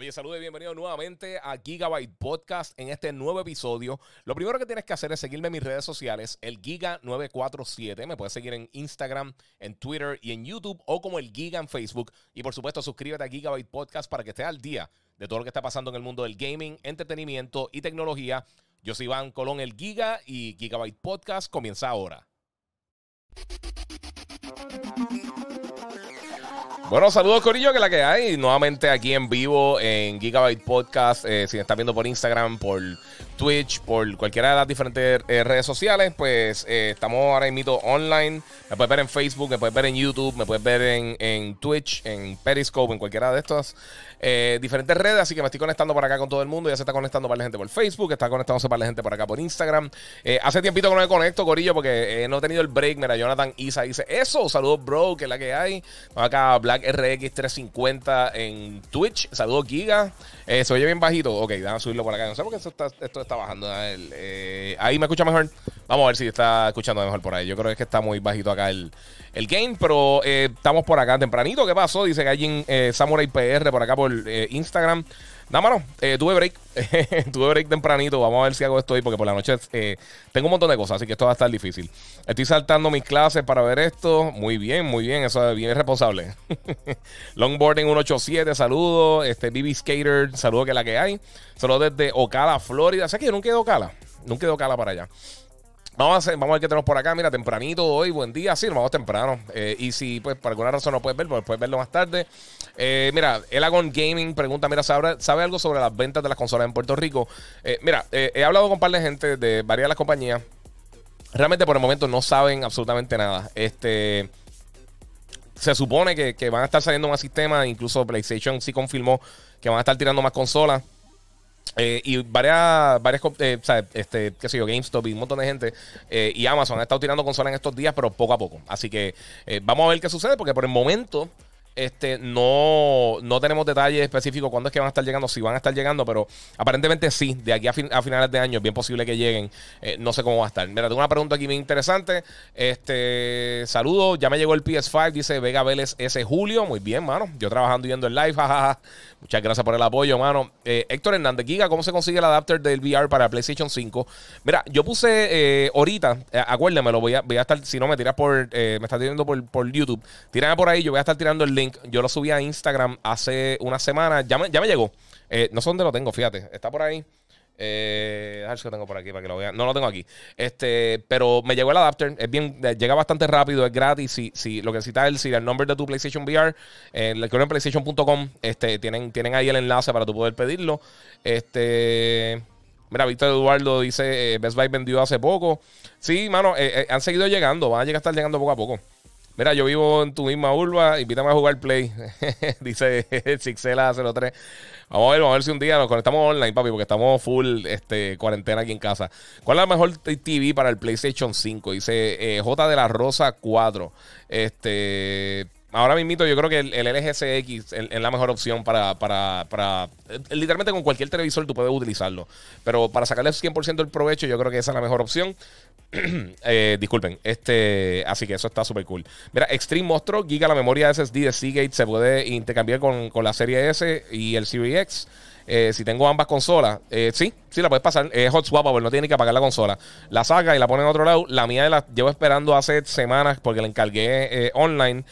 Oye, saludos y bienvenidos nuevamente a Gigabyte Podcast en este nuevo episodio. Lo primero que tienes que hacer es seguirme en mis redes sociales, el Giga947. Me puedes seguir en Instagram, en Twitter y en YouTube o como el Giga en Facebook. Y por supuesto, suscríbete a Gigabyte Podcast para que estés al día de todo lo que está pasando en el mundo del gaming, entretenimiento y tecnología. Yo soy Iván Colón, el Giga, y Gigabyte Podcast comienza ahora. Bueno, saludos Corillo, que la que hay. Nuevamente aquí en vivo en Gigabyte Podcast. Eh, si me están viendo por Instagram, por Twitch, por cualquiera de las diferentes eh, redes sociales, pues eh, estamos ahora en Mito Online. Me puedes ver en Facebook, me puedes ver en YouTube, me puedes ver en, en Twitch, en Periscope, en cualquiera de estas eh, diferentes redes. Así que me estoy conectando por acá con todo el mundo. Ya se está conectando para la gente por Facebook, está conectándose para la gente por acá por Instagram. Eh, hace tiempito que no me conecto, Corillo, porque eh, no he tenido el break. Mira, Jonathan Isa dice eso. Saludos, bro, que es la que hay. acá, Black RX 350 en Twitch. Saludos, Giga. Eh, se oye bien bajito. Ok, a subirlo por acá. No sé por qué esto está, bajando. Eh, ahí me escucha mejor. Vamos a ver si está escuchando mejor por ahí. Yo creo que está muy bajito acá el, el game, pero eh, estamos por acá tempranito. ¿Qué pasó? Dice que eh Samurai PR por acá por eh, Instagram. Nada, eh, tuve break. tuve break tempranito. Vamos a ver si hago esto hoy, porque por la noche eh, tengo un montón de cosas, así que esto va a estar difícil. Estoy saltando mis clases para ver esto. Muy bien, muy bien. Eso es bien responsable. Longboarding 187, saludos. Este, BB Skater, saludo que la que hay. Solo desde Ocala, Florida. Sé que yo nunca he ido Ocala? Nunca he ido Ocala para allá. Vamos a, vamos a ver qué tenemos por acá. Mira, tempranito hoy, buen día. Sí, nos vamos temprano. Eh, y si pues por alguna razón no puedes verlo, pues puedes verlo más tarde. Eh, mira, Elagon Gaming pregunta, mira, ¿sabe, ¿sabe, algo sobre las ventas de las consolas en Puerto Rico? Eh, mira, eh, he hablado con un par de gente de varias de las compañías. Realmente por el momento no saben absolutamente nada. Este se supone que, van a estar saliendo más sistemas. Incluso PlayStation sí confirmó que van a estar tirando más consolas. y varias, varias este, qué sé yo, GameStop y un montón de gente y Amazon ha estado tirando consolas en estos días, pero poco a poco. Así que vamos a ver qué sucede, porque por el momento este, no, tenemos detalles específicos cuándo es que van a estar llegando, si van a estar llegando, pero aparentemente sí, de aquí a, finales de año es bien posible que lleguen. Eh, no sé cómo va a estar. Mira, tengo una pregunta aquí muy interesante. Este, saludo, ya me llegó el PS5, dice Vega Vélez ese julio. Muy bien, mano. Yo trabajando yendo en live, Muchas gracias por el apoyo, mano. Eh, Héctor Hernández Giga, ¿cómo se consigue el adapter del VR para PlayStation 5? Mira, yo puse eh, ahorita, acuérdeme, lo voy a, estar, si no me tiras por, me está tirando por, por YouTube, tírame por ahí, yo voy a estar tirando el yo lo subí a Instagram hace una semana. Ya me, ya me llegó. Eh, no sé dónde lo tengo, fíjate. Está por ahí. Eh, ver si lo tengo por aquí para que lo vean. No lo tengo aquí. Este, pero me llegó el adapter. Es bien, eh, llega bastante rápido, es gratis. Si, si lo que necesitas es el nombre de tu PlayStation VR, en eh, el que en PlayStation.com este, tienen, tienen ahí el enlace para tú poder pedirlo. Este. Mira, Víctor Eduardo dice: Best Buy vendió hace poco. Sí, mano, han seguido llegando. Van a llegar a estar llegando poco a poco. Mira, yo vivo en tu misma urba, invítame a jugar Play, dice Sixela03. Vamos a ver, vamos a ver si un día nos conectamos online, papi, porque estamos full este, cuarentena aquí en casa. ¿Cuál es la mejor TV para el PlayStation 5? Dice eh, J de la Rosa 4. Este, ahora mismo yo creo que el, el LGCX es la mejor opción para, eh, Literalmente con cualquier televisor tú puedes utilizarlo. Pero para sacarle 100% el provecho, yo creo que esa es la mejor opción. Eh, disculpen, este, así que eso está súper cool. Mira, Extreme Monstruo, giga la memoria SSD de Seagate, se puede intercambiar con, con la serie S y el Series X. Eh, si tengo ambas consolas, eh, sí, sí la puedes pasar. Es hot pero no tiene que apagar la consola. La saca y la pone en otro lado. La mía la llevo esperando hace semanas porque la encargué eh, online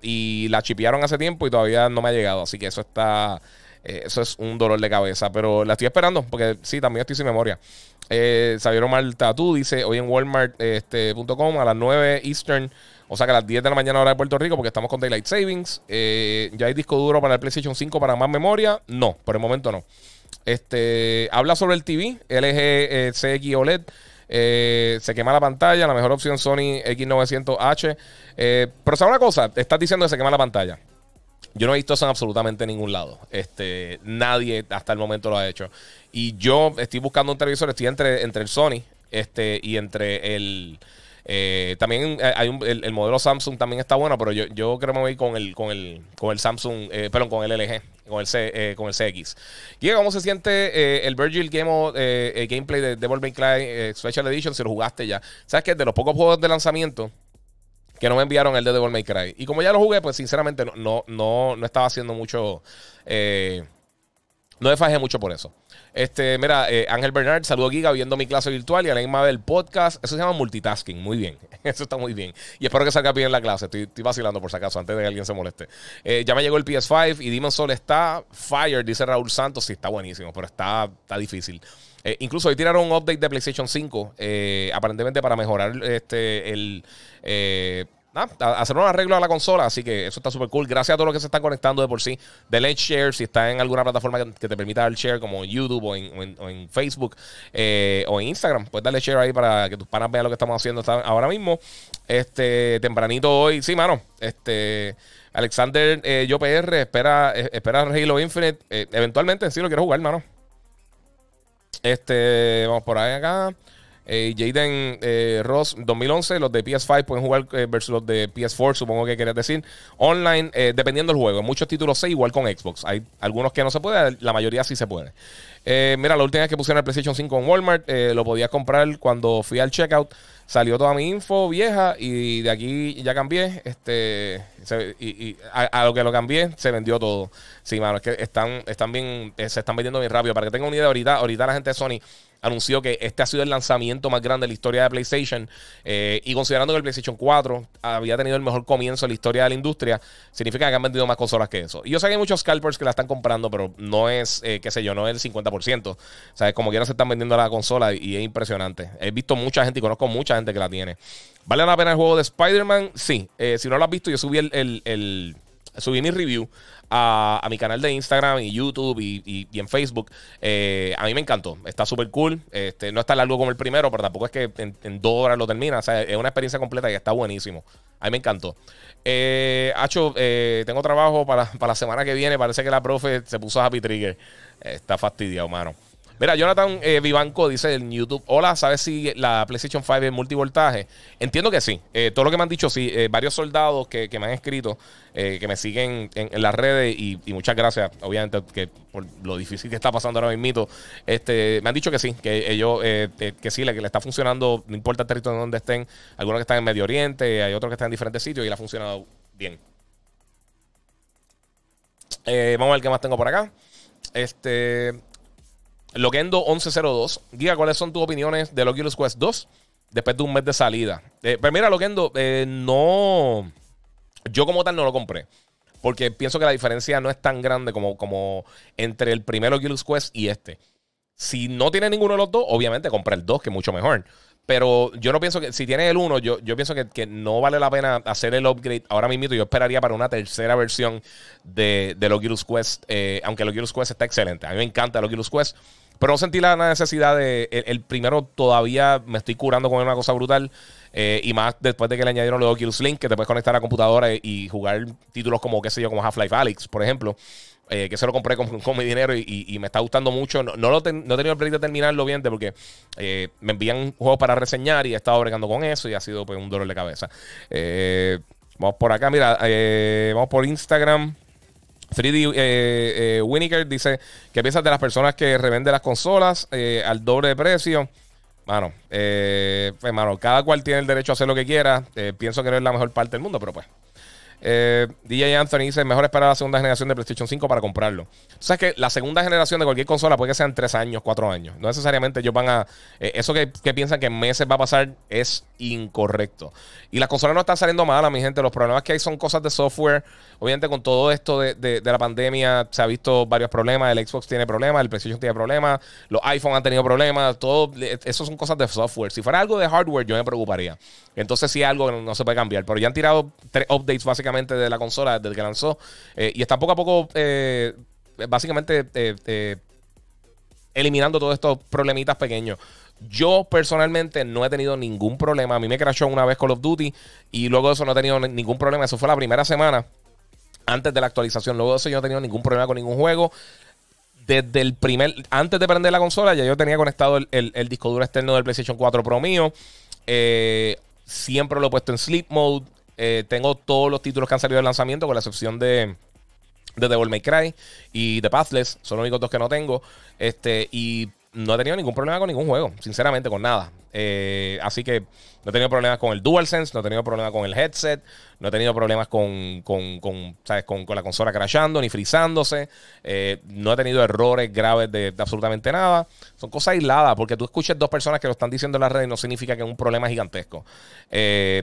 y la chipearon hace tiempo y todavía no me ha llegado. Así que eso está. eso es un dolor de cabeza. Pero la estoy esperando porque sí, también estoy sin memoria. Eh, Xavier Omar tú dice hoy en Walmart.com este, a las 9 Eastern. O sea que a las 10 de la mañana ahora de Puerto Rico, porque estamos con Daylight Savings. Eh, ¿Ya hay disco duro para el PlayStation 5 para más memoria? No, por el momento no. Este, habla sobre el TV, LG eh, CX OLED. Eh, se quema la pantalla, la mejor opción Sony X900H. pero sabe una cosa, estás diciendo que se quema la pantalla. Yo no he visto eso en absolutamente ningún lado. Este, nadie hasta el momento lo ha hecho. Y yo estoy buscando un televisor, estoy entre, entre el Sony este, y entre el, eh, también eh, hay el, modelo Samsung también está bueno, pero yo, creo que me voy con el, con el, con el Samsung, eh, perdón, con el LG, con el, con el CX. ¿y ¿cómo se siente el Virgil gameplay de Devil May Cry Special Edition? Si lo jugaste ya. ¿Sabes que De los pocos juegos de lanzamiento que no me enviaron el de Devil May Cry. Y como ya lo jugué, pues sinceramente no, no, estaba haciendo mucho... no me fajé mucho por eso. Este, mira, eh, Ángel Bernard, saludo Giga, viendo mi clase virtual y a la misma del podcast. Eso se llama multitasking, muy bien. Eso está muy bien. Y espero que salga bien la clase. Estoy, vacilando por si acaso, antes de que alguien se moleste. Eh, ya me llegó el PS5 y Demon Soul está fire, dice Raúl Santos. Sí, está buenísimo, pero está, difícil. Eh, incluso hoy tiraron un update de PlayStation 5, aparentemente para mejorar este, el hacer un arreglo a la consola. Así que eso está súper cool. Gracias a todos los que se están conectando de por sí. Denle share si está en alguna plataforma que te permita dar share, como YouTube en, YouTube o en Facebook eh, o en Instagram. Puedes darle share ahí para que tus panas vean lo que estamos haciendo ahora mismo. Este, tempranito hoy. Sí, mano. Este. Alexander yo eh, PR espera, eh, espera Halo Infinite. eventualmente Si lo quiero jugar, mano. Este, vamos por ahí acá. Eh, Jaden eh, Ross 2011, los de PS5 pueden jugar eh, versus los de PS4, supongo que querías decir. Online, dependiendo del juego. Muchos títulos se igual con Xbox. Hay algunos que no se puede, la mayoría sí se puede. mira, la última vez que pusieron el PlayStation 5 en Walmart, lo podía comprar cuando fui al checkout. Salió toda mi info vieja y de aquí ya cambié. Este, y, a, lo que lo cambié, se vendió todo. Sí, mano, es que están, están bien, se están vendiendo bien rápido. Para que tengan una idea, ahorita, ahorita la gente de Sony anunció que este ha sido el lanzamiento más grande de la historia de PlayStation. Eh, y considerando que el PlayStation 4 había tenido el mejor comienzo en la historia de la industria, significa que han vendido más consolas que eso. Y yo sé que hay muchos scalpers que la están comprando, pero no es, eh, qué sé yo, no es el 50%. O sea, como quiera se están vendiendo la consola y es impresionante. He visto mucha gente y conozco mucha gente que la tiene. ¿Vale la pena el juego de Spider-Man? Sí. Eh, si no lo has visto, yo subí el subí mi review a, mi canal de Instagram y YouTube y, en Facebook. Eh, a mí me encantó. Está súper cool. Este, no está largo como el primero, pero tampoco es que en, dos horas lo termina. O sea, es una experiencia completa y está buenísimo. A mí me encantó. Hacho, eh, eh, tengo trabajo para, la semana que viene. Parece que la profe se puso Happy Trigger. Está fastidiado, mano. Mira, Jonathan eh, Vivanco dice en YouTube: Hola, ¿sabes si la PlayStation 5 es multivoltaje? Entiendo que sí. Eh, todo lo que me han dicho, sí. Eh, varios soldados que, me han escrito, que me siguen en, las redes, y, muchas gracias, obviamente, que por lo difícil que está pasando ahora mismo. Este, me han dicho que sí, que ellos, que sí, que le está funcionando, no importa el territorio donde estén. Algunos que están en Medio Oriente, hay otros que están en diferentes sitios y le ha funcionado bien. vamos a ver qué más tengo por acá. Este. Loquendo 1102. guía ¿cuáles son tus opiniones del Oculus Quest 2 después de un mes de salida? Eh, pues mira, Loquendo, eh, no. Yo como tal no lo compré. Porque pienso que la diferencia no es tan grande como, como entre el primer Oculus Quest y este. Si no tiene ninguno de los dos, obviamente compra el 2, que es mucho mejor. Pero yo no pienso que, si tienes el 1, yo, pienso que, no vale la pena hacer el upgrade ahora mismo. Yo esperaría para una tercera versión de, del Oculus Quest, eh, aunque el Oculus Quest está excelente. A mí me encanta el Oculus Quest. Pero no sentí la necesidad de. El, primero todavía me estoy curando con una cosa brutal. Eh, y más después de que le añadieron los Oculus Link, que te puedes conectar a la computadora y, jugar títulos como, qué sé yo, como Half-Life Alyx, por ejemplo. Eh, que se lo compré con, con mi dinero y, y, me está gustando mucho. No, no, lo he tenido el proyecto de terminarlo bien porque eh, me envían juegos para reseñar y he estado bregando con eso y ha sido pues, un dolor de cabeza. vamos por acá, mira, vamos por Instagram. 3D eh, eh dice: que piensas de las personas que revenden las consolas eh, al doble de precio? Mano, hermano, eh, pues, cada cual tiene el derecho a hacer lo que quiera. pienso que no es la mejor parte del mundo, pero pues eh, DJ Anthony dice: Mejor esperar la segunda generación de PlayStation 5 para comprarlo. entonces es que la segunda generación de cualquier consola puede que sean tres años, cuatro años. No necesariamente ellos van a. Eh, eso que, piensan que en meses va a pasar es incorrecto. Y las consolas no están saliendo malas, mi gente. Los problemas que hay son cosas de software. Obviamente, con todo esto de, la pandemia se ha visto varios problemas. El Xbox tiene problemas, el PlayStation tiene problemas, los iPhone han tenido problemas. Todo eso son cosas de software. Si fuera algo de hardware, yo me preocuparía. Entonces, si algo no se puede cambiar. Pero ya han tirado tres updates básicamente de la consola desde que lanzó. Eh, y está poco a poco, eh, básicamente, eh, eliminando todos estos problemitas pequeños. Yo personalmente no he tenido ningún problema. A mí me crashó una vez Call of Duty y luego de eso no he tenido ningún problema. Eso fue la primera semana antes de la actualización. Luego de eso yo no he tenido ningún problema con ningún juego desde el primer. Antes de prender la consola, ya yo tenía conectado el, disco duro externo del PlayStation 4 Pro mío. siempre lo he puesto en sleep mode. Eh, tengo todos los títulos que han salido del lanzamiento, con la excepción de, The Devil May Cry y The Pathless. Son los únicos dos que no tengo. Este, y no he tenido ningún problema con ningún juego, sinceramente, con nada. Eh, así que no he tenido problemas con el DualSense, no he tenido problemas con el headset, no he tenido problemas con, con, con, ¿sabes? con la consola crashando ni frizándose, eh, no he tenido errores graves de, absolutamente nada. Son cosas aisladas, porque tú escuches dos personas que lo están diciendo en la red y no significa que es un problema gigantesco. Eh,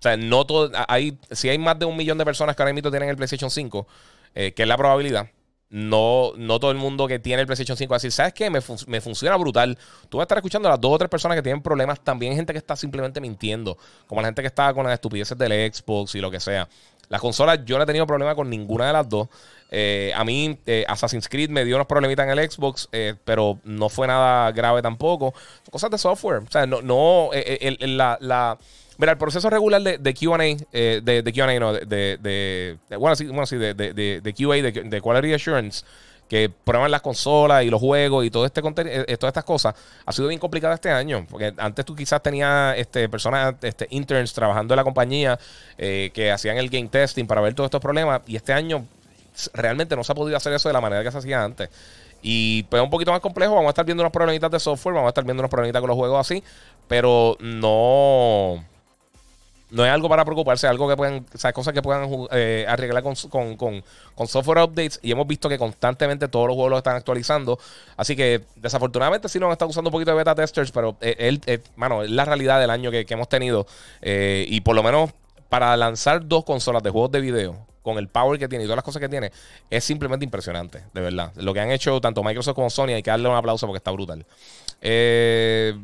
o sea, no todo, hay, si hay más de un millón de personas que ahora mismo tienen el PlayStation 5, eh, que es la probabilidad, no, no todo el mundo que tiene el PlayStation 5 va a decir, ¿sabes qué? Me, funciona brutal. Tú vas a estar escuchando a las dos o tres personas que tienen problemas. También gente que está simplemente mintiendo, como la gente que estaba con las estupideces del Xbox y lo que sea. Las consolas, yo no he tenido problema con ninguna de las dos. Eh, a mí, eh, Assassin's Creed me dio unos problemitas en el Xbox, eh, pero no fue nada grave tampoco. Son cosas de software. O sea, no, no la, la Mira, el proceso regular de, QA, de, QA, eh, no, de, de, bueno, sí, bueno, de, QA, de, Quality Assurance, que prueban las consolas y los juegos y todo este contenido, eh, eh, todas estas cosas, ha sido bien complicada este año. Porque antes tú quizás tenías este, personas, este, interns trabajando en la compañía que hacían el game testing para ver todos estos problemas. Y este año realmente no se ha podido hacer eso de la manera que se hacía antes. Y pues es un poquito más complejo, vamos a estar viendo unos problemitas de software, vamos a estar viendo unos problemitas con los juegos así, pero no no es algo para preocuparse, es algo que puedan, o cosas que puedan eh, arreglar con, software updates. Y hemos visto que constantemente todos los juegos los están actualizando. Así que desafortunadamente sí nos han usando un poquito de beta testers, pero eh, eh, es la realidad del año que, que hemos tenido. y por lo menos para lanzar dos consolas de juegos de video con el power que tiene y todas las cosas que tiene, es simplemente impresionante, de verdad. Lo que han hecho tanto Microsoft como Sony, hay que darle un aplauso porque está brutal.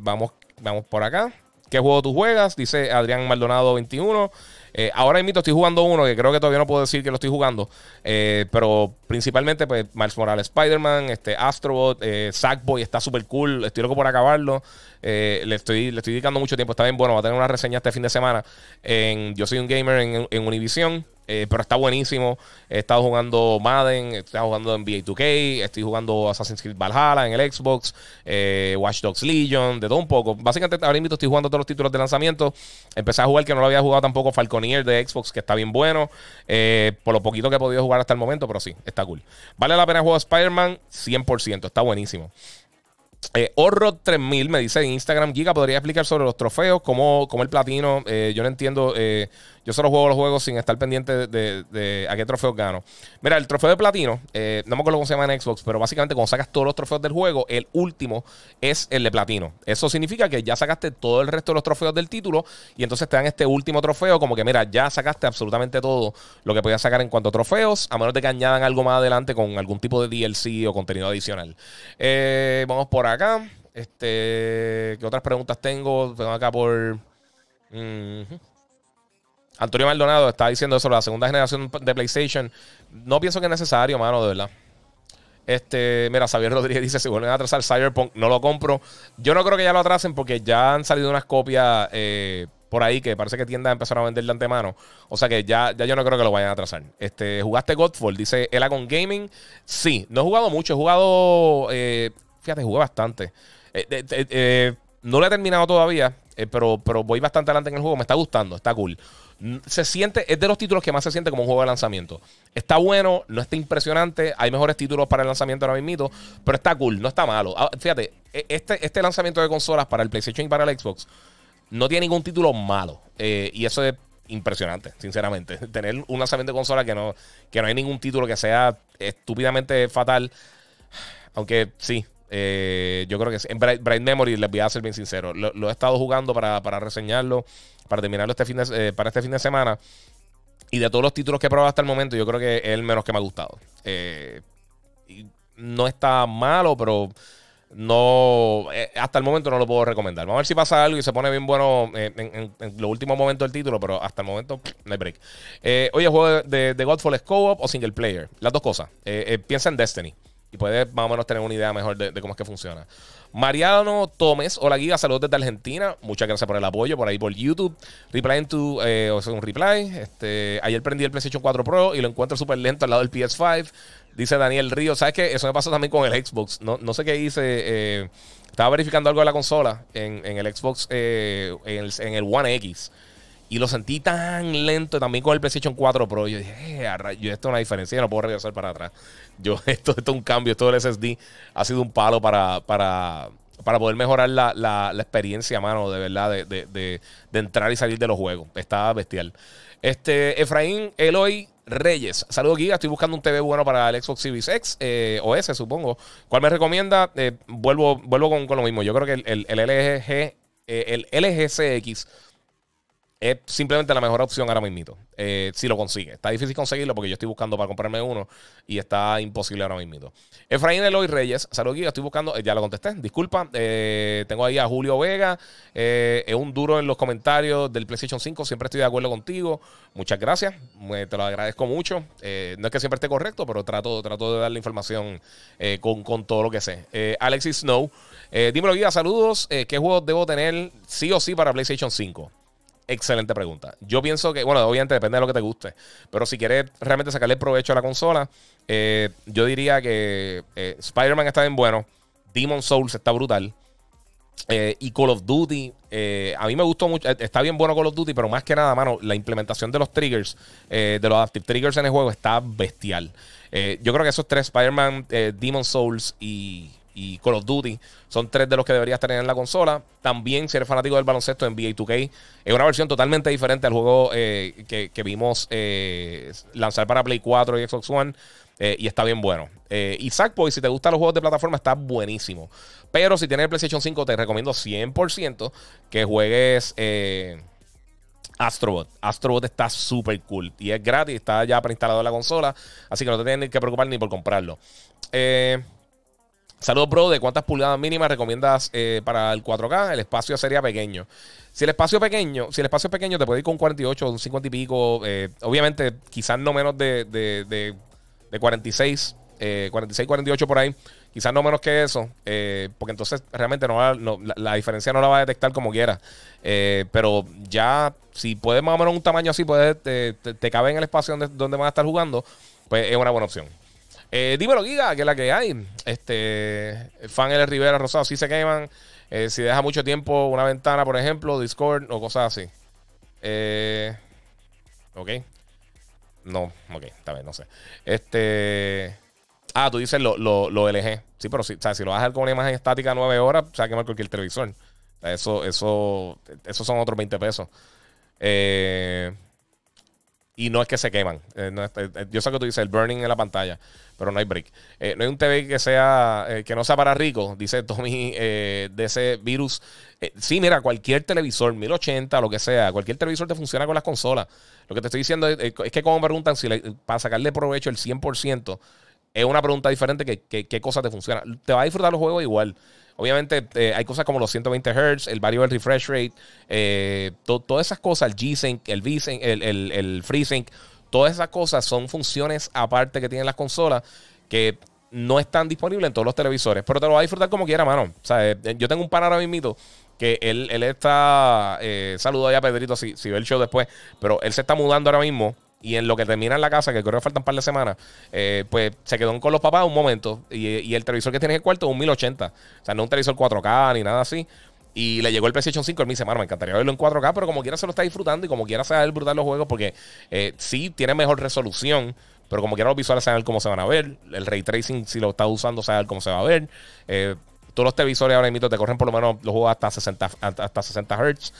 vamos, vamos por acá. ¿Qué juego tú juegas? Dice Adrián Maldonado 21. Eh, ahora mismo estoy jugando uno que creo que todavía no puedo decir que lo estoy jugando. Eh, pero principalmente, pues, Miles Morales, Spider-Man, este, Astrobot, eh, Sackboy está súper cool. Estoy loco por acabarlo. Eh, le, estoy, le estoy dedicando mucho tiempo. Está bien bueno. Va a tener una reseña este fin de semana. En, yo soy un gamer en, en Univision. Eh, pero está buenísimo. He estado jugando Madden, he estado jugando NBA 2K, estoy jugando Assassin's Creed Valhalla en el Xbox, eh, Watch Dogs Legion, de todo un poco. Básicamente ahora mismo estoy jugando todos los títulos de lanzamiento. Empecé a jugar que no lo había jugado tampoco Falconier de Xbox, que está bien bueno. Eh, por lo poquito que he podido jugar hasta el momento, pero sí, está cool. ¿Vale la pena jugar Spider-Man? 100%, está buenísimo. Horror 3000 me dice en Instagram, Giga, ¿podría explicar sobre los trofeos? ¿Cómo, cómo el platino? yo no entiendo. Yo solo juego los juegos sin estar pendiente de, a qué trofeo gano. Mira, el trofeo de platino, eh, no me acuerdo cómo se llama en Xbox, pero básicamente cuando sacas todos los trofeos del juego, el último es el de platino. Eso significa que ya sacaste todo el resto de los trofeos del título y entonces te dan este último trofeo como que, mira, ya sacaste absolutamente todo lo que podías sacar en cuanto a trofeos, a menos de que añadan algo más adelante con algún tipo de DLC o contenido adicional. Eh, vamos por acá. Este, ¿Qué otras preguntas tengo? Tengo acá por... Mm, Antonio Maldonado está diciendo sobre la segunda generación de PlayStation. No pienso que es necesario, mano, de verdad. Este, mira, Xavier Rodríguez dice: si vuelven a atrasar Cyberpunk, no lo compro. Yo no creo que ya lo atrasen porque ya han salido unas copias eh, por ahí que parece que tiendas empezaron a vender de antemano. O sea que ya, ya yo no creo que lo vayan a atrasar. Este, ¿Jugaste Godfall? Dice Elagon Gaming. Sí, no he jugado mucho, he jugado. Eh, fíjate, jugué bastante. Eh, no lo he terminado todavía, eh, pero, pero voy bastante adelante en el juego. Me está gustando, está cool. Mm, se siente, es de los títulos que más se siente como un juego de lanzamiento. Está bueno, no está impresionante. Hay mejores títulos para el lanzamiento ahora mismo, pero está cool, no está malo. Ah, fíjate, e, este, este lanzamiento de consolas para el PlayStation y para el Xbox no tiene ningún título malo. Eh, y eso es impresionante, sinceramente. Tener un lanzamiento de consola que no, que no hay ningún título que sea estúpidamente fatal. Aunque sí, eh, yo creo que en Bright, Memory, les voy a ser bien sincero, lo, he estado jugando para, reseñarlo, para terminarlo este fin de, eh, para este fin de semana. Y de todos los títulos que he probado hasta el momento, yo creo que es el menos que me ha gustado. Eh, no está malo, pero no hasta el momento no lo puedo recomendar. Vamos a ver si pasa algo y se pone bien bueno en, los últimos momentos del título, pero hasta el momento no hay break. Eh, oye, juego de, Godfall Scope co o single player. Las dos cosas. piensa en Destiny y puedes más o menos tener una idea mejor de, cómo es que funciona. Mariano Tomes, hola guía, saludos desde Argentina. Muchas gracias por el apoyo por ahí por YouTube. Reply en eh, tu, o sea, un reply. Este, ayer prendí el PlayStation 4 Pro y lo encuentro súper lento al lado del PS5. Dice Daniel Río, ¿sabes qué? Eso me pasó también con el Xbox. No, no sé qué hice. Eh, estaba verificando algo de la consola en, el Xbox, eh, en, el, One X. Y lo sentí tan lento también con el PlayStation 4 Pro. Yo dije, yo esto es una diferencia, no puedo regresar para atrás. Yo, esto, esto es un cambio, esto del SSD ha sido un palo para, para, poder mejorar la, experiencia, mano, de verdad, de, entrar y salir de los juegos. Está bestial. Este, Efraín Eloy Reyes. Saludos, Giga. Estoy buscando un TV bueno para el Xbox Series X eh, o S, supongo. ¿Cuál me recomienda? Eh, vuelvo vuelvo con, lo mismo. Yo creo que el, el, el LG, eh, el LGCX es simplemente la mejor opción ahora mismo. Eh, si lo consigue. Está difícil conseguirlo porque yo estoy buscando para comprarme uno y está imposible ahora mismo. Efraín Eloy Reyes, saludos guía estoy buscando, eh, ya lo contesté, disculpa. Eh, tengo ahí a Julio Vega, es un duro en los comentarios del PlayStation 5, siempre estoy de acuerdo contigo. Muchas gracias, te lo agradezco mucho. no es que siempre esté correcto, pero trato, trato de darle información con, con, todo lo que sé. Alexis Snow, dímelo guía saludos. ¿Qué juegos debo tener sí o sí para PlayStation 5? Excelente pregunta. Yo pienso que, bueno, obviamente depende de lo que te guste, pero si quieres realmente sacarle provecho a la consola, eh, yo diría que eh, Spider-Man está bien bueno, Demon Souls está brutal. Eh, y Call of Duty, a mí me gustó mucho, está bien bueno Call of Duty, pero más que nada, mano, la implementación de los triggers, de los Adaptive Triggers en el juego está bestial. yo creo que esos tres, Spider-Man, Demon Souls y y Call of Duty. Son tres de los que deberías tener en la consola. También, si eres fanático del baloncesto, En NBA 2K es una versión totalmente diferente al juego eh, que, vimos eh, lanzar para Play 4 y Xbox One. Eh, y está bien bueno. y Sackboy, si te gustan los juegos de plataforma, está buenísimo. Pero si tienes PlayStation 5, te recomiendo 100% que juegues eh, Astrobot. Astrobot está súper cool y es gratis, está ya preinstalado en la consola. Así que no te tienes que preocupar ni por comprarlo. Eh. Saludos, bro. ¿De cuántas pulgadas mínimas recomiendas eh, para el 4K? El espacio sería pequeño. Si el espacio es pequeño, si el espacio es pequeño, te puede ir con un 48 un 50 y pico. Eh, obviamente, quizás no menos de, 46, 46, 48 por ahí. Quizás no menos que eso. Eh, porque entonces realmente no, la, diferencia no la va a detectar como quiera. pero ya, si puedes más o menos un tamaño así, puedes, te, cabe en el espacio donde, donde vas a estar jugando, pues es una buena opción. Eh, dímelo, Giga, que es la que hay. Este, fan L. Rivera Rosado, Si se queman. Eh, si deja mucho tiempo una ventana, por ejemplo, Discord o cosas así. Eh, ok. No, ok, está no sé. Este. Ah, tú dices lo, lo, LG. Sí, pero si, si lo vas con una imagen estática 9 horas, va a quemar cualquier televisor. eso, eso, son otros 20 pesos. Eh y no es que se queman. Eh, eh, eh, yo sé que tú dices el burning en la pantalla, pero no hay break. no hay un TV que sea que no sea para rico dice Tommy de ese virus. sí, mira, cualquier televisor, 1080, lo que sea, cualquier televisor te funciona con las consolas. Lo que te estoy diciendo es, que como me preguntan si para sacarle provecho el 100%, es una pregunta diferente que, qué cosas te funcionan. Te va a disfrutar los juegos igual. Obviamente eh, hay cosas como los 120 Hz, el variable refresh rate, eh, todas esas cosas, el G-Sync, el V-Sync, el, el, FreeSync, todas esas cosas son funciones aparte que tienen las consolas que no están disponibles en todos los televisores, pero te lo vas a disfrutar como quiera, mano. O sea, eh, yo tengo un pan ahora mismo que él, está, saludo ya a Pedrito si, si ve el show después, pero él se está mudando ahora mismo y en lo que termina en la casa, que creo que faltan un par de semanas, eh, pues se quedó con los papás un momento. Y, el televisor que tiene en el cuarto es un 1080. O sea, no un televisor 4K ni nada así. Y le llegó el PlayStation 5 y me dice, mano, me encantaría verlo en 4K, pero como quiera se lo está disfrutando y como quiera se va a brutal los juegos porque eh, sí tiene mejor resolución, pero como quiera los visuales cómo se van a ver. El ray tracing, si lo está usando, saben cómo se va a ver. Eh, todos los televisores ahora mismo te corren por lo menos los juegos hasta 60, hasta 60 Hz.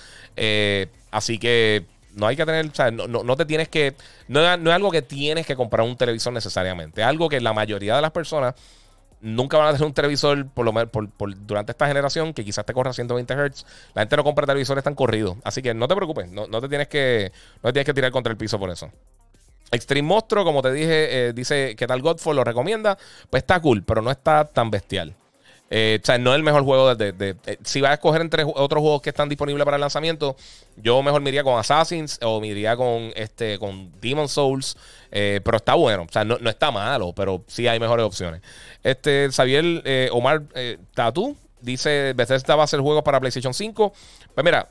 así que no hay que tener, o sea, no, te tienes que, no, es algo que tienes que comprar un televisor necesariamente. Es algo que la mayoría de las personas nunca van a tener un televisor, por lo durante esta generación, que quizás te corra 120 Hz. La gente no compra televisores tan corridos. Así que no te preocupes, no, te tienes que, no tienes que tirar contra el piso por eso. Extreme Monstruo, como te dije, eh, dice que tal Godfall lo recomienda. Pues está cool, pero no está tan bestial. Eh, o sea, no es el mejor juego de... Eh, si vas a escoger entre otros juegos que están disponibles para el lanzamiento, yo mejor me iría con Assassins o me iría con, este, con Demon Souls. Eh, pero está bueno, o sea, no, no, está malo, pero sí hay mejores opciones. Este, Xavier Omar Tatu dice, Bethesda va a hacer juego para PlayStation 5. Pues mira,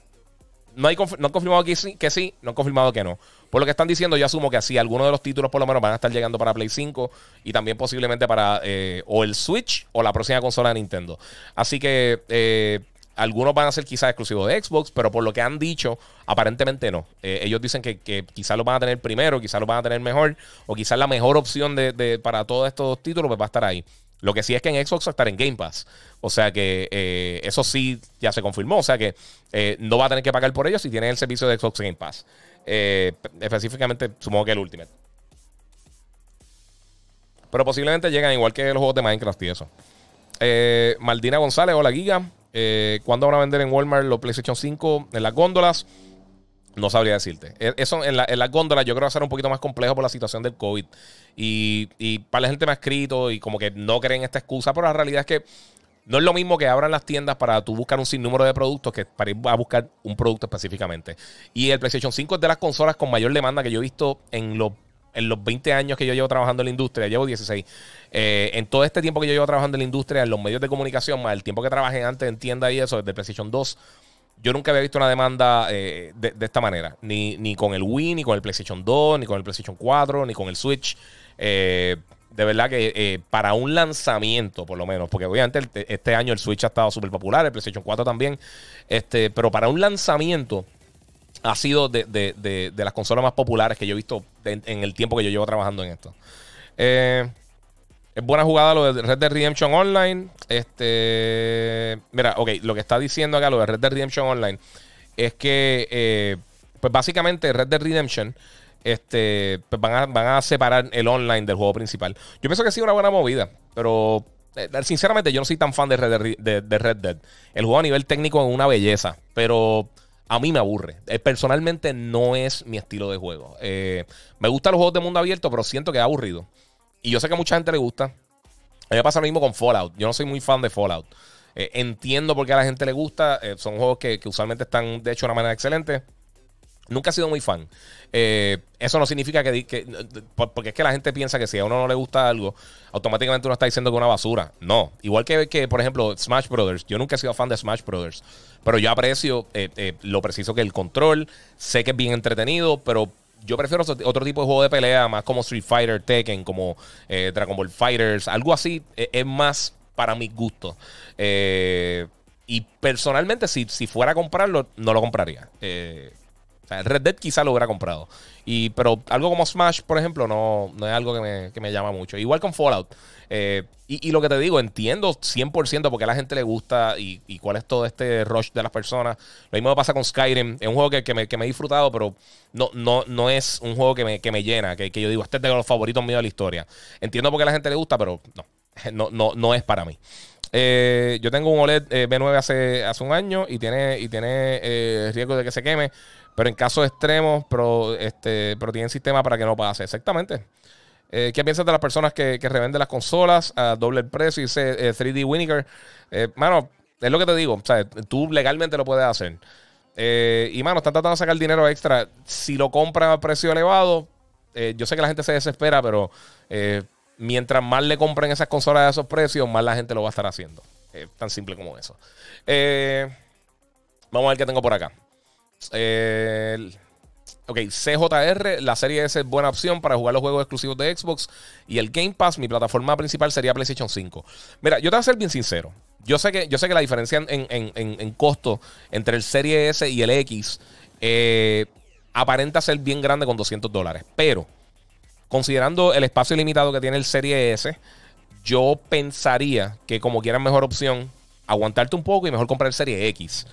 no, han confirmado que sí, que sí, no han confirmado que no. Por lo que están diciendo, yo asumo que así algunos de los títulos por lo menos van a estar llegando para Play 5 y también posiblemente para eh, o el Switch o la próxima consola de Nintendo. Así que eh, algunos van a ser quizás exclusivos de Xbox, pero por lo que han dicho, aparentemente no. Eh, ellos dicen que, quizás lo van a tener primero, quizás lo van a tener mejor, o quizás la mejor opción de, de, para todos estos títulos pues, va a estar ahí. Lo que sí es que en Xbox va a estar en Game Pass. O sea que eh, eso sí ya se confirmó. O sea que eh, no va a tener que pagar por ello si tiene el servicio de Xbox Game Pass. Eh, específicamente, supongo que el Ultimate. Pero posiblemente llegan igual que los juegos de Minecraft y eso. Maldina González, hola Giga. ¿Cuándo van a vender en Walmart los PlayStation 5 en las góndolas? No sabría decirte. E, eso en, la, las góndolas yo creo que va a ser un poquito más complejo por la situación del COVID. Y, y para la gente me ha escrito y como que no creen esta excusa, pero la realidad es que no es lo mismo que abran las tiendas para tú buscar un sinnúmero de productos que para ir a buscar un producto específicamente. Y el PlayStation 5 es de las consolas con mayor demanda que yo he visto en los en los 20 años que yo llevo trabajando en la industria, llevo 16, eh, en todo este tiempo que yo llevo trabajando en la industria, en los medios de comunicación, más el tiempo que trabajé antes en tienda y eso, desde PlayStation 2, yo nunca había visto una demanda eh, de, esta manera. Ni, con el Wii, ni con el PlayStation 2, ni con el PlayStation 4, ni con el Switch. Eh, de verdad que eh, para un lanzamiento, por lo menos, porque obviamente este año el Switch ha estado súper popular, el PlayStation 4 también, este, pero para un lanzamiento ha sido de, las consolas más populares que yo he visto en, en, el tiempo que yo llevo trabajando en esto. Eh, es buena jugada lo de Red Dead Redemption Online. Este. Mira, ok, lo que está diciendo acá, lo de Red Dead Redemption Online, es que, eh, pues básicamente Red Dead Redemption este, pues van, a, separar el online del juego principal. Yo pienso que sí, una buena movida, pero eh, sinceramente yo no soy tan fan de Red, Dead, de, Red Dead. El juego a nivel técnico es una belleza, pero a mí me aburre. Eh, personalmente no es mi estilo de juego. me gustan los juegos de mundo abierto, pero siento que es aburrido. Y yo sé que a mucha gente le gusta. A mí me pasa lo mismo con Fallout. Yo no soy muy fan de Fallout. Eh, entiendo por qué a la gente le gusta. Eh, son juegos que, usualmente están, de hecho, de una manera excelente. Nunca he sido muy fan. Eh, eso no significa que, Porque es que la gente piensa que si a uno no le gusta algo, automáticamente uno está diciendo que es una basura. No. Igual que, que, por ejemplo, Smash Brothers. Yo nunca he sido fan de Smash Brothers. Pero yo aprecio lo preciso que el control. Sé que es bien entretenido, pero yo prefiero otro tipo de juego de pelea, más como Street Fighter, Tekken, como eh, Dragon Ball Fighters, algo así. E, es más para mi gusto. Eh, y personalmente, si, si, fuera a comprarlo, no lo compraría. Eh, Red Dead quizá lo hubiera comprado. Y, pero algo como Smash, por ejemplo, no, no es algo que me, llama mucho. Igual con Fallout. Eh, y, lo que te digo, entiendo 100% porque a la gente le gusta y, cuál es todo este rush de las personas. Lo mismo pasa con Skyrim. Es un juego que, me, me, he disfrutado, pero no, no, no es un juego que me, llena. Que, yo digo, este es de los favoritos míos de la historia. Entiendo por qué a la gente le gusta, pero no. No, no, es para mí. Eh, yo tengo un OLED eh, B9 hace, hace un año y tiene, y tiene riesgo de que se queme. Pero en casos extremos, pero, este, pero tienen sistema para que no pase. Exactamente. Eh, ¿Qué piensas de las personas que, revenden las consolas a doble el precio? Dice 3D Winninger. mano, es lo que te digo. O sea, tú legalmente lo puedes hacer. Eh, y, mano, están tratando de sacar dinero extra. Si lo compran a precio elevado, eh, yo sé que la gente se desespera, pero mientras más le compren esas consolas a esos precios, más la gente lo va a estar haciendo. Es tan simple como eso. vamos a ver qué tengo por acá ok, CJR, la serie S es buena opción para jugar los juegos exclusivos de Xbox. Y el Game Pass, mi plataforma principal sería PlayStation 5. Mira, yo te voy a ser bien sincero. Yo sé que, yo sé que la diferencia en, costo entre el Serie S y el X eh, aparenta ser bien grande con 200 dólares. Pero, considerando el espacio limitado que tiene el Serie S, yo pensaría que como quiera mejor opción, aguantarte un poco y mejor comprar el Serie X.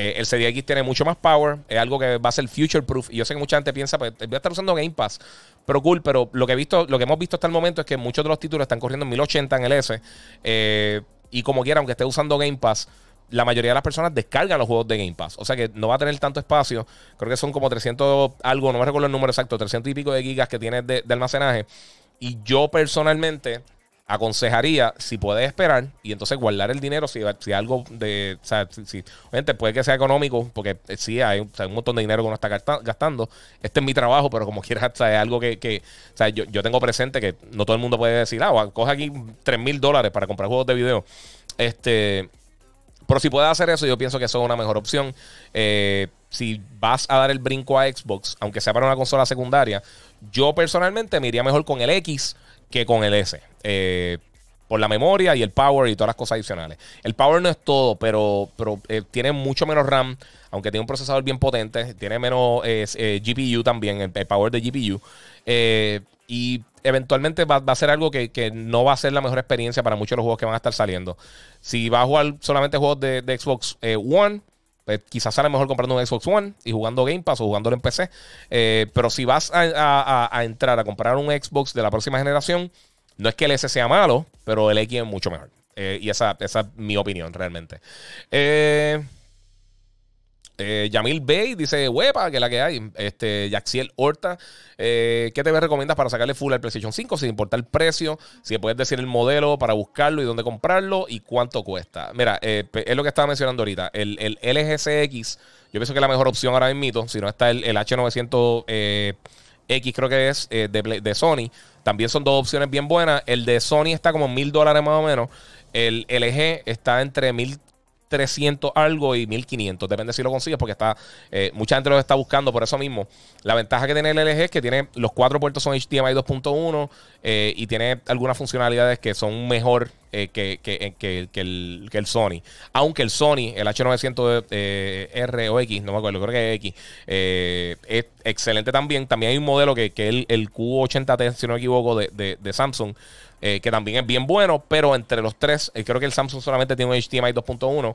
Eh, el CDX tiene mucho más power. Es algo que va a ser future proof. Y yo sé que mucha gente piensa, pues voy a estar usando Game Pass. Pero cool, pero lo que, he visto, lo que hemos visto hasta el momento es que muchos de los títulos están corriendo en 1080 en el S. Eh, y como quiera, aunque esté usando Game Pass, la mayoría de las personas descargan los juegos de Game Pass. O sea que no va a tener tanto espacio. Creo que son como 300 algo, no me recuerdo el número exacto, 300 y pico de gigas que tiene de almacenaje. Y yo personalmente aconsejaría si puedes esperar y entonces guardar el dinero si, algo de. O sea, si, puede que sea económico, porque eh, sí, hay, un montón de dinero que uno está gastando. Este es mi trabajo, pero como quieras, es algo que. o sea, yo, tengo presente que no todo el mundo puede decir, ah, coge aquí 3 mil dólares para comprar juegos de video. Este. Pero si puedes hacer eso, yo pienso que eso es una mejor opción. Eh, si vas a dar el brinco a Xbox, aunque sea para una consola secundaria, yo personalmente me iría mejor con el X que con el S. Eh, por la memoria y el power y todas las cosas adicionales. El power no es todo, pero, eh, tiene mucho menos RAM, aunque tiene un procesador bien potente, tiene menos eh, GPU también, el, power de GPU. y eventualmente va, a ser algo que, no va a ser la mejor experiencia para muchos de los juegos que van a estar saliendo. Si vas a jugar solamente juegos de Xbox One, pues, quizás sale mejor comprando un Xbox One y jugando Game Pass o jugándolo en PC. Eh, pero si vas a, entrar a comprar un Xbox de la próxima generación, no es que el S sea malo, pero el X es mucho mejor. Eh, y esa, esa, es mi opinión realmente. Eh, eh, Yamil Bay dice, huepa, que la que hay. Este, Yaxiel Horta, eh, ¿qué te recomiendas para sacarle full al PlayStation 5 sin importar el precio? Si puedes decir el modelo para buscarlo y dónde comprarlo y cuánto cuesta. Mira, eh, es lo que estaba mencionando ahorita. El, el LGCX, yo pienso que es la mejor opción ahora mismo. Si no está el, el H900X, creo que es, de, Sony. También son dos opciones bien buenas. El de Sony está como mil dólares más o menos. El LG está entre mil 300 algo y 1500. Depende si lo consigues porque está eh, mucha gente lo está buscando por eso mismo. La ventaja que tiene el LG es que tiene los cuatro puertos son HDMI 2.1 eh, y tiene algunas funcionalidades que son mejor eh, que, el, Sony. Aunque el Sony, el H900R o X, no me acuerdo, creo que es X, es excelente también. También hay un modelo que es el, Q80T, si no me equivoco, de Samsung eh, que también es bien bueno, pero entre los tres, eh, creo que el Samsung solamente tiene un HDMI 2.1,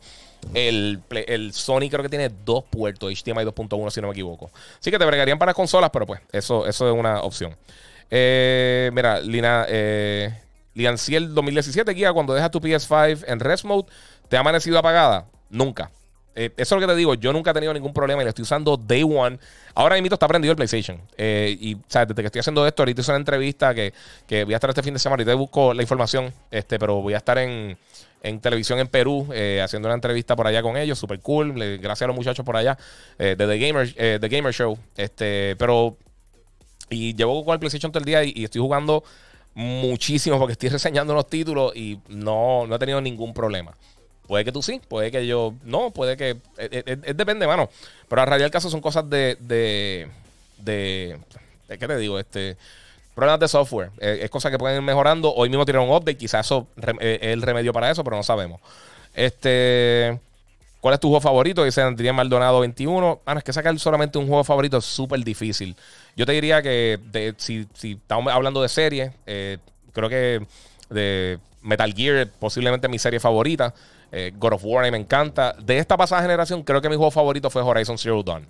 el, el, Sony creo que tiene dos puertos HDMI 2.1 si no me equivoco. Así que te bregarían para consolas, pero pues eso, eso es una opción. Eh, mira, Lina, Lianciel 2017 guía cuando dejas tu PS5 en Rest Mode, ¿te ha amanecido apagada? Nunca. Eh, eso es lo que te digo. Yo nunca he tenido ningún problema y lo estoy usando day one. Ahora mismo está prendido el PlayStation. Eh, y, sabes, desde que estoy haciendo esto, ahorita hice una entrevista que, voy a estar este fin de semana. Ahorita busco la información, este, pero voy a estar en, televisión en Perú eh, haciendo una entrevista por allá con ellos. Super cool. gracias a los muchachos por allá de The Gamer, Gamer Show. Este, pero. Y llevo con el PlayStation todo el día y, estoy jugando muchísimo porque estoy reseñando los títulos y no, no he tenido ningún problema. Puede que tú sí, puede que yo no, puede que. Eh, eh, eh, es, depende, mano. Pero a el caso son cosas de. de, de ¿Qué te digo? Este problemas de software. es cosas que pueden ir mejorando. Hoy mismo tiraron un update. Quizás eso es el remedio para eso, pero no sabemos. Este. ¿Cuál es tu juego favorito? Dice Andrés Maldonado 21. Ah, es que sacar solamente un juego favorito es súper difícil. Yo te diría que si, estamos hablando de series, creo que de Metal Gear posiblemente mi serie favorita. Eh, God of War me encanta. De esta pasada generación, creo que mi juego favorito fue Horizon Zero Dawn.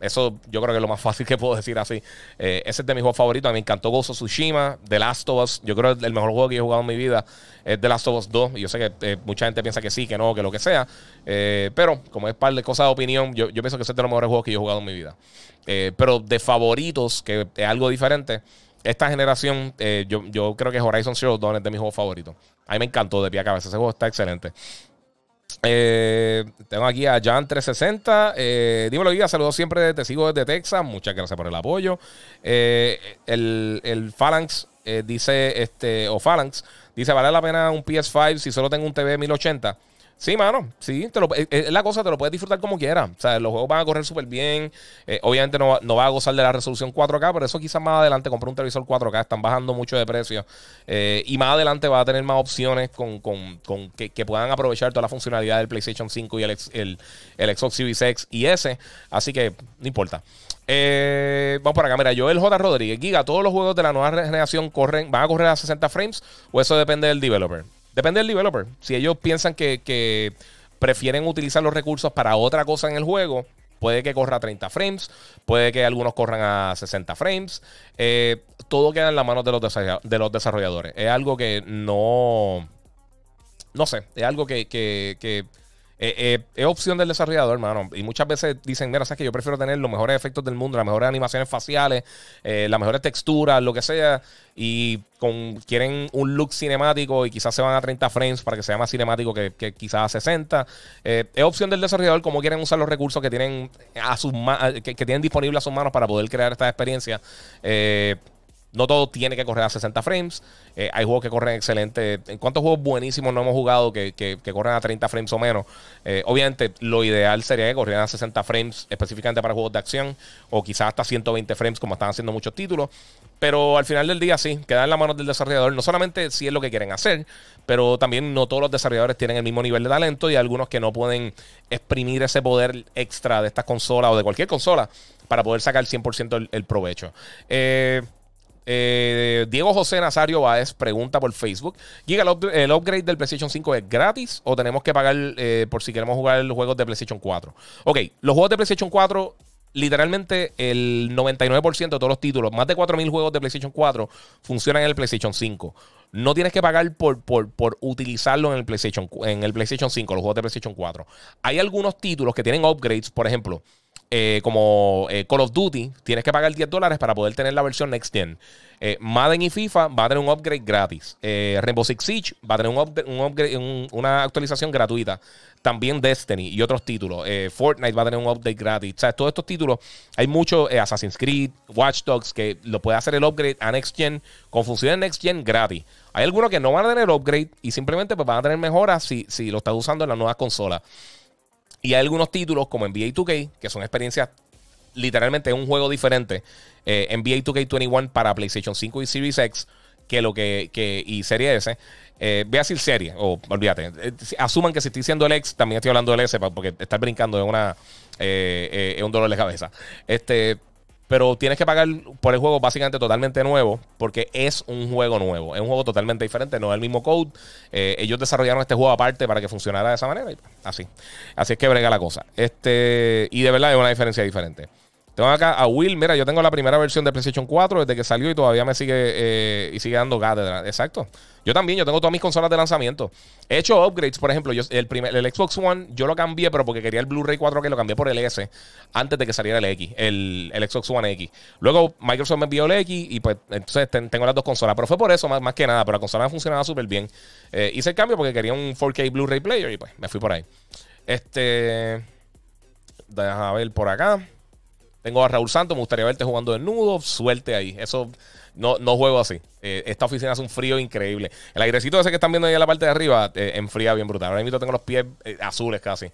Eso yo creo que es lo más fácil que puedo decir así. Eh, ese es de mis juegos favoritos. A mí me encantó Ghost of Tsushima, The Last of Us. Yo creo que el mejor juego que he jugado en mi vida es The Last of Us 2. Y yo sé que eh, mucha gente piensa que sí, que no, que lo que sea. pero como es par de cosas de opinión, yo, pienso que ese es de los mejores juegos que he jugado en mi vida. pero de favoritos, que es algo diferente, esta generación, yo, yo creo que Horizon Zero Dawn es de mi juegos favorito. A mí me encantó de pie a cabeza. Ese juego está excelente. Eh, tengo aquí a Jan360. Eh, dímelo, guía. Saludos siempre te Sigo desde Texas. Muchas gracias por el apoyo. Eh, el, el, Phalanx eh, dice, este, o Phalanx, dice: ¿Vale la pena un PS5 si solo tengo un TV 1080? Sí, mano, sí, te lo, es, la cosa, te lo puedes disfrutar como quieras. O sea, los juegos van a correr súper bien. Eh, obviamente no, no va a gozar de la resolución 4K, pero eso quizás más adelante comprar un televisor 4K. Están bajando mucho de precio. Eh, y más adelante va a tener más opciones con, que, puedan aprovechar toda la funcionalidad del PlayStation 5 y el, el, Xbox Series X y S. Así que no importa. Eh, vamos para acá, mira, el J. Rodríguez, Giga, todos los juegos de la nueva generación corren, van a correr a 60 frames o eso depende del developer. Depende del developer. Si ellos piensan que, prefieren utilizar los recursos para otra cosa en el juego, Puede que corra a 30 frames, puede que algunos corran a 60 frames. Eh, todo queda en las manos de los, desarrolladores. Es algo que no. No sé, es algo que, que eh, eh, es opción del desarrollador, hermano. Y muchas veces dicen, mira, sabes que yo prefiero tener los mejores efectos del mundo, las mejores animaciones faciales, eh, las mejores texturas, lo que sea. Y quieren un look cinemático y quizás se van a 30 frames para que sea más cinemático que, quizás a 60. es opción del desarrollador cómo quieren usar los recursos que tienen, a sus que, que, tienen disponibles a sus manos para poder crear esta experiencia. No todo tiene que correr a 60 frames. Eh, hay juegos que corren excelente. ¿En cuántos juegos buenísimos no hemos jugado que, que, corren a 30 frames o menos? Eh, obviamente, lo ideal sería que corrieran a 60 frames específicamente para juegos de acción o quizás hasta 120 frames, como están haciendo muchos títulos. Pero al final del día, sí, queda en las manos del desarrollador. No solamente si es lo que quieren hacer, pero también no todos los desarrolladores tienen el mismo nivel de talento y algunos que no pueden exprimir ese poder extra de esta consola o de cualquier consola para poder sacar el 100% el, el provecho. Eh. Eh, Diego José Nazario Baez pregunta por Facebook: el, upgrade del PlayStation 5 es gratis o tenemos que pagar eh, por si queremos jugar los juegos de PlayStation 4? Ok, los juegos de PlayStation 4, literalmente el 99% de todos los títulos, más de 4.000 juegos de PlayStation 4, funcionan en el PlayStation 5. No tienes que pagar por, por, por utilizarlo en el, PlayStation, en el PlayStation 5, los juegos de PlayStation 4. Hay algunos títulos que tienen upgrades, por ejemplo. Eh, como eh, Call of Duty, tienes que pagar 10 dólares para poder tener la versión Next Gen. Eh, Madden y FIFA va a tener un upgrade gratis. Rainbow Six Siege va a tener un, una actualización gratuita. También Destiny y otros títulos. Fortnite va a tener un update gratis. O sea, todos estos títulos, hay muchos Assassin's Creed, Watch Dogs, que lo puede hacer el upgrade a Next Gen con funciones Next Gen gratis. Hay algunos que no van a tener upgrade y simplemente pues, van a tener mejoras si, si lo estás usando en las nuevas consolas. Y hay algunos títulos como NBA 2K, que son experiencias literalmente un juego diferente. Eh, NBA 2K21 para PlayStation 5 y Series X, que lo que, y Serie S. Eh, voy a decir serie, o olvídate. Eh, asuman que si estoy diciendo el X, también estoy hablando del S, porque estás brincando es una eh, un dolor de cabeza. Este, pero tienes que pagar por el juego básicamente totalmente nuevo, porque es un juego nuevo, es un juego totalmente diferente, no es el mismo code. Eh, ellos desarrollaron este juego aparte para que funcionara de esa manera, y pues, así. Así es que brega la cosa. Este, y de verdad es una diferencia diferente. Tengo acá a Will. Mira, yo tengo la primera versión de PlayStation 4 desde que salió y todavía me sigue eh, y sigue dando cátedra. Exacto. Yo también, yo tengo todas mis consolas de lanzamiento. He hecho upgrades, por ejemplo. Yo, el, el Xbox One yo lo cambié, pero porque quería el Blu-ray 4K, lo cambié por el S antes de que saliera el X, el, el Xbox One X. Luego Microsoft me envió el X y pues entonces tengo las dos consolas. Pero fue por eso, más, que nada. Pero la consola funcionaba súper bien. Eh, hice el cambio porque quería un 4K Blu-ray player y pues me fui por ahí. Este. Deja ver por acá. Tengo a Raúl Santo. me gustaría verte jugando desnudo. suelte ahí. Eso no, no juego así. Eh, esta oficina hace un frío increíble. El airecito ese que están viendo ahí en la parte de arriba eh, enfría bien brutal. Ahora mismo tengo los pies eh, azules casi.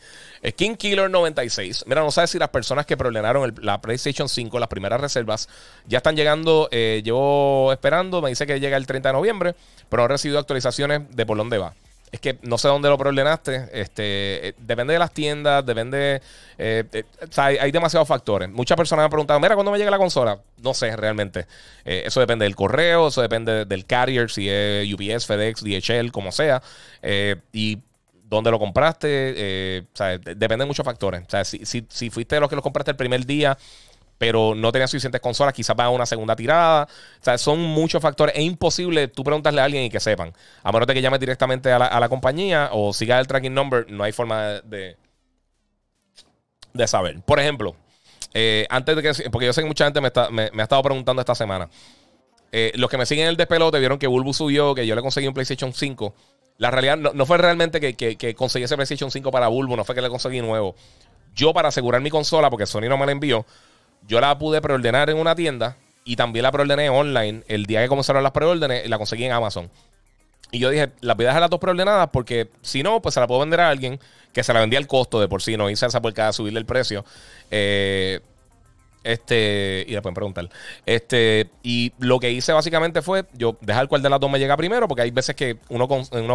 Skin Killer 96. Mira, no sabes si las personas que preordenaron la PlayStation 5, las primeras reservas, ya están llegando. llevo esperando. Me dice que llega el 30 de noviembre, pero no he recibido actualizaciones de por dónde va. Es que no sé dónde lo preordenaste. Este, eh, depende de las tiendas, depende. Eh, eh, o sea, hay, demasiados factores. Muchas personas me han preguntado, mira, ¿cuándo me llega la consola? No sé realmente. eso depende del correo, eso depende del carrier, si es UPS, FedEx, DHL, como sea. y dónde lo compraste. o depende de muchos factores. O sea, si, si, si fuiste de los que lo compraste el primer día pero no tenía suficientes consolas, quizás para una segunda tirada. O sea, son muchos factores. Es imposible tú preguntarle a alguien y que sepan. A menos de que llames directamente a la, compañía o sigas el tracking number, no hay forma de, de saber. Por ejemplo, eh, antes de que. Porque yo sé que mucha gente me, ha estado preguntando esta semana. Eh, los que me siguen en el despelote vieron que Bulbu subió, que yo le conseguí un PlayStation 5. La realidad no, fue realmente que, que, que, conseguí ese PlayStation 5 para Bulbo, no fue que le conseguí nuevo. Yo, para asegurar mi consola, porque Sony no me la envió, yo la pude preordenar en una tienda y también la preordené online. El día que comenzaron las preórdenes, la conseguí en Amazon. Y yo dije, la voy a dejar las dos preordenadas porque si no, pues se la puedo vender a alguien que se la vendía al costo de por sí, no hice esa cada subirle el precio. Eh, este, y la pueden preguntar. Este, y lo que hice básicamente fue yo dejar cuál de las dos me llega primero, porque hay veces que uno,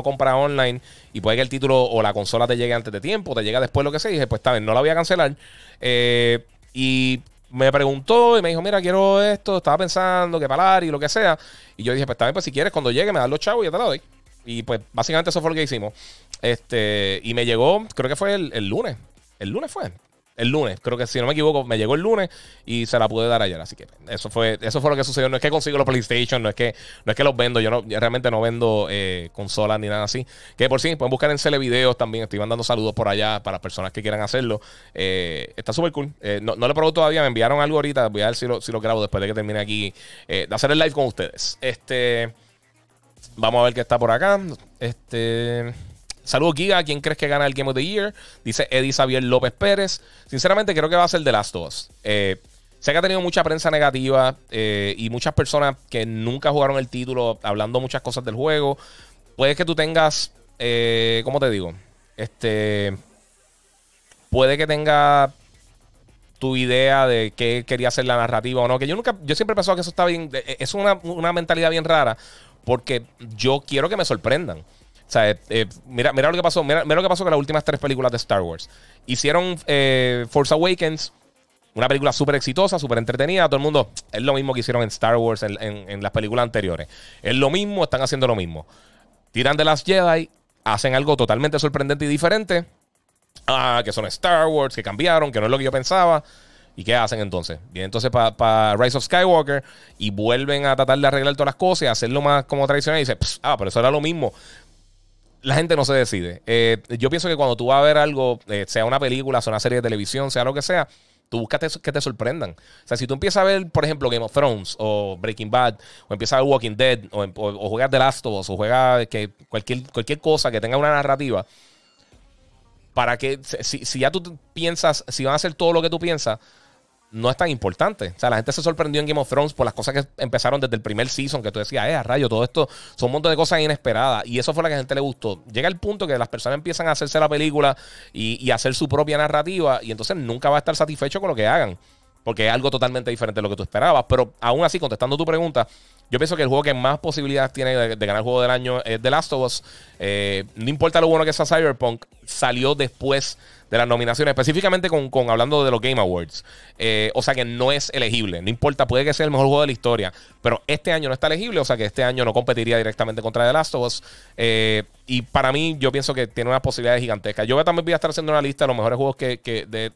compra online y puede que el título o la consola te llegue antes de tiempo, te llega después, lo que sea. Y dije, pues está bien, no la voy a cancelar. Eh, y me preguntó y me dijo, mira, quiero esto, estaba pensando que parar y lo que sea. Y yo dije, pues también, pues si quieres, cuando llegue me das los chavos y ya te la doy. Y pues básicamente eso fue lo que hicimos. Este, y me llegó, creo que fue el, el lunes. El lunes fue. El lunes, creo que si no me equivoco, me llegó el lunes y se la pude dar ayer. Así que eso fue, eso fue lo que sucedió. No es que consigo los PlayStation, no es que, no es que los vendo. Yo no, realmente no vendo eh, consolas ni nada así. Que por si pueden buscar en videos también. Estoy mandando saludos por allá para personas que quieran hacerlo. Eh, está súper cool. Eh, no, lo probé todavía, me enviaron algo ahorita. Voy a ver si lo, si lo grabo después de que termine aquí. de hacer el live con ustedes. Este. Vamos a ver qué está por acá. Este. Saludos, Giga. ¿Quién crees que gana el Game of the Year? Dice Eddie Xavier López Pérez. Sinceramente, creo que va a ser de las dos. Eh, sé que ha tenido mucha prensa negativa eh, y muchas personas que nunca jugaron el título hablando muchas cosas del juego. Puede que tú tengas, eh, ¿cómo te digo? Este, puede que tenga tu idea de qué quería hacer la narrativa o no. Que yo nunca, yo siempre pensaba que eso está bien, es una, una mentalidad bien rara porque yo quiero que me sorprendan. O sea, eh, eh, mira, mira lo que pasó. Mira, lo que pasó con las últimas tres películas de Star Wars. Hicieron eh, Force Awakens, una película súper exitosa, súper entretenida. Todo el mundo. Es lo mismo que hicieron en Star Wars en, las películas anteriores. Es lo mismo, están haciendo lo mismo. Tiran de las Jedi, hacen algo totalmente sorprendente y diferente. Ah, que son Star Wars, que cambiaron, que no es lo que yo pensaba. ¿Y qué hacen entonces? Vienen entonces para Rise of Skywalker y vuelven a tratar de arreglar todas las cosas hacerlo más como tradicional. Y dice, ah, pero eso era lo mismo la gente no se decide. Eh, yo pienso que cuando tú vas a ver algo, eh, sea una película, sea una serie de televisión, sea lo que sea, tú buscas que te sorprendan. O sea, si tú empiezas a ver, por ejemplo, Game of Thrones o Breaking Bad, o empiezas a ver Walking Dead, o, juegas The Last of Us, o juegas que cualquier, cualquier cosa que tenga una narrativa, para que si, si ya tú piensas, si van a hacer todo lo que tú piensas, no es tan importante. O sea, la gente se sorprendió en Game of Thrones por las cosas que empezaron desde el primer season, que tú decías, eh, a rayo, todo esto son un montón de cosas inesperadas. Y eso fue lo que a la gente le gustó. Llega el punto que las personas empiezan a hacerse la película y, hacer su propia narrativa, y entonces nunca va a estar satisfecho con lo que hagan porque es algo totalmente diferente de lo que tú esperabas. Pero aún así, contestando tu pregunta, yo pienso que el juego que más posibilidades tiene de, ganar el juego del año es The Last of Us. Eh, no importa lo bueno que sea Cyberpunk, salió después de las nominaciones, específicamente con, hablando de los Game Awards. Eh, o sea que no es elegible. No importa, puede que sea el mejor juego de la historia, pero este año no está elegible, o sea que este año no competiría directamente contra The Last of Us. Eh, y para mí, yo pienso que tiene unas posibilidades gigantescas. Yo también voy a estar haciendo una lista de los mejores juegos que, de,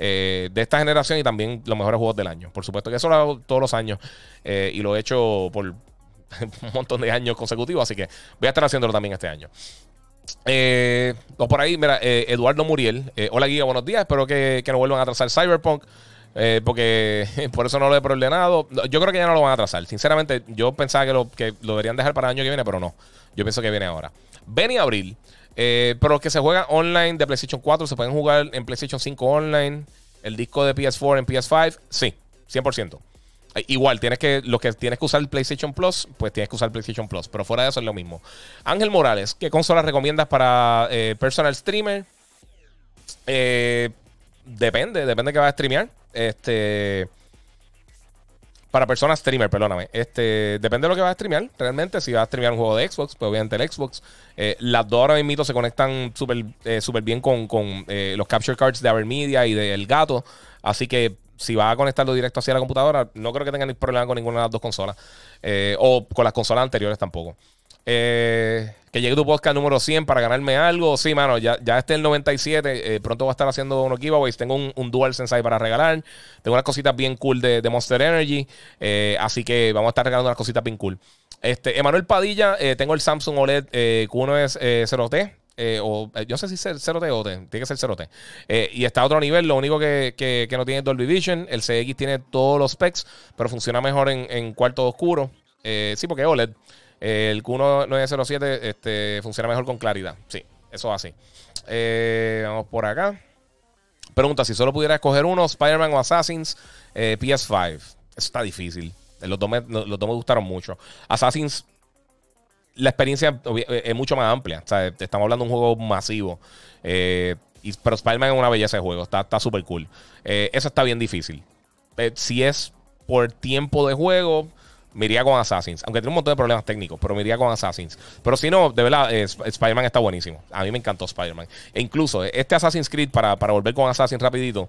eh, de, esta generación y también los mejores juegos del año. Por supuesto que eso lo hago todos los años y lo he hecho por un montón de años consecutivos, así que voy a estar haciéndolo también este año. Eh, por ahí, mira, eh, Eduardo Muriel. Eh, hola, Guía, buenos días. Espero que, no vuelvan a trazar Cyberpunk. Eh, porque por eso no lo he problemado. Yo creo que ya no lo van a atrasar. Sinceramente, yo pensaba que lo, que lo deberían dejar para el año que viene, pero no. Yo pienso que viene ahora. Ven y Abril. pero que se juega online de PlayStation 4 se pueden jugar en PlayStation 5 online. El disco de PS4 en PS5, sí, 100%. Igual, tienes que, los que tienes que usar el PlayStation Plus, pues tienes que usar el PlayStation Plus. Pero fuera de eso es lo mismo. Ángel Morales, ¿qué consolas recomiendas para eh, personal streamer? Eh, depende, depende de que vas a streamear. Este. Para personas streamer, perdóname. Este, depende de lo que vas a streamear. Realmente, si vas a streamear un juego de Xbox, pues obviamente el Xbox. Eh, las dos ahora mismo se conectan súper bien con, los capture cards de Avermedia y del gato. Así que si va a conectarlo directo hacia la computadora, no creo que ningún problema con ninguna de las dos consolas. Eh, o con las consolas anteriores tampoco. Eh, que llegue tu podcast número 100 para ganarme algo. Sí, mano, ya, ya esté el 97. Eh, pronto va a estar haciendo unos giveaways. Tengo un, Dual Sensei para regalar. Tengo unas cositas bien cool de, Monster Energy. así que vamos a estar regalando unas cositas bien cool. Este, Emanuel Padilla, tengo el Samsung OLED q es 0T. Eh, eh, yo sé si es el 0T o T, tiene que ser 0T. Eh, y está a otro nivel, lo único que, no tiene Dolby Vision, el CX tiene todos los specs, pero funciona mejor en, cuarto oscuro sí, porque OLED, el q 1907 este, funciona mejor con claridad, sí, eso así. vamos por acá. Pregunta, si solo pudiera escoger uno, Spider-Man o Assassins, PS5. Eso está difícil. Los dos, me, los dos me gustaron mucho. Assassins la experiencia eh, es mucho más amplia. O sea, estamos hablando de un juego masivo. Eh, y, pero Spider-Man es una belleza de juego. Está súper cool. Eh, eso está bien difícil. si es por tiempo de juego, me iría con Assassins. Aunque tiene un montón de problemas técnicos, pero me iría con Assassins. Pero si no, de verdad, Spider-Man está buenísimo. A mí me encantó Spider-Man. E incluso este Assassin's Creed, para, para volver con Assassin's rapidito,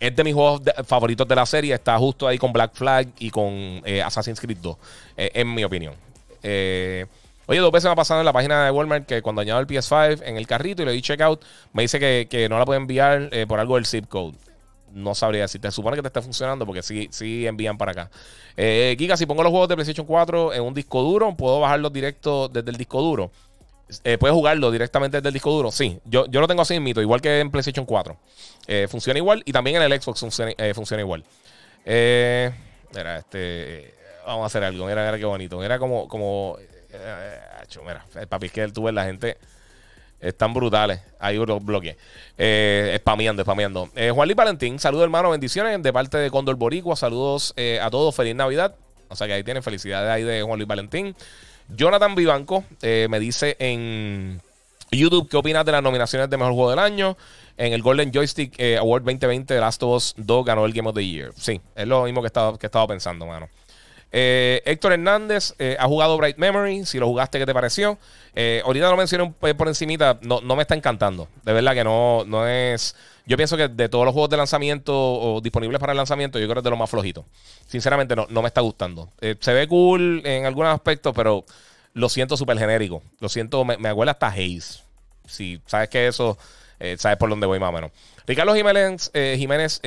es de mis juegos favoritos de la serie. Está justo ahí con Black Flag y con Assassin's Creed 2, en mi opinión. Eh, Oye, dos veces me ha pasado en la página de Walmart que cuando añado el PS5 en el carrito y le di checkout, me dice que, no la puede enviar eh, por algo del zip code. No sabría si te supone que te está funcionando porque sí, sí envían para acá. Eh, Giga, si pongo los juegos de PlayStation 4 en un disco duro, ¿puedo bajarlos directo desde el disco duro? Eh, ¿Puedes jugarlo directamente desde el disco duro? Sí, yo, yo lo tengo así en mito, igual que en PlayStation 4. Eh, funciona igual y también en el Xbox funciona, igual. mira, este. Vamos a hacer algo, mira, qué bonito. Era como, como el eh, eh, papi, que él tuve la gente. Están brutales. Ahí unos bloqueé. Eh, spameando, eh, Juan Luis Valentín, saludos hermano, bendiciones de parte de Condor Boricua. Saludos a todos, feliz Navidad. O sea que ahí tienen felicidades ahí de Juan Luis Valentín. Jonathan Vivanco me dice en YouTube qué opinas de las nominaciones de Mejor Juego del Año. En el Golden Joystick Award 2020 de Last of Us 2 ganó el Game of the Year. Sí, es lo mismo que estaba, que estaba pensando, hermano. Eh, Héctor Hernández eh, ha jugado Bright Memory. Si lo jugaste, ¿qué te pareció? Eh, ahorita lo mencioné por encimita. No, no, me está encantando. De verdad que no, no es... Yo pienso que de todos los juegos de lanzamiento o disponibles para el lanzamiento, yo creo que es de los más flojitos. Sinceramente, no, no me está gustando. se ve cool en algunos aspectos, pero lo siento súper genérico. Lo siento, me, me hasta Haze. Si sabes que eso... sabes por dónde voy más o menos. Ricardo Jiménez, Jiménez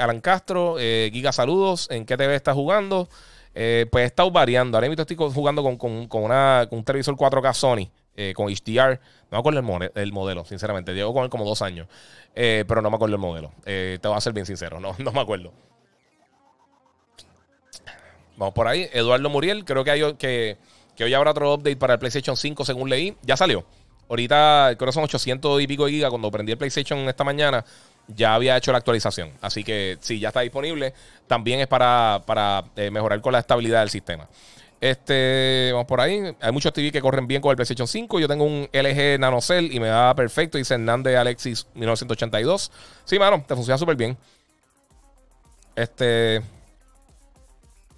Alan Castro, Giga Saludos, ¿en qué TV estás jugando? Eh, pues he estado variando. Ahora mismo estoy jugando con, un televisor 4K Sony, eh, con HDR. No me acuerdo el, modelo, sinceramente. Llevo con él como dos años, eh, pero no me acuerdo el modelo. Eh, te voy a ser bien sincero, no, me acuerdo. Vamos por ahí. Eduardo Muriel, creo que, hay, que, que hoy habrá otro update para el PlayStation 5, según leí. Ya salió. Ahorita creo que son 800 y pico de gigas. Cuando prendí el PlayStation esta mañana, ya había hecho la actualización. Así que sí, ya está disponible. También es para, eh, mejorar con la estabilidad del sistema. Este, vamos por ahí. Hay muchos TV que corren bien con el PlayStation 5. Yo tengo un LG NanoCell y me da perfecto. Dice Hernández Alexis 1982. Sí, mano, te funciona súper bien. Este.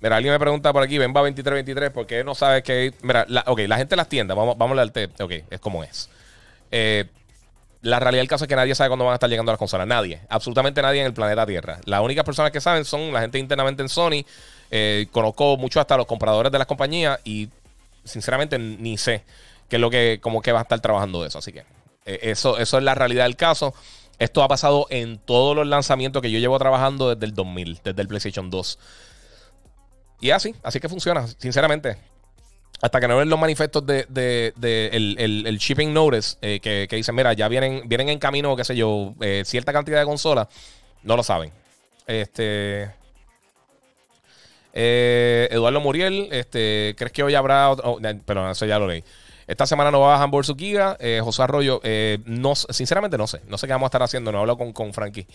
Mira, alguien me pregunta por aquí, Venba 2323, porque no sabe que. Mira, ok, la gente las tiendas, vamos, vamos al Ok, es como es. Eh, la realidad del caso es que nadie sabe cuándo van a estar llegando las consolas. Nadie. Absolutamente nadie en el planeta Tierra. Las únicas personas que saben son la gente internamente en Sony. Eh, conozco mucho hasta los compradores de las compañías y sinceramente ni sé qué es lo que, como que va a estar trabajando eso. Así que eh, eso, eso es la realidad del caso. Esto ha pasado en todos los lanzamientos que yo llevo trabajando desde el 2000, desde el PlayStation 2. Y así, así que funciona, sinceramente hasta que no ven los manifestos de, el, el, el, shipping notice eh, que, que, dicen, mira, ya vienen, vienen en camino, qué sé yo, eh, cierta cantidad de consolas, no lo saben. Este. Eh, Eduardo Muriel, este, ¿crees que hoy habrá otro? Oh, perdón, eso ya lo leí. Esta semana no va a bajar su eh, José Arroyo, eh, no, sinceramente no sé. No sé qué vamos a estar haciendo. No hablo con, con Frankie.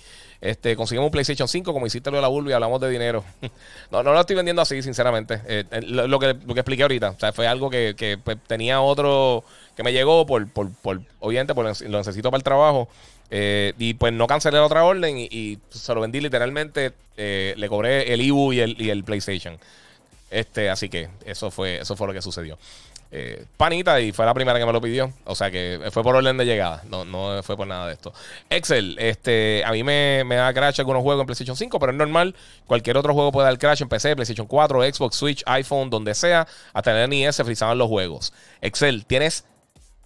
Este, conseguimos un PlayStation 5, como hiciste lo de la Bulb y hablamos de dinero. no, no lo estoy vendiendo así, sinceramente. Eh, lo, que, expliqué ahorita. O sea, fue algo que, pues, tenía otro que me llegó por, por, por obviamente, por, lo necesito para el trabajo. y pues no cancelé la otra orden y, se lo vendí literalmente. le cobré el IBU y el, y el PlayStation. Este, así que eso fue, eso fue lo que sucedió. Eh, panita y fue la primera que me lo pidió. O sea que fue por orden de llegada, no, no fue por nada de esto. Excel, este, a mí me, me da crash algunos juegos en PlayStation 5, pero es normal. Cualquier otro juego puede dar crash en PC, PlayStation 4, Xbox, Switch, iPhone, donde sea. Hasta en NES se frizaban los juegos. Excel, tienes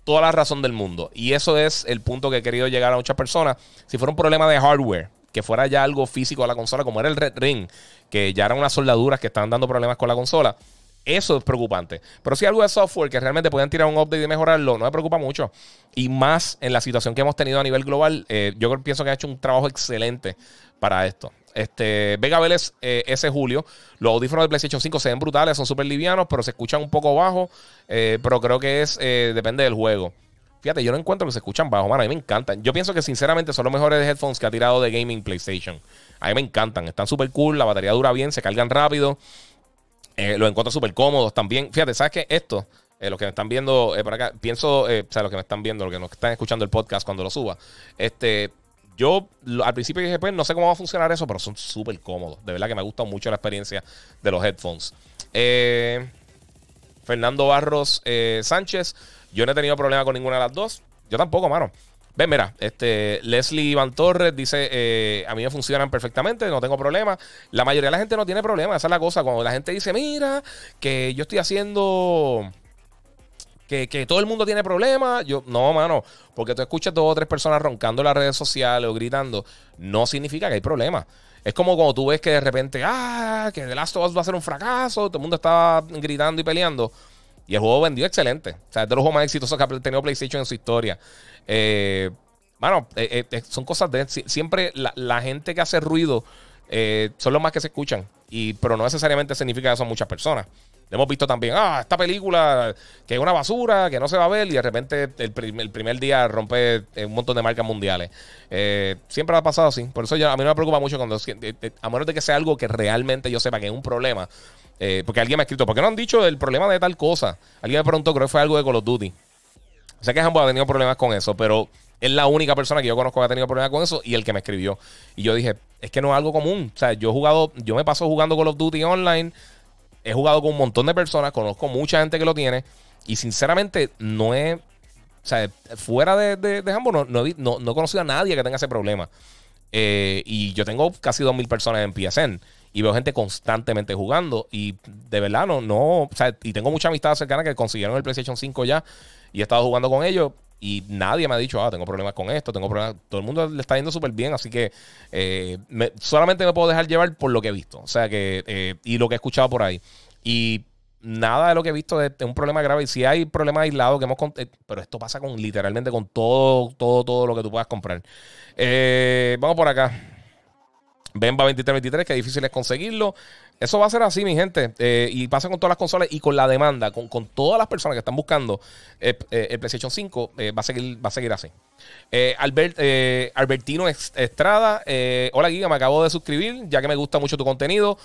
toda la razón del mundo. Y eso es el punto que he querido llegar a muchas personas. Si fuera un problema de hardware, que fuera ya algo físico a la consola, como era el Red Ring, que ya eran unas soldaduras que estaban dando problemas con la consola eso es preocupante. Pero si algo de software que realmente puedan tirar un update y mejorarlo, no me preocupa mucho. Y más en la situación que hemos tenido a nivel global, eh, yo pienso que ha hecho un trabajo excelente para esto. Este, Vega Vélez, eh, ese julio. Los audífonos de PlayStation 5 se ven brutales, son súper livianos, pero se escuchan un poco bajo. Eh, pero creo que es depende del juego. Fíjate, yo no encuentro que se escuchan bajo, mano. A mí me encantan. Yo pienso que sinceramente son los mejores headphones que ha tirado de gaming PlayStation. A mí me encantan. Están súper cool, la batería dura bien, se cargan rápido. Eh, lo encuentro súper cómodos también. Fíjate, ¿sabes qué? Esto, eh, los que me están viendo eh, por acá, pienso, o sea, los que me están viendo, los que nos están escuchando el podcast cuando lo suba, este, yo al principio dije, pues no sé cómo va a funcionar eso, pero son súper cómodos. De verdad que me gusta mucho la experiencia de los headphones. Fernando Barros Sánchez, yo no he tenido problema con ninguna de las dos. Yo tampoco, mano. Ven, mira, este, Leslie Van Torres dice: eh, A mí me funcionan perfectamente, no tengo problema. La mayoría de la gente no tiene problema, esa es la cosa. Cuando la gente dice: Mira, que yo estoy haciendo. Que, todo el mundo tiene problemas. Yo, no, mano, porque tú escuchas dos o tres personas roncando en las redes sociales o gritando, no significa que hay problema. Es como cuando tú ves que de repente, ah, que The Last of va a ser un fracaso, todo el mundo está gritando y peleando. Y el juego vendió excelente. O sea, es de los juegos más exitosos que ha tenido PlayStation en su historia. bueno, eh, eh, eh, son cosas de... Siempre la, gente que hace ruido son los más que se escuchan. Y, pero no necesariamente significa que son muchas personas. Hemos visto también, ah, esta película que es una basura, que no se va a ver, y de repente el, primer día rompe un montón de marcas mundiales. siempre ha pasado así. Por eso yo, a mí no me preocupa mucho cuando, a menos de que sea algo que realmente yo sepa que es un problema, eh, porque alguien me ha escrito, ¿por qué no han dicho el problema de tal cosa? Alguien me preguntó, creo que fue algo de Call of Duty. Sé que Jambo ha tenido problemas con eso, pero es la única persona que yo conozco que ha tenido problemas con eso y el que me escribió. Y yo dije, es que no es algo común. O sea, yo he jugado, yo me paso jugando Call of Duty online, he jugado con un montón de personas, conozco mucha gente que lo tiene y sinceramente no he, o sea, fuera de, de, no, he conocido a nadie que tenga ese problema. Eh, y yo tengo casi 2.000 personas en PSN y veo gente constantemente jugando y de verdad no, no, o sea, y tengo mucha amistad cercana que consiguieron el PlayStation 5 ya y he estado jugando con ellos y nadie me ha dicho, ah, tengo problemas con esto, tengo problemas, todo el mundo le está yendo súper bien, así que eh, solamente me puedo dejar llevar por lo que he visto, o sea que, eh, y lo que he escuchado por ahí. Y nada de lo que he visto es, un problema grave. Y si hay problemas aislados que hemos. Eh, pero esto pasa con literalmente con todo, todo, todo lo que tú puedas comprar. vamos por acá. Bemba 2323, que difícil es conseguirlo. Eso va a ser así, mi gente. Eh, y pasa con todas las consolas y con la demanda, con, todas las personas que están buscando eh, eh, el PlayStation 5, va, a seguir, va a seguir así. Albert, Albertino Estrada, hola Giga, me acabo de suscribir, ya que me gusta mucho tu contenido.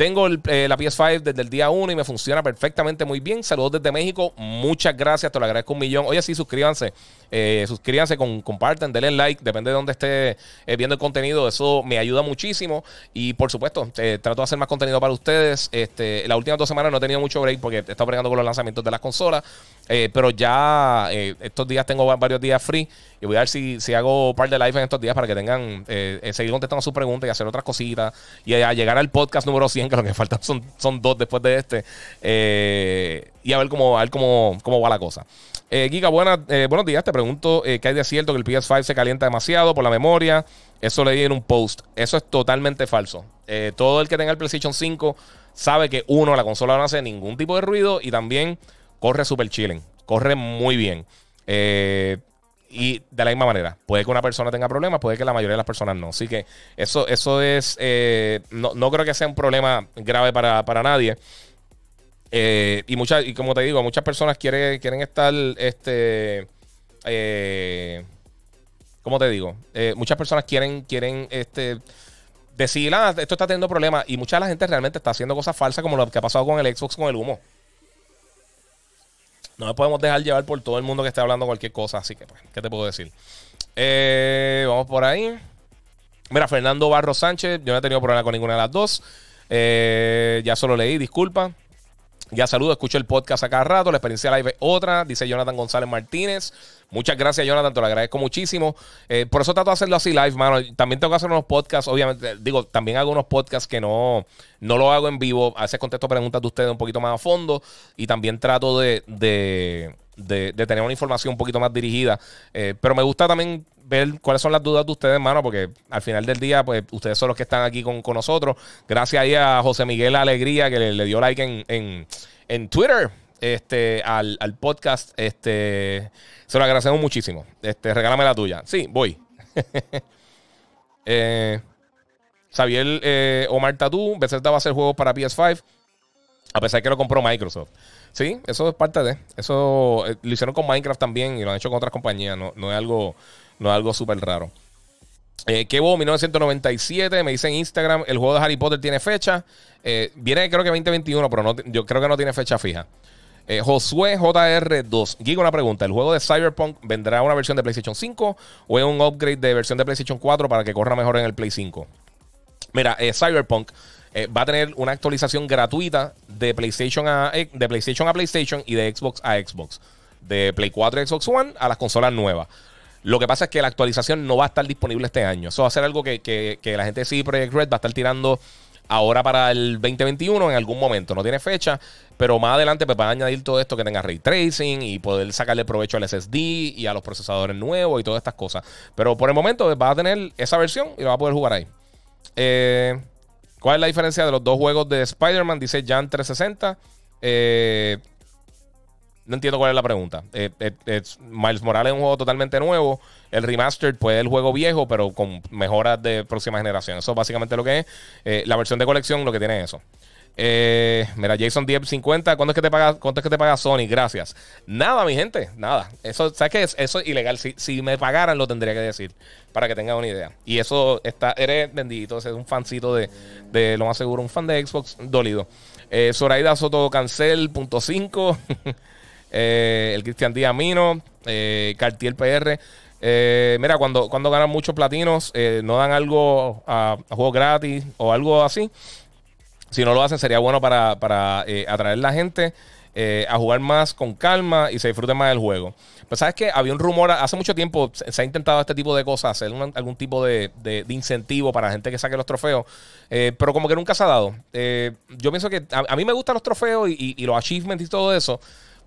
Tengo eh, la PS5 desde el día 1 y me funciona perfectamente muy bien. Saludos desde México. Muchas gracias, te lo agradezco un millón. Oye, sí, suscríbanse. Eh, suscríbanse, con, compartan, denle like. Depende de dónde esté eh, viendo el contenido. Eso me ayuda muchísimo. Y por supuesto, trato de hacer más contenido para ustedes. Este, las últimas dos semanas no he tenido mucho break porque he estado bregando con los lanzamientos de las consolas. pero ya estos días tengo varios días free. Y voy a ver si, hago un par de live en estos días para que tengan, seguir contestando sus preguntas y hacer otras cositas. Y a llegar al podcast número 100 que lo que faltan son, son dos después de este. Eh, y a ver cómo, a ver cómo, va la cosa. Eh, Giga, buena, eh, buenos días. Te pregunto eh, que hay de cierto que el PS5 se calienta demasiado por la memoria. Eso leí en un post. Eso es totalmente falso. todo el que tenga el PlayStation 5 sabe que uno, la consola no hace ningún tipo de ruido y también corre super chilling. Corre muy bien. Eh, y de la misma manera, puede que una persona tenga problemas, puede que la mayoría de las personas no. Así que eso, eso es, eh, no, no, creo que sea un problema grave para, nadie. Eh, y muchas, como te digo, muchas personas quieren, quieren estar, este, eh, ¿cómo te digo? Eh, muchas personas quieren, quieren, este, decir, ah, esto está teniendo problemas. Y mucha la gente realmente está haciendo cosas falsas como lo que ha pasado con el Xbox con el humo. No me podemos dejar llevar por todo el mundo que esté hablando cualquier cosa. Así que, pues, ¿qué te puedo decir? Eh, vamos por ahí. Mira, Fernando Barro Sánchez. Yo no he tenido problema con ninguna de las dos. Eh, ya solo leí, disculpa. Ya saludo, escucho el podcast acá a rato. La experiencia live es otra, dice Jonathan González Martínez. Muchas gracias, Jonathan, te lo agradezco muchísimo. Eh, por eso trato de hacerlo así live, mano. También tengo que hacer unos podcasts, obviamente. Digo, también hago unos podcasts que no, no lo hago en vivo. A veces contesto preguntas de ustedes un poquito más a fondo. Y también trato de, tener una información un poquito más dirigida. Eh, pero me gusta también ver cuáles son las dudas de ustedes, hermano, porque al final del día, pues ustedes son los que están aquí con, nosotros. Gracias ahí a José Miguel Alegría, que le, dio like en, en, Twitter este, al, podcast. Este, se lo agradecemos muchísimo. Este, regálame la tuya. Sí, voy. eh, Xavier eh, Omar Tatú, Bethesda va a hacer juegos para PS5, a pesar que lo compró Microsoft. Sí, eso es parte de. Eso eh, lo hicieron con Minecraft también y lo han hecho con otras compañías. No, no es algo no es algo súper raro. Eh, hubo 1997, me dice en Instagram, el juego de Harry Potter tiene fecha. Eh, viene creo que 2021, pero yo creo que no tiene fecha fija. Eh, Josué JR2, Gigo una pregunta. ¿El juego de Cyberpunk vendrá una versión de PlayStation 5 o es un upgrade de versión de PlayStation 4 para que corra mejor en el Play 5? Mira, eh, Cyberpunk eh, va a tener una actualización gratuita de PlayStation, a, de PlayStation a PlayStation y de Xbox a Xbox. De Play 4 a Xbox One a las consolas nuevas. Lo que pasa es que la actualización no va a estar disponible este año. Eso va a ser algo que, la gente de CD Projekt Red va a estar tirando ahora para el 2021 en algún momento. No tiene fecha, pero más adelante pues, van a añadir todo esto que tenga ray tracing y poder sacarle provecho al SSD y a los procesadores nuevos y todas estas cosas. Pero por el momento pues, va a tener esa versión y lo a poder jugar ahí. Eh, ¿Cuál es la diferencia de los dos juegos de Spider-Man? Dice Jan 360. Eh, no entiendo cuál es la pregunta. Eh, eh, Miles Morales es un juego totalmente nuevo. El remastered, pues el juego viejo, pero con mejoras de próxima generación. Eso es básicamente lo que es. Eh, la versión de colección lo que tiene es eso. mira, Jason 1050, ¿cuánto es que te paga, cuánto es que te paga Sony? Gracias. Nada, mi gente, nada. Eso, ¿sabes qué? Eso es ilegal. Si, me pagaran, lo tendría que decir. Para que tengan una idea. Y eso está, eres bendito, es un fancito de, lo más seguro, un fan de Xbox dolido. Soraida Soto Cancel, punto 5. Eh, el Cristian Díaz Mino, eh, Cartier PR. Eh, mira, cuando, cuando ganan muchos platinos, no dan algo a, juego gratis o algo así. Si no lo hacen, sería bueno para, para atraer la gente a jugar más con calma y se disfrute más del juego. Pues sabes que había un rumor, hace mucho tiempo se, ha intentado este tipo de cosas, hacer algún tipo de, incentivo para la gente que saque los trofeos, pero como que nunca se ha dado. yo pienso que a, mí me gustan los trofeos y, los achievements y todo eso,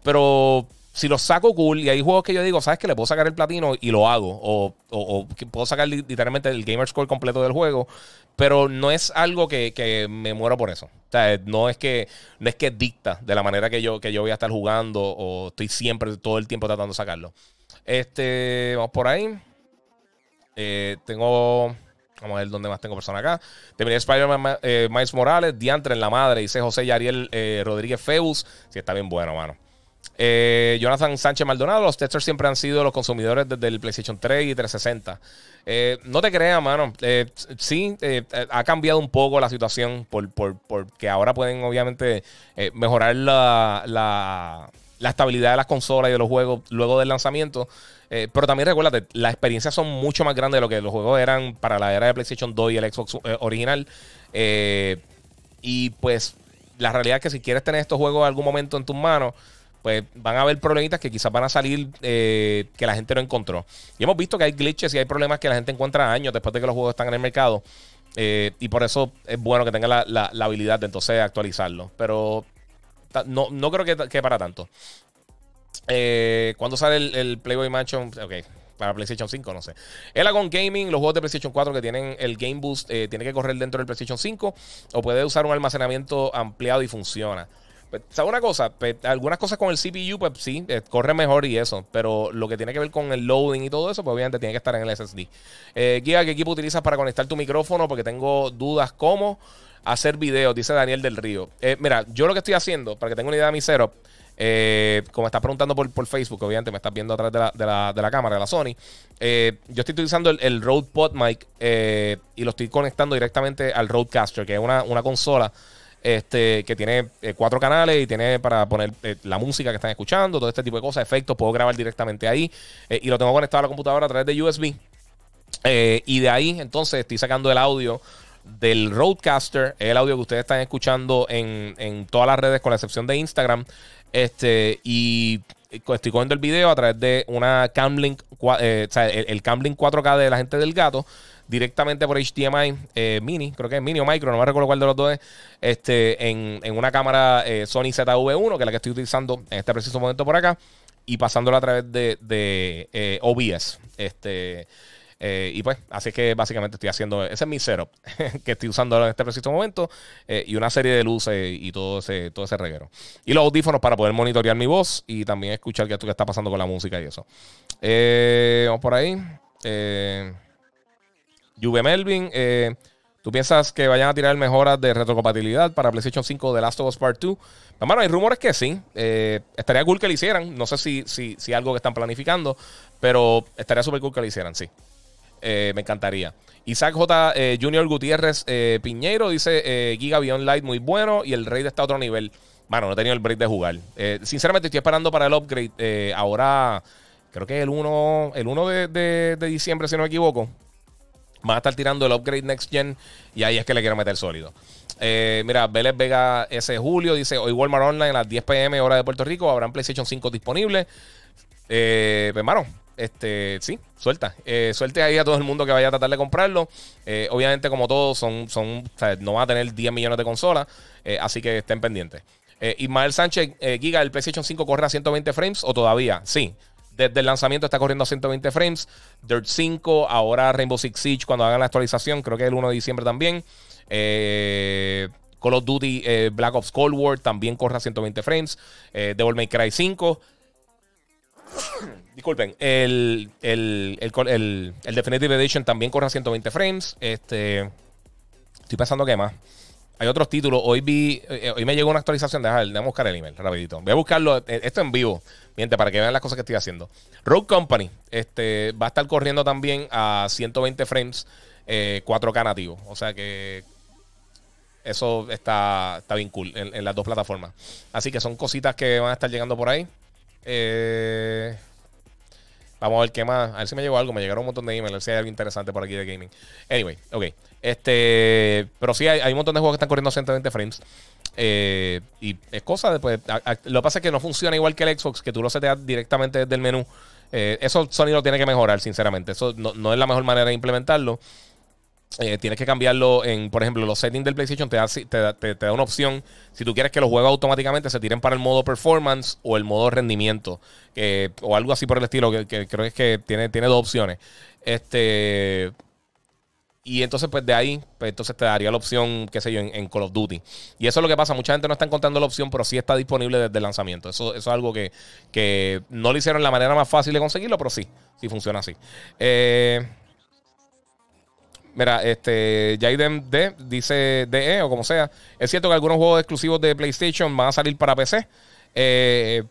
pero si lo saco cool, y hay juegos que yo digo, ¿sabes que Le puedo sacar el platino y lo hago. O, o, puedo sacar literalmente el gamer score completo del juego. Pero no es algo que, me muero por eso. O sea, no es que, no es que dicta de la manera que yo, que yo voy a estar jugando. O estoy siempre, todo el tiempo tratando de sacarlo. Este, vamos por ahí. Eh, tengo. Vamos a ver dónde más tengo persona acá. Terminé Spider-Man eh, Miles Morales, Diantre en la madre, dice José Yariel eh, Rodríguez Febus si está bien bueno, mano. Eh, Jonathan Sánchez Maldonado, los testers siempre han sido los consumidores desde el PlayStation 3 y 360. Eh, no te creas, mano. Eh, sí, ha cambiado un poco la situación porque ahora pueden obviamente mejorar la, la, estabilidad de las consolas y de los juegos luego del lanzamiento. pero también recuérdate, las experiencias son mucho más grandes de lo que los juegos eran para la era de PlayStation 2 y el Xbox original. y pues la realidad es que si quieres tener estos juegos en algún momento en tus manos, pues van a haber problemitas que quizás van a salir eh, que la gente no encontró. Y hemos visto que hay glitches y hay problemas que la gente encuentra años después de que los juegos están en el mercado. Eh, y por eso es bueno que tenga la, habilidad de entonces actualizarlo. Pero no, creo que, que para tanto. Eh, ¿Cuándo sale el, Playboy Mansion? Ok, para PlayStation 5, no sé. Elagon Gaming, los juegos de PlayStation 4 que tienen el Game Boost, tiene que correr dentro del PlayStation 5 o puede usar un almacenamiento ampliado y funciona. Pues, ¿Sabes una cosa? Pues, algunas cosas con el CPU, pues sí, eh, corre mejor y eso. Pero lo que tiene que ver con el loading y todo eso, pues obviamente tiene que estar en el SSD. Eh, ¿qué equipo utilizas para conectar tu micrófono? Porque tengo dudas cómo hacer videos, dice Daniel del Río. Eh, mira, yo lo que estoy haciendo, para que tenga una idea de mi setup, eh, como estás preguntando por, por, Facebook, obviamente me estás viendo atrás de la, de la, cámara, de la Sony. yo estoy utilizando el, el Rode PodMic y lo estoy conectando directamente al Rodecaster, que es una, una consola este, que tiene eh, cuatro canales y tiene para poner eh, la música que están escuchando, todo este tipo de cosas, efectos, puedo grabar directamente ahí eh, y lo tengo conectado a la computadora a través de USB. y de ahí entonces estoy sacando el audio del Roadcaster, el audio que ustedes están escuchando en, todas las redes con la excepción de Instagram. Este, y estoy cogiendo el video a través de una Camlink, el, el Camlink 4K de la gente del gato directamente por HDMI eh, mini, creo que es mini o micro, no me recuerdo cuál de los dos es, este, en, una cámara eh, Sony ZV1, que es la que estoy utilizando en este preciso momento por acá, y pasándola a través de, de eh, OBS. Este, y pues, así es que básicamente estoy haciendo, ese es mi setup que estoy usando en este preciso momento, y una serie de luces y todo ese, todo ese reguero. Y los audífonos para poder monitorear mi voz y también escuchar qué, que está pasando con la música y eso. vamos por ahí. Juve Melvin, eh, ¿tú piensas que vayan a tirar mejoras de retrocompatibilidad para PlayStation 5 de Last of Us Part 2? Bueno, pues, hay rumores que sí. Eh, estaría cool que lo hicieran. No sé si, si, algo que están planificando, pero estaría súper cool que lo hicieran, sí. Eh, me encantaría. Isaac J. Junior Gutiérrez Piñeiro dice Giga Beyond Light muy bueno y el Raid está a otro nivel. Bueno, no he tenido el break de jugar. sinceramente estoy esperando para el upgrade. ahora, creo que el 1, el 1 de, diciembre, si no me equivoco. Van a estar tirando el upgrade next gen y ahí es que le quiero meter sólido. Eh, mira, Vélez Vega ese julio dice: Hoy Walmart Online a las 10 pm, hora de Puerto Rico. Habrán PlayStation 5 disponible Eh, hermano, pues, este, sí, suelta. Eh, suelte ahí a todo el mundo que vaya a tratar de comprarlo. Eh, obviamente, como todos, son, son, no va a tener 10 millones de consolas. así que estén pendientes. Ismael Sánchez, Giga, ¿el PlayStation 5 corre a 120 frames o todavía? Sí desde el lanzamiento está corriendo a 120 frames. Dirt 5, ahora Rainbow Six Siege cuando hagan la actualización, creo que el 1 de diciembre también. Eh, Call of Duty eh, Black Ops Cold War también corre a 120 frames. Eh, Devil May Cry 5. Disculpen, el, el, Definitive Edition también corre a 120 frames. Este, estoy pensando que más. Hay otros títulos. Hoy vi, eh, hoy me llegó una actualización. deja déjame buscar el email rapidito. Voy a buscarlo. Eh, esto en vivo. Miente, para que vean las cosas que estoy haciendo. Rogue Company este, va a estar corriendo también a 120 frames 4K eh, nativo. O sea que eso está, está bien cool en, las dos plataformas. Así que son cositas que van a estar llegando por ahí. vamos a ver qué más. A ver si me llegó algo. Me llegaron un montón de emails. A ver si hay algo interesante por aquí de gaming. Anyway, ok. Este, pero sí, hay, un montón de juegos que están corriendo 120 frames. Eh, y es cosa de, pues, lo que pasa es que no funciona igual que el Xbox, que tú lo seteas directamente desde el menú. Eh, eso Sony lo tiene que mejorar, sinceramente. Eso no, es la mejor manera de implementarlo. Eh, tienes que cambiarlo en, por ejemplo, los settings del PlayStation te da, te, una opción. Si tú quieres que los juegos automáticamente se tiren para el modo performance o el modo rendimiento. o algo así por el estilo, que, creo que, que tiene, tiene dos opciones. Este. Y entonces, pues de ahí, pues, entonces te daría la opción, qué sé yo, en, Call of Duty. Y eso es lo que pasa. Mucha gente no está encontrando la opción, pero sí está disponible desde el lanzamiento. Eso, es algo que, que no lo hicieron la manera más fácil de conseguirlo, pero sí, sí funciona así. Eh, mira, este Jaden D dice DE o como sea. Es cierto que algunos juegos exclusivos de PlayStation van a salir para PC. Eh,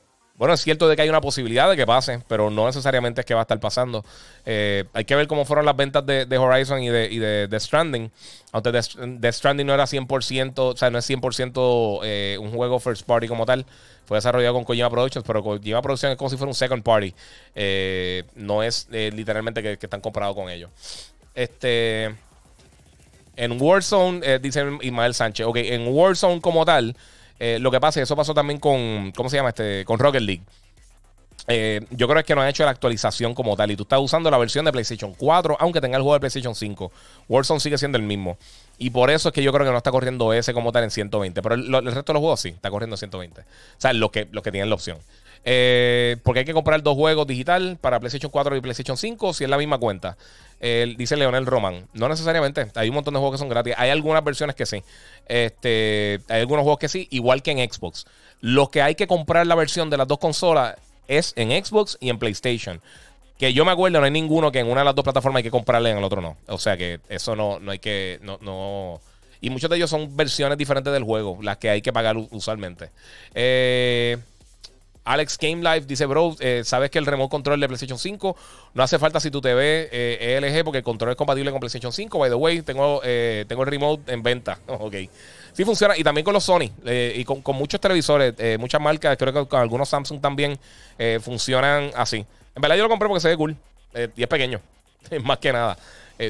bueno, es cierto de que hay una posibilidad de que pase, pero no necesariamente es que va a estar pasando. Eh, hay que ver cómo fueron las ventas de, Horizon y de, y de Stranding. Aunque The Stranding no era 100%, o sea, no es 100% eh, un juego first party como tal. Fue desarrollado con Kojima Productions, pero Kojima Productions es como si fuera un second party. Eh, no es literalmente que, están comparados con ellos. Este. En Warzone, dice Ismael Sánchez. Ok, en Warzone como tal eh, lo que pasa, y eso pasó también con, ¿cómo se llama? este Con Rocket League. Eh, yo creo que no han hecho la actualización como tal. Y tú estás usando la versión de PlayStation 4, aunque tenga el juego de PlayStation 5. Warzone sigue siendo el mismo. Y por eso es que yo creo que no está corriendo ese como tal en 120. Pero el, resto de los juegos sí, está corriendo 120. O sea, los que, que tienen la opción. Eh, porque hay que comprar dos juegos digital para PlayStation 4 y PlayStation 5 si es la misma cuenta dice Leonel Roman, No necesariamente. Hay un montón de juegos que son gratis. Hay algunas versiones que sí. Este, hay algunos juegos que sí, igual que en Xbox. Lo que hay que comprar la versión de las dos consolas es en Xbox y en PlayStation. Que yo me acuerdo, no hay ninguno que en una de las dos plataformas hay que comprarle en el otro no. O sea que eso no, no hay que. No, no. Y muchos de ellos son versiones diferentes del juego, las que hay que pagar usualmente. Eh. Alex Game dice, bro, eh, sabes que el remote control de PlayStation 5 no hace falta si tu TV eh, e LG porque el control es compatible con PlayStation 5. By the way, tengo, eh, tengo el remote en venta. ok. Sí funciona. Y también con los Sony eh, y con, muchos televisores, muchas marcas, creo que con algunos Samsung también funcionan así. En verdad yo lo compré porque se ve cool y es pequeño, más que nada.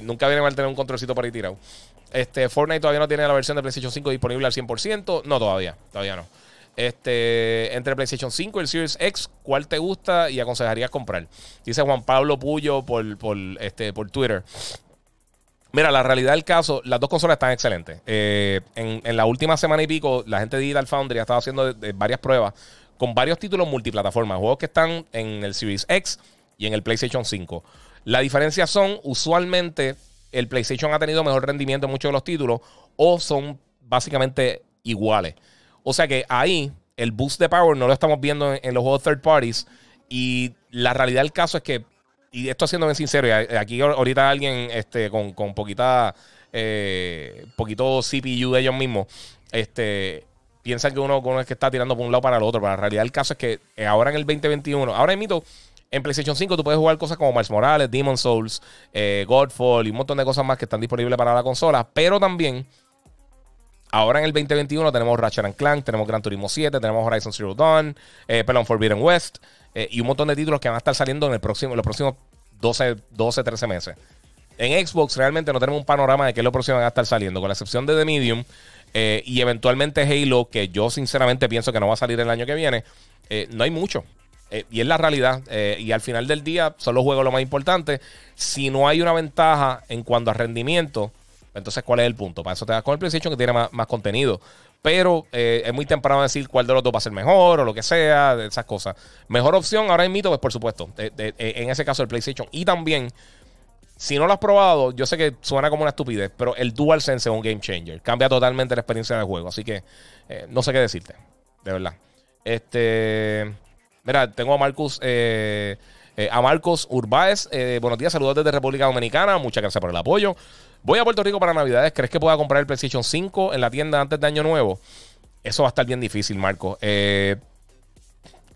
nunca viene mal tener un controlcito para ir tirado. Este, Fortnite todavía no tiene la versión de PlayStation 5 disponible al 100%. No, todavía. Todavía no. Este, entre PlayStation 5 y el Series X, ¿cuál te gusta y aconsejarías comprar? Dice Juan Pablo Puyo por, este, por Twitter. Mira, la realidad del caso, las dos consolas están excelentes. Eh, en, la última semana y pico, la gente de Digital Foundry ha estado haciendo eh, varias pruebas con varios títulos multiplataformas, juegos que están en el Series X y en el PlayStation 5. La diferencia son, usualmente, el PlayStation ha tenido mejor rendimiento en muchos de los títulos o son básicamente iguales. O sea que ahí el boost de power no lo estamos viendo en, los juegos third parties. Y la realidad del caso es que, y esto haciéndome sincero, y aquí ahorita alguien este, con, poquita, eh, poquito CPU de ellos mismos, este, piensan que uno, uno, es que está tirando por un lado para el otro. Pero la realidad del caso es que eh, ahora en el 2021, ahora en mito, en PlayStation 5 tú puedes jugar cosas como Mars Morales, Demon Souls, eh, Godfall y un montón de cosas más que están disponibles para la consola. Pero también Ahora en el 2021 tenemos Ratchet and Clank, tenemos Gran Turismo 7, tenemos Horizon Zero Dawn, eh, perdón, Forbidden West eh, y un montón de títulos que van a estar saliendo en, el próximo, los próximos 12, 12, 13 meses. En Xbox realmente no tenemos un panorama de qué es lo próximo que van a estar saliendo, con la excepción de The Medium eh, y eventualmente Halo, que yo sinceramente pienso que no va a salir el año que viene. Eh, no hay mucho. y es la realidad. y al final del día son los juegos lo más importante. Si no hay una ventaja en cuanto a rendimiento, entonces, ¿cuál es el punto? Para eso te vas con el PlayStation que tiene más, contenido. Pero eh, es muy temprano decir cuál de los dos va a ser mejor o lo que sea, esas cosas. Mejor opción ahora en mito, pues por supuesto, e, en ese caso el PlayStation. Y también, si no lo has probado, yo sé que suena como una estupidez, pero el DualSense es un game changer. Cambia totalmente la experiencia del juego. Así que eh, no sé qué decirte, de verdad. Este. Mira, tengo a Marcus. Eh, a Marcos Urbáez. buenos días, saludos desde República Dominicana. Muchas gracias por el apoyo. Voy a Puerto Rico para Navidades. ¿Crees que pueda comprar el PlayStation 5 en la tienda antes de Año Nuevo? Eso va a estar bien difícil, Marco. Eh,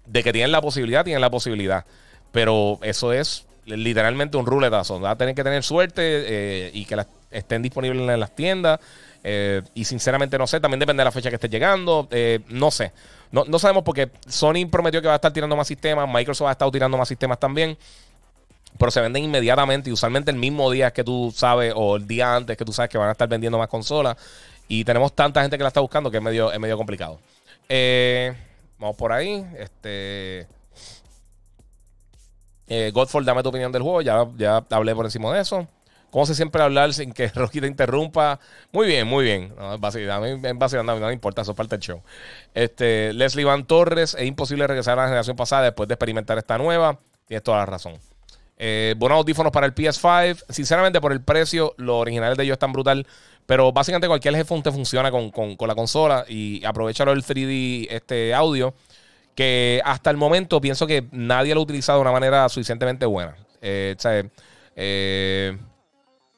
de que tienen la posibilidad, tienen la posibilidad. Pero eso es literalmente un ruletazo. Va a tener que tener suerte eh, y que estén disponibles en las tiendas. Eh, y sinceramente no sé, también depende de la fecha que esté llegando. no sé. No, no, sabemos porque Sony prometió que va a estar tirando más sistemas. Microsoft ha estado tirando más sistemas también pero se venden inmediatamente y usualmente el mismo día que tú sabes o el día antes que tú sabes que van a estar vendiendo más consolas. Y tenemos tanta gente que la está buscando que es medio, es medio complicado. Eh, vamos por ahí. Este. Eh, dame tu opinión del juego. Ya, ya hablé por encima de eso. ¿Cómo se siempre hablar sin que Rocky te interrumpa? Muy bien, muy bien. No, a no, no importa, eso es parte del show. Este, Leslie Van Torres, es imposible regresar a la generación pasada después de experimentar esta nueva. Tienes toda la razón. Eh, buenos audífonos para el PS5. Sinceramente, por el precio, los originales de ellos están brutal. Pero básicamente cualquier headphone te funciona con, la consola y aprovechalo el 3D este audio. Que hasta el momento pienso que nadie lo ha utilizado de una manera suficientemente buena. Eh, eh,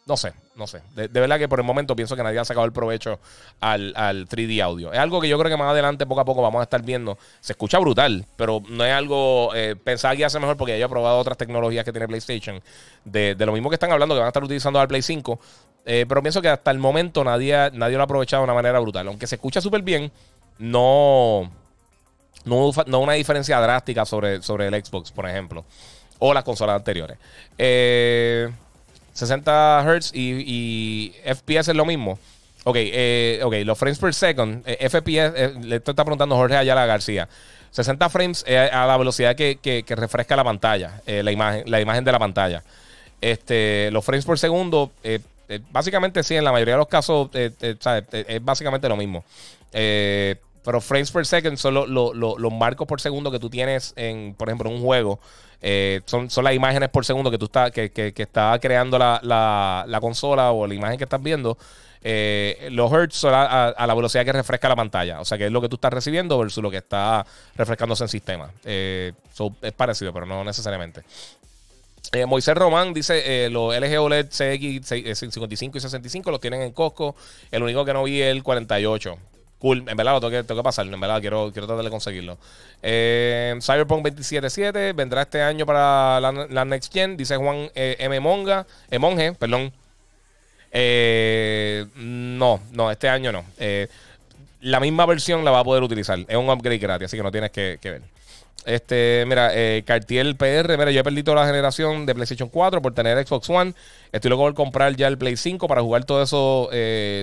no sé, no sé. De, verdad que por el momento pienso que nadie ha sacado el provecho al, 3D audio. Es algo que yo creo que más adelante, poco a poco, vamos a estar viendo. Se escucha brutal, pero no es algo. Eh, pensar que hace mejor porque ya he probado otras tecnologías que tiene PlayStation. De, lo mismo que están hablando, que van a estar utilizando al Play 5. Eh, pero pienso que hasta el momento nadie, nadie lo ha aprovechado de una manera brutal. Aunque se escucha súper bien, no. No, no una diferencia drástica sobre, sobre el Xbox, por ejemplo. O las consolas anteriores. Eh. 60 Hz y, FPS es lo mismo. Ok, eh, okay los frames per second, eh, FPS, eh, le está preguntando Jorge Ayala García. 60 frames eh, a la velocidad que, que, refresca la pantalla, la, imagen, la imagen de la pantalla. Este, los frames por segundo, básicamente sí, en la mayoría de los casos, es básicamente lo mismo. Pero frames per second son los marcos por segundo que tú tienes en, por ejemplo, en un juego. Eh, son, son, las imágenes por segundo que tú está, que, que, está creando la, consola o la imagen que estás viendo. Eh, los hertz son a, la velocidad que refresca la pantalla. O sea, que es lo que tú estás recibiendo versus lo que está refrescándose en sistema. Eh, es parecido, pero no necesariamente. Moisés Román dice: los LG OLED CX 55 y 65 los tienen en Costco. El único que no vi es el 48. Cool, en verdad lo tengo que, tengo que pasarlo, en verdad quiero, quiero tratar de conseguirlo. Eh, Cyberpunk 277 vendrá este año para la, Next Gen, dice Juan eh, M. Monga, eh, Monge, perdón. Eh, no, no, este año no. Eh, la misma versión la va a poder utilizar, es un upgrade gratis, así que no tienes que, ver. Este, mira, eh, Cartier PR, mira, yo he perdido la generación de PlayStation 4 por tener Xbox One. Estoy luego por comprar ya el Play 5 para jugar todo eso,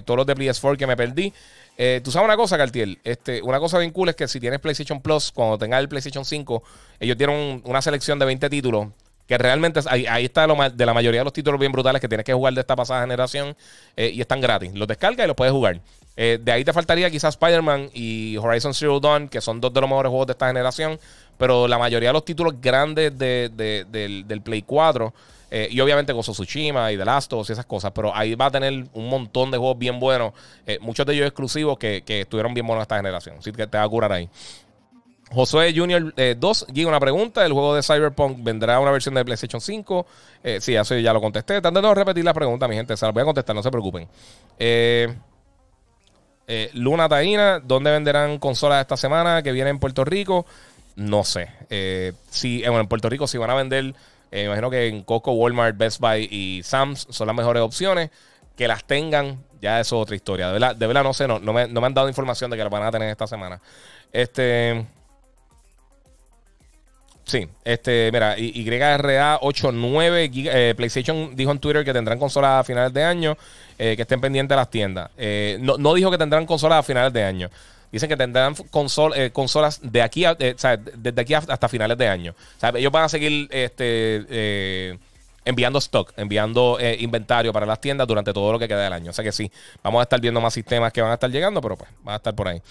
todos los de PS4 que me perdí. Eh, tú sabes una cosa, Cartier. Este, una cosa bien cool es que si tienes PlayStation Plus, cuando tengas el PlayStation 5, ellos tienen una selección de 20 títulos. Que realmente ahí, está lo de la mayoría de los títulos bien brutales que tienes que jugar de esta pasada generación eh, y están gratis. Los descargas y los puedes jugar. Eh, de ahí te faltaría quizás Spider-Man y Horizon Zero Dawn, que son dos de los mejores juegos de esta generación. Pero la mayoría de los títulos grandes del, del Play 4 eh, y obviamente Gozo Tsushima y The Last of y esas cosas. Pero ahí va a tener un montón de juegos bien buenos. Eh, muchos de ellos exclusivos que, estuvieron bien buenos esta generación. Así que te va a curar ahí. Josué Junior 2, eh, Giga, una pregunta. ¿El juego de Cyberpunk vendrá una versión de PlayStation 5? sí, eso ya lo contesté. Tanto no repetir la pregunta, mi gente. se la voy a contestar, no se preocupen. Luna Taina, ¿dónde venderán consolas esta semana que viene en Puerto Rico? No sé. si, en Puerto Rico si van a vender eh, imagino que en Costco, Walmart, Best Buy y Sam's son las mejores opciones. Que las tengan, ya eso es otra historia. De verdad, no sé, no, me, han dado información de que las van a tener esta semana. Este. Sí, este, mira, YRA89 eh, PlayStation dijo en Twitter que tendrán consolas a finales de año, eh, que estén pendientes las tiendas. no, no, dijo que tendrán consolas a finales de año. Dicen que tendrán eh, consolas de aquí eh, desde aquí hasta finales de año. Ellos van a seguir este, eh, enviando stock, enviando inventario para las tiendas durante todo lo que queda del año. O sea que sí, vamos a estar viendo más sistemas que van a estar llegando, pero pues van a estar por ahí.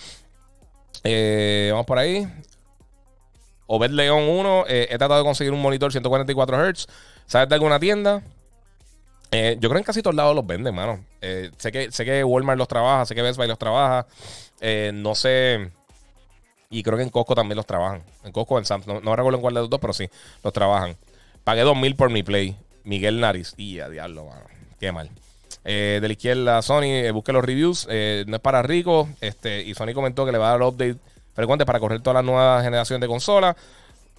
vamos por ahí. Obed León 1. he tratado de conseguir un monitor 144 Hz. ¿Sabes de alguna tienda? yo creo que en casi todos lados los venden, mano. sé, que, sé que Walmart los trabaja, sé que Best Buy los trabaja. Eh, no sé. Y creo que en Costco también los trabajan. En Costco, en Samsung. No, no recuerdo en cuál de los dos, pero sí, los trabajan. Pagué 2000 por mi Play. Miguel Nariz. Y a diablo, mano. Qué mal. Eh, de la izquierda, Sony, eh, busque los reviews. Eh, no es para rico Este, y Sony comentó que le va a dar update frecuente para correr toda la nueva generación de consolas.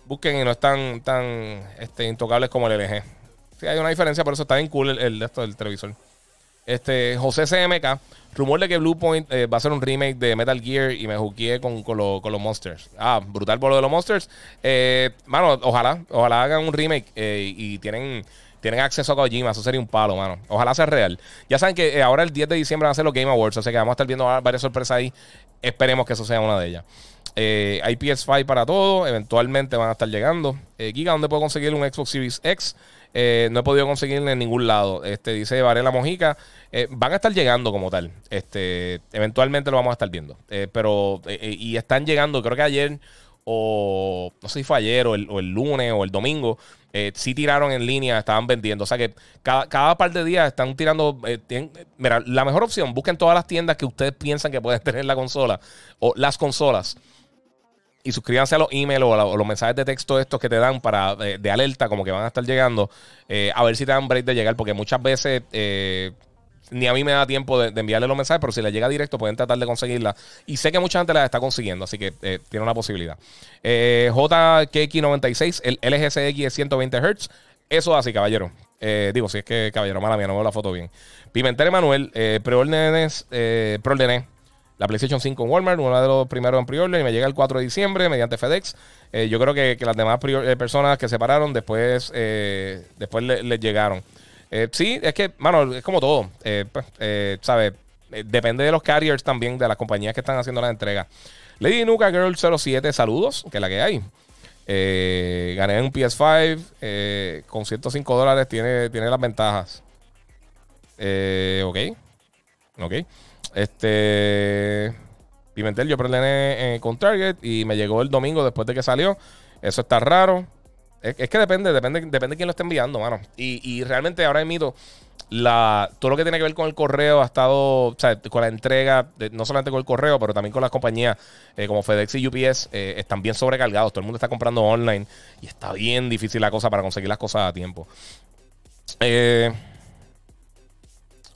Busquen y no están tan este, intocables como el LG. Sí, hay una diferencia, por eso está en cool el, de esto del televisor. Este, José CMK, rumor de que Blue Point eh, va a ser un remake de Metal Gear y me jugué con, con, los Monsters. Ah, brutal por lo de los Monsters. Eh, mano, ojalá, ojalá hagan un remake eh, y tienen tienen acceso a Kojima, eso sería un palo, mano. Ojalá sea real. Ya saben que ahora el 10 de diciembre van a ser los Game Awards, así que vamos a estar viendo varias sorpresas ahí. Esperemos que eso sea una de ellas. hay PS5 para todo, eventualmente van a estar llegando. Giga, ¿dónde puedo conseguir un Xbox Series X? Eh, no he podido conseguirla en ningún lado. Este, dice Varela Mojica. Eh, van a estar llegando como tal. Este, eventualmente lo vamos a estar viendo. Eh, pero, y están llegando, creo que ayer, o no sé si fue ayer, o el, lunes, o el domingo. sí tiraron en línea, estaban vendiendo. O sea que cada, cada par de días están tirando. mira, la mejor opción, busquen todas las tiendas que ustedes piensan que pueden tener la consola, o las consolas. Y suscríbanse a los emails o, los mensajes de texto estos que te dan para eh, de, alerta, como que van a estar llegando, eh, a ver si te dan break de llegar, porque muchas veces eh, ni a mí me da tiempo de, enviarle los mensajes, pero si le llega directo pueden tratar de conseguirla. Y sé que mucha gente la está consiguiendo, así que tiene una posibilidad. JKX96, el LGCX es 120 Hz. Eso así, caballero. digo, si es que caballero, mala mía, no veo la foto bien. Pimentel Emanuel, eh, la PlayStation 5 en Walmart, uno de los primeros en pre y me llega el 4 de diciembre mediante FedEx. Eh, yo creo que, las demás eh, personas que separaron después, eh, después les llegaron. sí, es que, mano, es como todo. Pues, ¿Sabes? depende de los carriers también, de las compañías que están haciendo la entrega. Lady Nuka Girl 07, saludos, que es la que hay. gané un PS5 con 105 dólares, tiene, tiene las ventajas. ok, ok. Este. Pimentel, yo planeé eh, con Target y me llegó el domingo después de que salió. Eso está raro. Es, que depende, depende, depende de quién lo esté enviando, mano. Y, realmente ahora mito la, todo lo que tiene que ver con el correo ha estado, o sea, con la entrega, no solamente con el correo, pero también con las compañías eh, como FedEx y UPS, eh, están bien sobrecargados. Todo el mundo está comprando online y está bien difícil la cosa para conseguir las cosas a tiempo. Eh.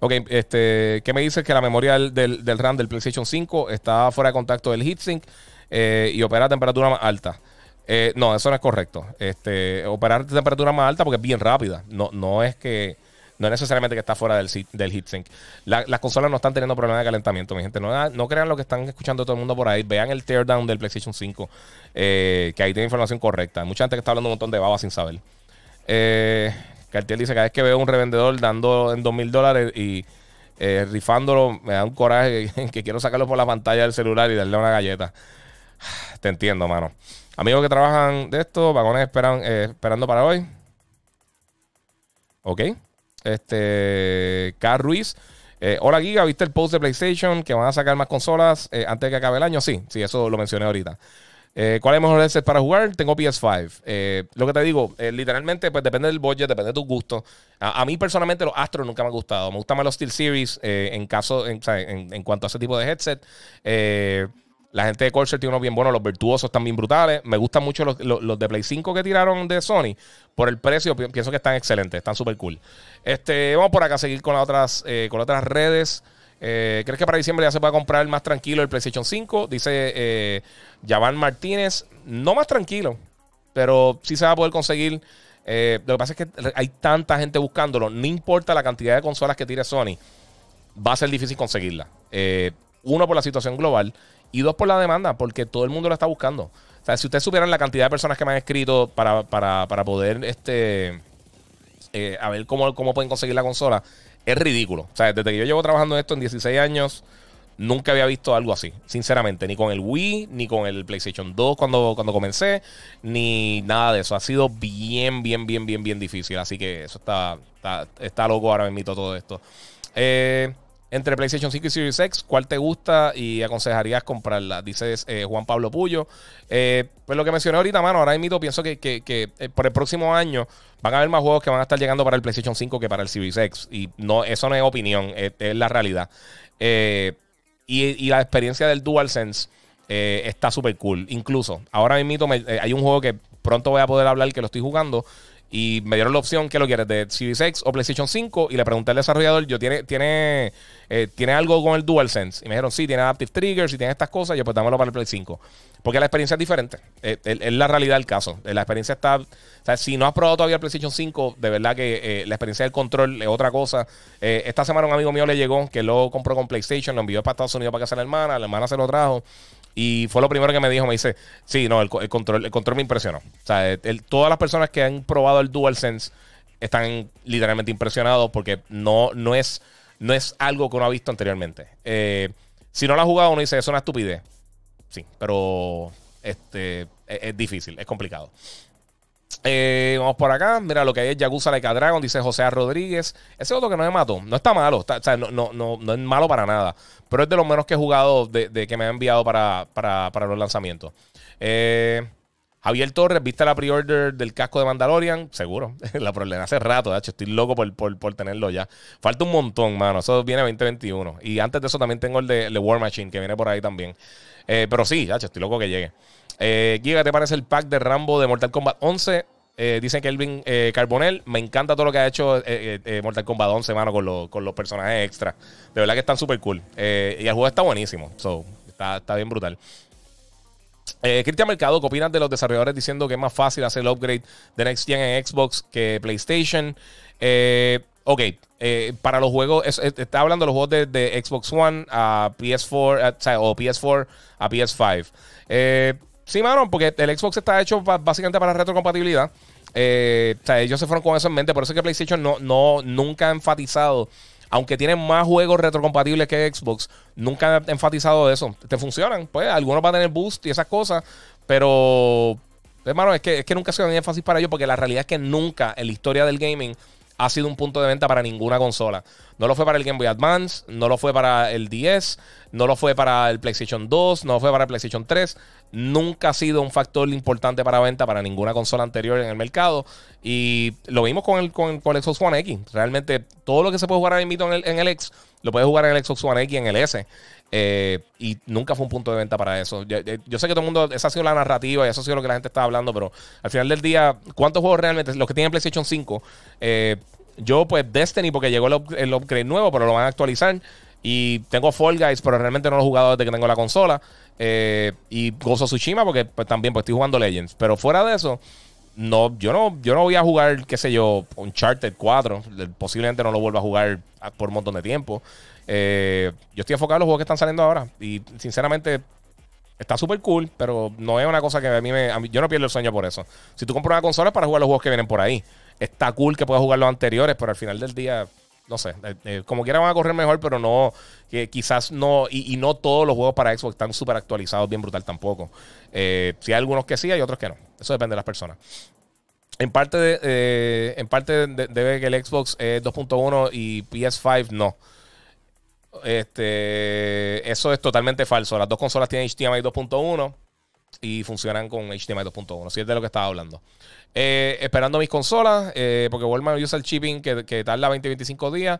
Ok, este, ¿qué me dice? Que la memoria del, RAM del PlayStation 5 está fuera de contacto del heatsink eh, y opera a temperatura más alta. Eh, no, eso no es correcto. Este, operar a temperatura más alta porque es bien rápida. No, no es que. No es necesariamente que está fuera del, del heatsink. las consolas no están teniendo problemas de calentamiento, mi gente. Ah, no, crean lo que están escuchando todo el mundo por ahí. Vean el teardown del PlayStation 5, eh, que ahí tiene información correcta. Mucha gente que está hablando un montón de babas sin saber. Eh, Cartier dice, cada vez que veo un revendedor dando en $2,000 dólares y eh, rifándolo, me da un coraje que, que, quiero sacarlo por la pantalla del celular y darle una galleta. Te entiendo, mano. Amigos que trabajan de esto, vagones esperan, eh, esperando para hoy. Ok. Este. K. Ruiz. Eh, hola Giga, ¿viste el post de PlayStation que van a sacar más consolas antes de que acabe el año? Sí, sí, eso lo mencioné ahorita. Eh, ¿Cuál es el mejor headset para jugar? Tengo PS5. Eh, lo que te digo, eh, literalmente, pues depende del budget, depende de tus gustos. A, mí personalmente los Astros nunca me han gustado. Me gustan más los SteelSeries en caso, en, cuanto a ese tipo de headset. la gente de Corsair tiene unos bien buenos, los virtuosos también brutales. Me gustan mucho los, de Play 5 que tiraron de Sony. Por el precio, pienso que están excelentes, están súper cool. Este, vamos por acá a seguir con las otras, con otras redes. Eh, ¿Crees que para diciembre ya se pueda comprar más tranquilo el PlayStation 5? Dice eh, Martínez. No más tranquilo, pero sí se va a poder conseguir. Eh, lo que pasa es que hay tanta gente buscándolo. No importa la cantidad de consolas que tire Sony, va a ser difícil conseguirla. Eh, uno, por la situación global. Y dos, por la demanda, porque todo el mundo la está buscando. O sea, si ustedes supieran la cantidad de personas que me han escrito para, poder este, a ver cómo, cómo pueden conseguir la consola, es ridículo. O sea, desde que yo llevo trabajando en esto en 16 años, nunca había visto algo así, sinceramente. Ni con el Wii, ni con el PlayStation 2 cuando, cuando comencé, ni nada de eso. Ha sido bien, bien, bien, bien, bien difícil. Así que eso está, está, loco ahora mismo todo esto. Eh, entre PlayStation 5 y Series X, ¿cuál te gusta y aconsejarías comprarla? dice eh, Juan Pablo Puyo. Eh, pues lo que mencioné ahorita, mano, ahora mismo pienso que, que, que eh, por el próximo año van a haber más juegos que van a estar llegando para el PlayStation 5 que para el Series X. Y no, eso no es opinión, es, la realidad. Y, la experiencia del DualSense está súper cool. Incluso, ahora mismo hay un juego que pronto voy a poder hablar que lo estoy jugando, y me dieron la opción que lo quieres de Series X o PlayStation 5. Y le pregunté al desarrollador, yo tiene, tiene, eh, ¿tiene algo con el DualSense. Y me dijeron, sí, tiene Adaptive Triggers y tiene estas cosas. Y yo, pues dámelo para el Play 5. Porque la experiencia es diferente. Eh, es, la realidad el caso. Eh, la experiencia está. O sea, si no has probado todavía el PlayStation 5, de verdad que la experiencia del control es otra cosa. esta semana un amigo mío le llegó que lo compró con PlayStation, lo envió para Estados Unidos para que sea la hermana. La hermana se lo trajo. Y fue lo primero que me dijo, me dice, sí, no, el, control, el control me impresionó. O sea, todas las personas que han probado el DualSense están literalmente impresionados porque no, no, es, no es algo que uno ha visto anteriormente. Eh, si no lo ha jugado, uno dice, eso es una estupidez. Sí, pero este, e, es difícil, es complicado. Eh, vamos por acá. Mira lo que hay es Yakuza Like Dragon, dice José Rodríguez. Ese otro que no me mató. No está malo, no, es malo para nada. Pero es de los menos que he jugado de, que me ha enviado para, para, los lanzamientos. Eh, Javier Torres, ¿viste la pre-order del casco de Mandalorian? Seguro. la problema hace rato, de estoy loco por, por, tenerlo ya. Falta un montón, mano. Eso viene 2021. Y antes de eso también tengo el de, War Machine, que viene por ahí también. Eh, pero sí, estoy loco que llegue. Eh, Giga, ¿te parece el pack de Rambo de Mortal Kombat 11? Eh, dicen que Elvin eh, Carbonell, me encanta todo lo que ha hecho eh, Mortal Kombat 11, mano, con, con los personajes extra. De verdad que están súper cool. y el juego está buenísimo. So, está, bien brutal. Cristian Mercado, ¿qué opinas de los desarrolladores diciendo que es más fácil hacer el upgrade de Next Gen en Xbox que PlayStation? Eh, ok, para los juegos, está hablando de los juegos de, Xbox One a PS4, o PS4 a PS5. Sí, hermano, porque el Xbox está hecho básicamente para retrocompatibilidad. Eh, ellos se fueron con eso en mente. Por eso es que PlayStation no, no, nunca ha enfatizado. Aunque tienen más juegos retrocompatibles que Xbox, nunca ha enfatizado eso. Te funcionan, pues. Algunos van a tener boost y esas cosas. Pero, hermano, es que, es que nunca se un énfasis para ellos, Porque la realidad es que nunca en la historia del gaming ha sido un punto de venta para ninguna consola. No lo fue para el Game Boy Advance, no lo fue para el DS, no lo fue para el PlayStation 2, no lo fue para el PlayStation 3. Nunca ha sido un factor importante para venta para ninguna consola anterior en el mercado. Y lo vimos con el, con, el Xbox One X. Realmente todo lo que se puede jugar en el, en el X, lo puedes jugar en el Xbox One X y en el S. Eh, y nunca fue un punto de venta para eso. Eh, yo, sé que todo el mundo, esa ha sido la narrativa y eso ha sido lo que la gente está hablando, pero al final del día, ¿cuántos juegos realmente? Los que tienen PlayStation 5, eh, yo pues Destiny, porque llegó el, upgrade nuevo, pero lo van a actualizar. Y tengo Fall Guys, pero realmente no lo he jugado desde que tengo la consola. y Gozo Tsushima, porque pues, también pues, estoy jugando Legends. Pero fuera de eso, no, yo no, yo no voy a jugar, qué sé yo, Uncharted 4. Posiblemente no lo vuelva a jugar por un montón de tiempo. Eh, yo estoy enfocado en los juegos que están saliendo ahora. Y sinceramente, está súper cool, pero no es una cosa que a mí me. yo no pierdo el sueño por eso. Si tú compras una consola es para jugar los juegos que vienen por ahí. Está cool que puedas jugar los anteriores, pero al final del día. No sé, eh, eh, como quiera van a correr mejor, pero no, que quizás no, y, no todos los juegos para Xbox están súper actualizados, bien brutal tampoco. si hay algunos que sí, hay otros que no. Eso depende de las personas. En parte, en parte debe que el Xbox es 2.1 y PS5 no. Este, eso es totalmente falso. Las dos consolas tienen HDMI 2.1 y funcionan con HDMI 2.1. Si es de lo que estaba hablando. Eh, esperando mis consolas, eh, porque Walmart usa el shipping que, que tarda 20-25 días.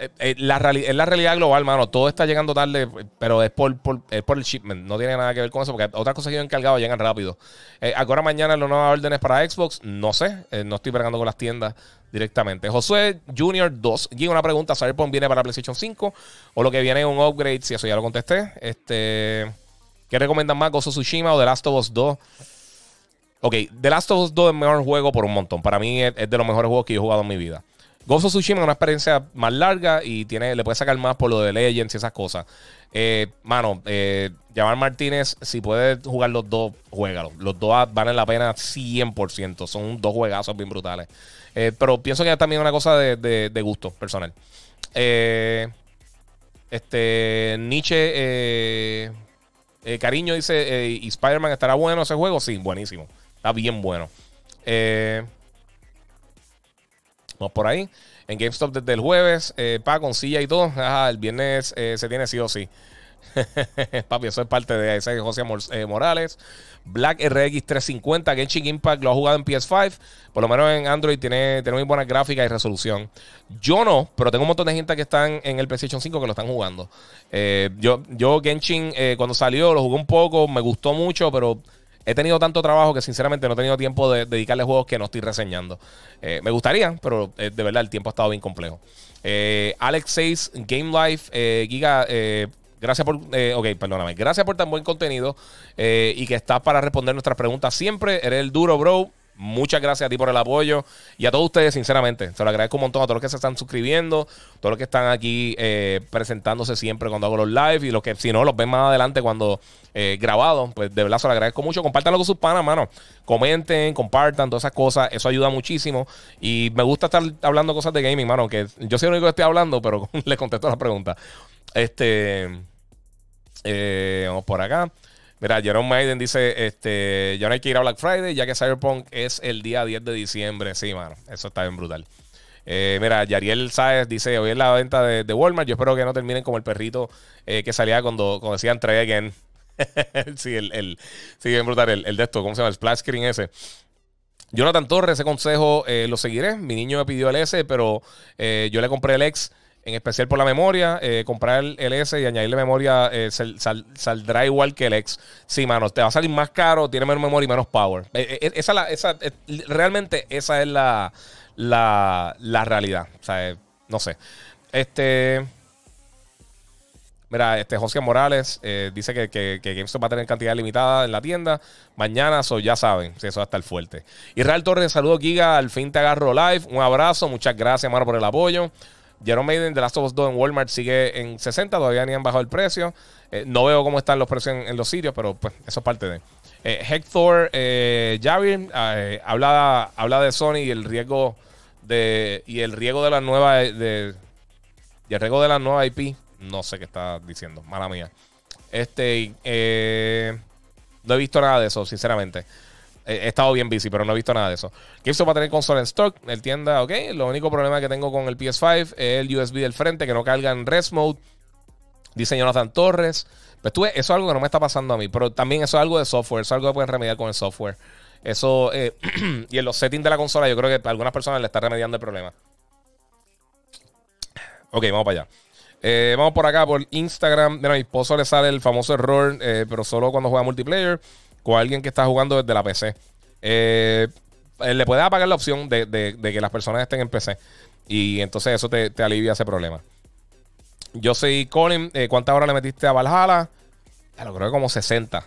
Eh, eh, la es la realidad global, mano. Todo está llegando tarde, pero es por, el shipment. No tiene nada que ver con eso, porque otras cosas que yo he encargado llegan rápido. Eh, ahora mañana los nuevas órdenes para Xbox, no sé. Eh, no estoy pegando con las tiendas directamente. José Junior 2. Llega una pregunta: ¿Cyberpunk viene para PlayStation 5? O lo que viene es un upgrade, si eso ya lo contesté. Este, ¿Qué recomiendan más, Gozo Tsushima o The Last of Us 2? Ok, The Last of Us 2 es el mejor juego por un montón. Para mí es, es de los mejores juegos que yo he jugado en mi vida. Ghost of Tsushima es una experiencia más larga y tiene, le puede sacar más por lo de Legends y esas cosas. Eh, mano, eh, Martínez, si puedes jugar los dos, juégalo Los dos valen la pena 100%. Son dos juegazos bien brutales. Eh, pero pienso que es también una cosa de, gusto personal. Eh, este, Nietzsche, Cariño dice, ¿y Spider-Man estará bueno ese juego? Sí, buenísimo. Está bien bueno. Eh, Vamos por ahí. En GameStop desde el jueves, eh, pa, con silla y todo. Ajá, el viernes eh, se tiene sí o sí. Papi, eso es parte de ese José eh, Morales. Black RX 350, Genshin Impact lo ha jugado en PS5. Por lo menos en Android tiene, tiene muy buenas gráficas y resolución. Yo no, pero tengo un montón de gente que están en el PlayStation 5 que lo están jugando. Eh, yo, yo Genshin cuando salió lo jugué un poco, me gustó mucho, pero He tenido tanto trabajo que sinceramente no he tenido tiempo de dedicarle juegos que no estoy reseñando. Eh, me gustaría, pero eh, de verdad el tiempo ha estado bien complejo. Eh, Alex 6, Game Life, Giga, gracias por, ok, perdóname, gracias por tan buen contenido y que estás para responder nuestras preguntas siempre. Eres el duro, bro. Muchas gracias a ti por el apoyo y a todos ustedes, sinceramente. Se lo agradezco un montón a todos los que se están suscribiendo, todos los que están aquí eh, presentándose siempre cuando hago los live y los que, si no, los ven más adelante cuando eh, grabado. Pues de verdad se lo agradezco mucho. Compártanlo con sus panas, mano. Comenten, compartan, todas esas cosas. Eso ayuda muchísimo. Y me gusta estar hablando cosas de gaming, mano. Que yo soy el único que estoy hablando, pero les contesto la pregunta Este. Eh, vamos por acá. Mira, Jerome Maiden dice, este, ya no hay que ir a Black Friday, ya que Cyberpunk es el día 10 de diciembre. Sí, mano, eso está bien brutal. Eh, mira, Yariel Saez dice, hoy es la venta de, Walmart, yo espero que no terminen como el perrito eh, que salía cuando, cuando decían try again. sí, el, el, sí, bien brutal, el, de esto, ¿cómo se llama? El splash screen ese. Jonathan Torres, ese consejo eh, lo seguiré. Mi niño me pidió el S, pero yo le compré el X en especial por la memoria. Eh, comprar el, S y añadirle memoria eh, saldrá igual que el X. Sí, mano, te va a salir más caro, tiene menos memoria y menos power. Eh, esa, la, esa realmente esa es la, la, realidad. O sea, no sé. Este. Mira, este José Morales dice que, que, GameStop va a tener cantidad limitada en la tienda. Mañana, o ya saben, si eso va a estar fuerte. Israel Torres, saludo Giga, al fin te agarro live. Un abrazo, muchas gracias, mano, por el apoyo. Jerome Maiden de Last of Us 2 en Walmart sigue en 60, todavía ni han bajado el precio. Eh, no veo cómo están los precios en, los sitios, pero pues eso es parte de. Eh, Hector eh, Javier eh, habla, habla de Sony y el riesgo de y el riesgo de la nueva de, y el riesgo de la nueva IP. No sé qué está diciendo, mala mía. Este no he visto nada de eso, sinceramente he estado bien bici, pero no he visto nada de eso. ¿Qué hizo para tener consola en stock, el tienda, ok. Lo único problema que tengo con el PS5 es el USB del frente que no carga en rest mode. Dice Jonathan Torres. Pues tú, eso es algo que no me está pasando a mí, pero también eso es algo de software, eso es algo que pueden remediar con el software. Eso, eh, y en los settings de la consola, yo creo que a algunas personas le está remediando el problema. Ok, vamos para allá. Eh, vamos por acá, por Instagram. a mi esposo le sale el famoso error, eh, pero solo cuando juega multiplayer con alguien que está jugando desde la PC. Eh, eh, le puedes apagar la opción de, que las personas estén en PC. Y entonces eso te, alivia ese problema. Yo soy Colin. Eh, ¿Cuántas horas le metiste a Valhalla? creo que como 60.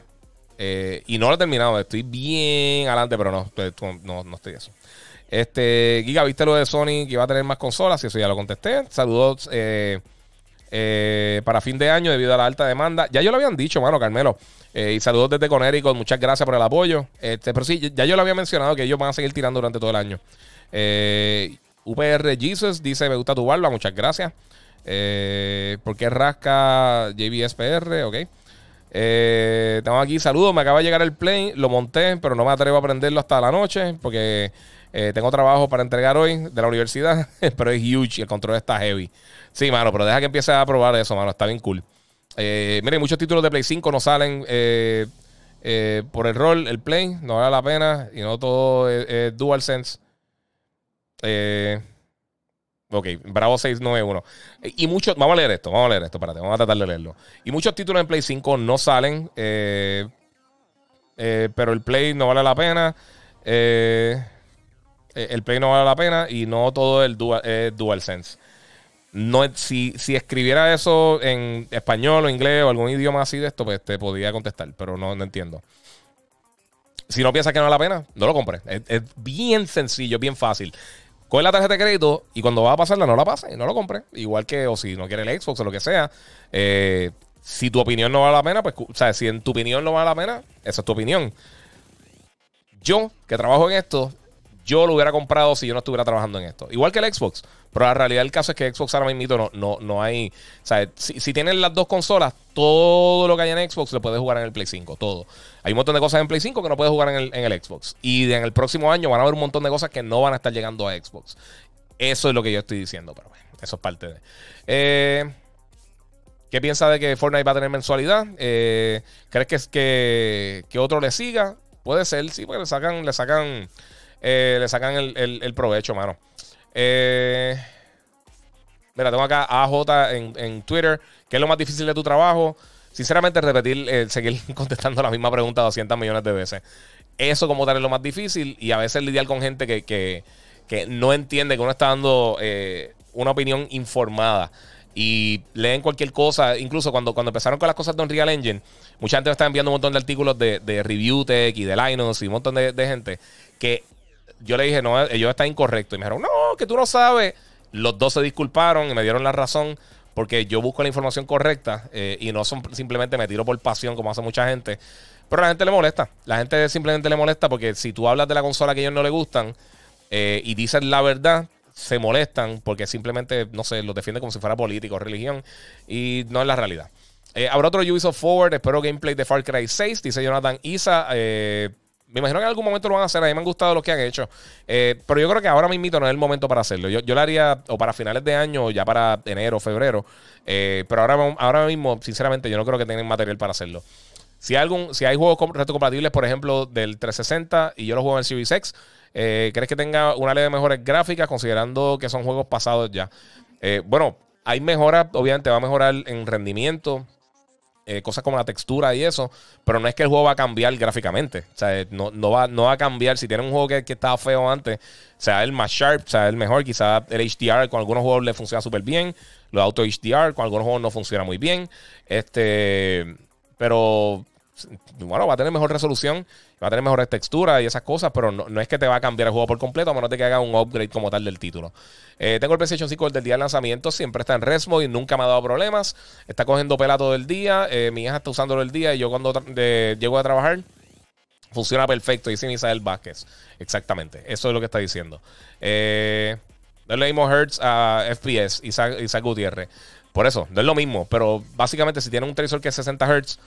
y no lo he terminado. Estoy bien adelante, pero no, no, estoy eso. Este, Giga, ¿viste lo de Sony que iba a tener más consolas? Y eso ya lo contesté. Saludos. Eh, para fin de año debido a la alta demanda. Ya yo lo habían dicho, mano, Carmelo. Eh, y saludos desde Conérico, muchas gracias por el apoyo. Este, pero sí, ya yo lo había mencionado que ellos van a seguir tirando durante todo el año. Eh, UPR Jesus dice: Me gusta tu barba, muchas gracias. Porque ¿Por qué rasca JBSPR? Ok. tengo aquí saludos, me acaba de llegar el plane, lo monté, pero no me atrevo a prenderlo hasta la noche porque tengo trabajo para entregar hoy de la universidad, pero es huge, el control está heavy. Sí, mano, pero deja que empiece a probar eso, mano. Está bien cool. Eh, miren, muchos títulos de Play 5 no salen eh, eh, por el rol, el Play, no vale la pena. Y no todo es, Dual DualSense. Eh, ok, Bravo 691. Y muchos, vamos a leer esto, vamos a leer esto, espérate, vamos a tratar de leerlo. Y muchos títulos en Play 5 no salen, pero el Play no vale la pena. el Play no vale la pena y no todo el dual, sense no, si, si escribiera eso en español o inglés o algún idioma así de esto, pues te podría contestar, pero no, entiendo. Si no piensas que no vale la pena, no lo compres. Es, bien sencillo, bien fácil. Coge la tarjeta de crédito y cuando vas a pasarla, no la pases, no lo compres. Igual que, o si no quiere el Xbox o lo que sea, eh, si tu opinión no vale la pena, pues, o sea, si en tu opinión no vale la pena, esa es tu opinión. Yo, que trabajo en esto, yo lo hubiera comprado si yo no estuviera trabajando en esto. Igual que el Xbox. Pero la realidad del caso es que Xbox ahora mismo no, no, no hay. O sea, si, si tienen las dos consolas, todo lo que hay en Xbox lo puedes jugar en el Play 5. Todo. Hay un montón de cosas en Play 5 que no puedes jugar en el, Xbox. Y en el próximo año van a haber un montón de cosas que no van a estar llegando a Xbox. Eso es lo que yo estoy diciendo, pero bueno, eso es parte de. Eh, ¿Qué piensa de que Fortnite va a tener mensualidad? Eh, ¿Crees que, que, que, otro le siga? Puede ser, sí, porque le sacan, le sacan eh, le sacan el, provecho, mano. Eh, mira, tengo acá AJ en, en Twitter. ¿Qué es lo más difícil de tu trabajo? Sinceramente, repetir, eh, seguir contestando la misma pregunta 200 millones de veces. Eso como tal es lo más difícil y a veces lidiar con gente que, no entiende que uno está dando eh, una opinión informada y leen cualquier cosa. Incluso cuando, cuando empezaron con las cosas de Unreal Engine, mucha gente me estaba enviando un montón de artículos de, de Review Tech y de Linus y un montón de, de gente que yo le dije, no, ellos están incorrectos. Y me dijeron, no, que tú no sabes. Los dos se disculparon y me dieron la razón porque yo busco la información correcta eh, y no son, simplemente me tiro por pasión como hace mucha gente. Pero la gente le molesta. La gente simplemente le molesta porque si tú hablas de la consola que a ellos no le gustan eh, y dices la verdad, se molestan porque simplemente, no sé, los defiende como si fuera político, religión y no es la realidad. Eh, habrá otro Ubisoft Forward, espero gameplay de Far Cry 6, dice Jonathan Isa. Eh, me imagino que en algún momento lo van a hacer. A mí me han gustado los que han hecho. Eh, pero yo creo que ahora mismo no es el momento para hacerlo. Yo, yo lo haría o para finales de año o ya para enero, o febrero. Eh, pero ahora, ahora mismo, sinceramente, yo no creo que tengan material para hacerlo. Si hay, algún, si hay juegos retrocompatibles, por ejemplo, del 360 y yo lo juego en el eh, ¿crees que tenga una ley de mejores gráficas considerando que son juegos pasados ya? bueno, hay mejora, obviamente va a mejorar en rendimiento eh, cosas como la textura y eso, pero no es que el juego va a cambiar gráficamente. O sea, eh, no, va, no va a cambiar. Si tiene un juego que, estaba feo antes, sea el más sharp, sea el mejor. Quizá el HDR con algunos juegos le funciona súper bien. Los auto HDR con algunos juegos no funciona muy bien. Este. Pero bueno, va a tener mejor resolución, va a tener mejores texturas y esas cosas, pero no, es que te va a cambiar el juego por completo, a menos de que haga un upgrade como tal del título. Eh, tengo el PlayStation 5 del día de lanzamiento, siempre está en Resmo y nunca me ha dado problemas. Está cogiendo pela todo el día, eh, mi hija está usándolo el día y yo cuando llego a trabajar funciona perfecto, y sin Isabel Vázquez. Exactamente, eso es lo que está diciendo. Eh, le Hertz a FPS, Isaac, Gutiérrez. Por eso, no es lo mismo, pero básicamente si tiene un televisor que es 60 Hz,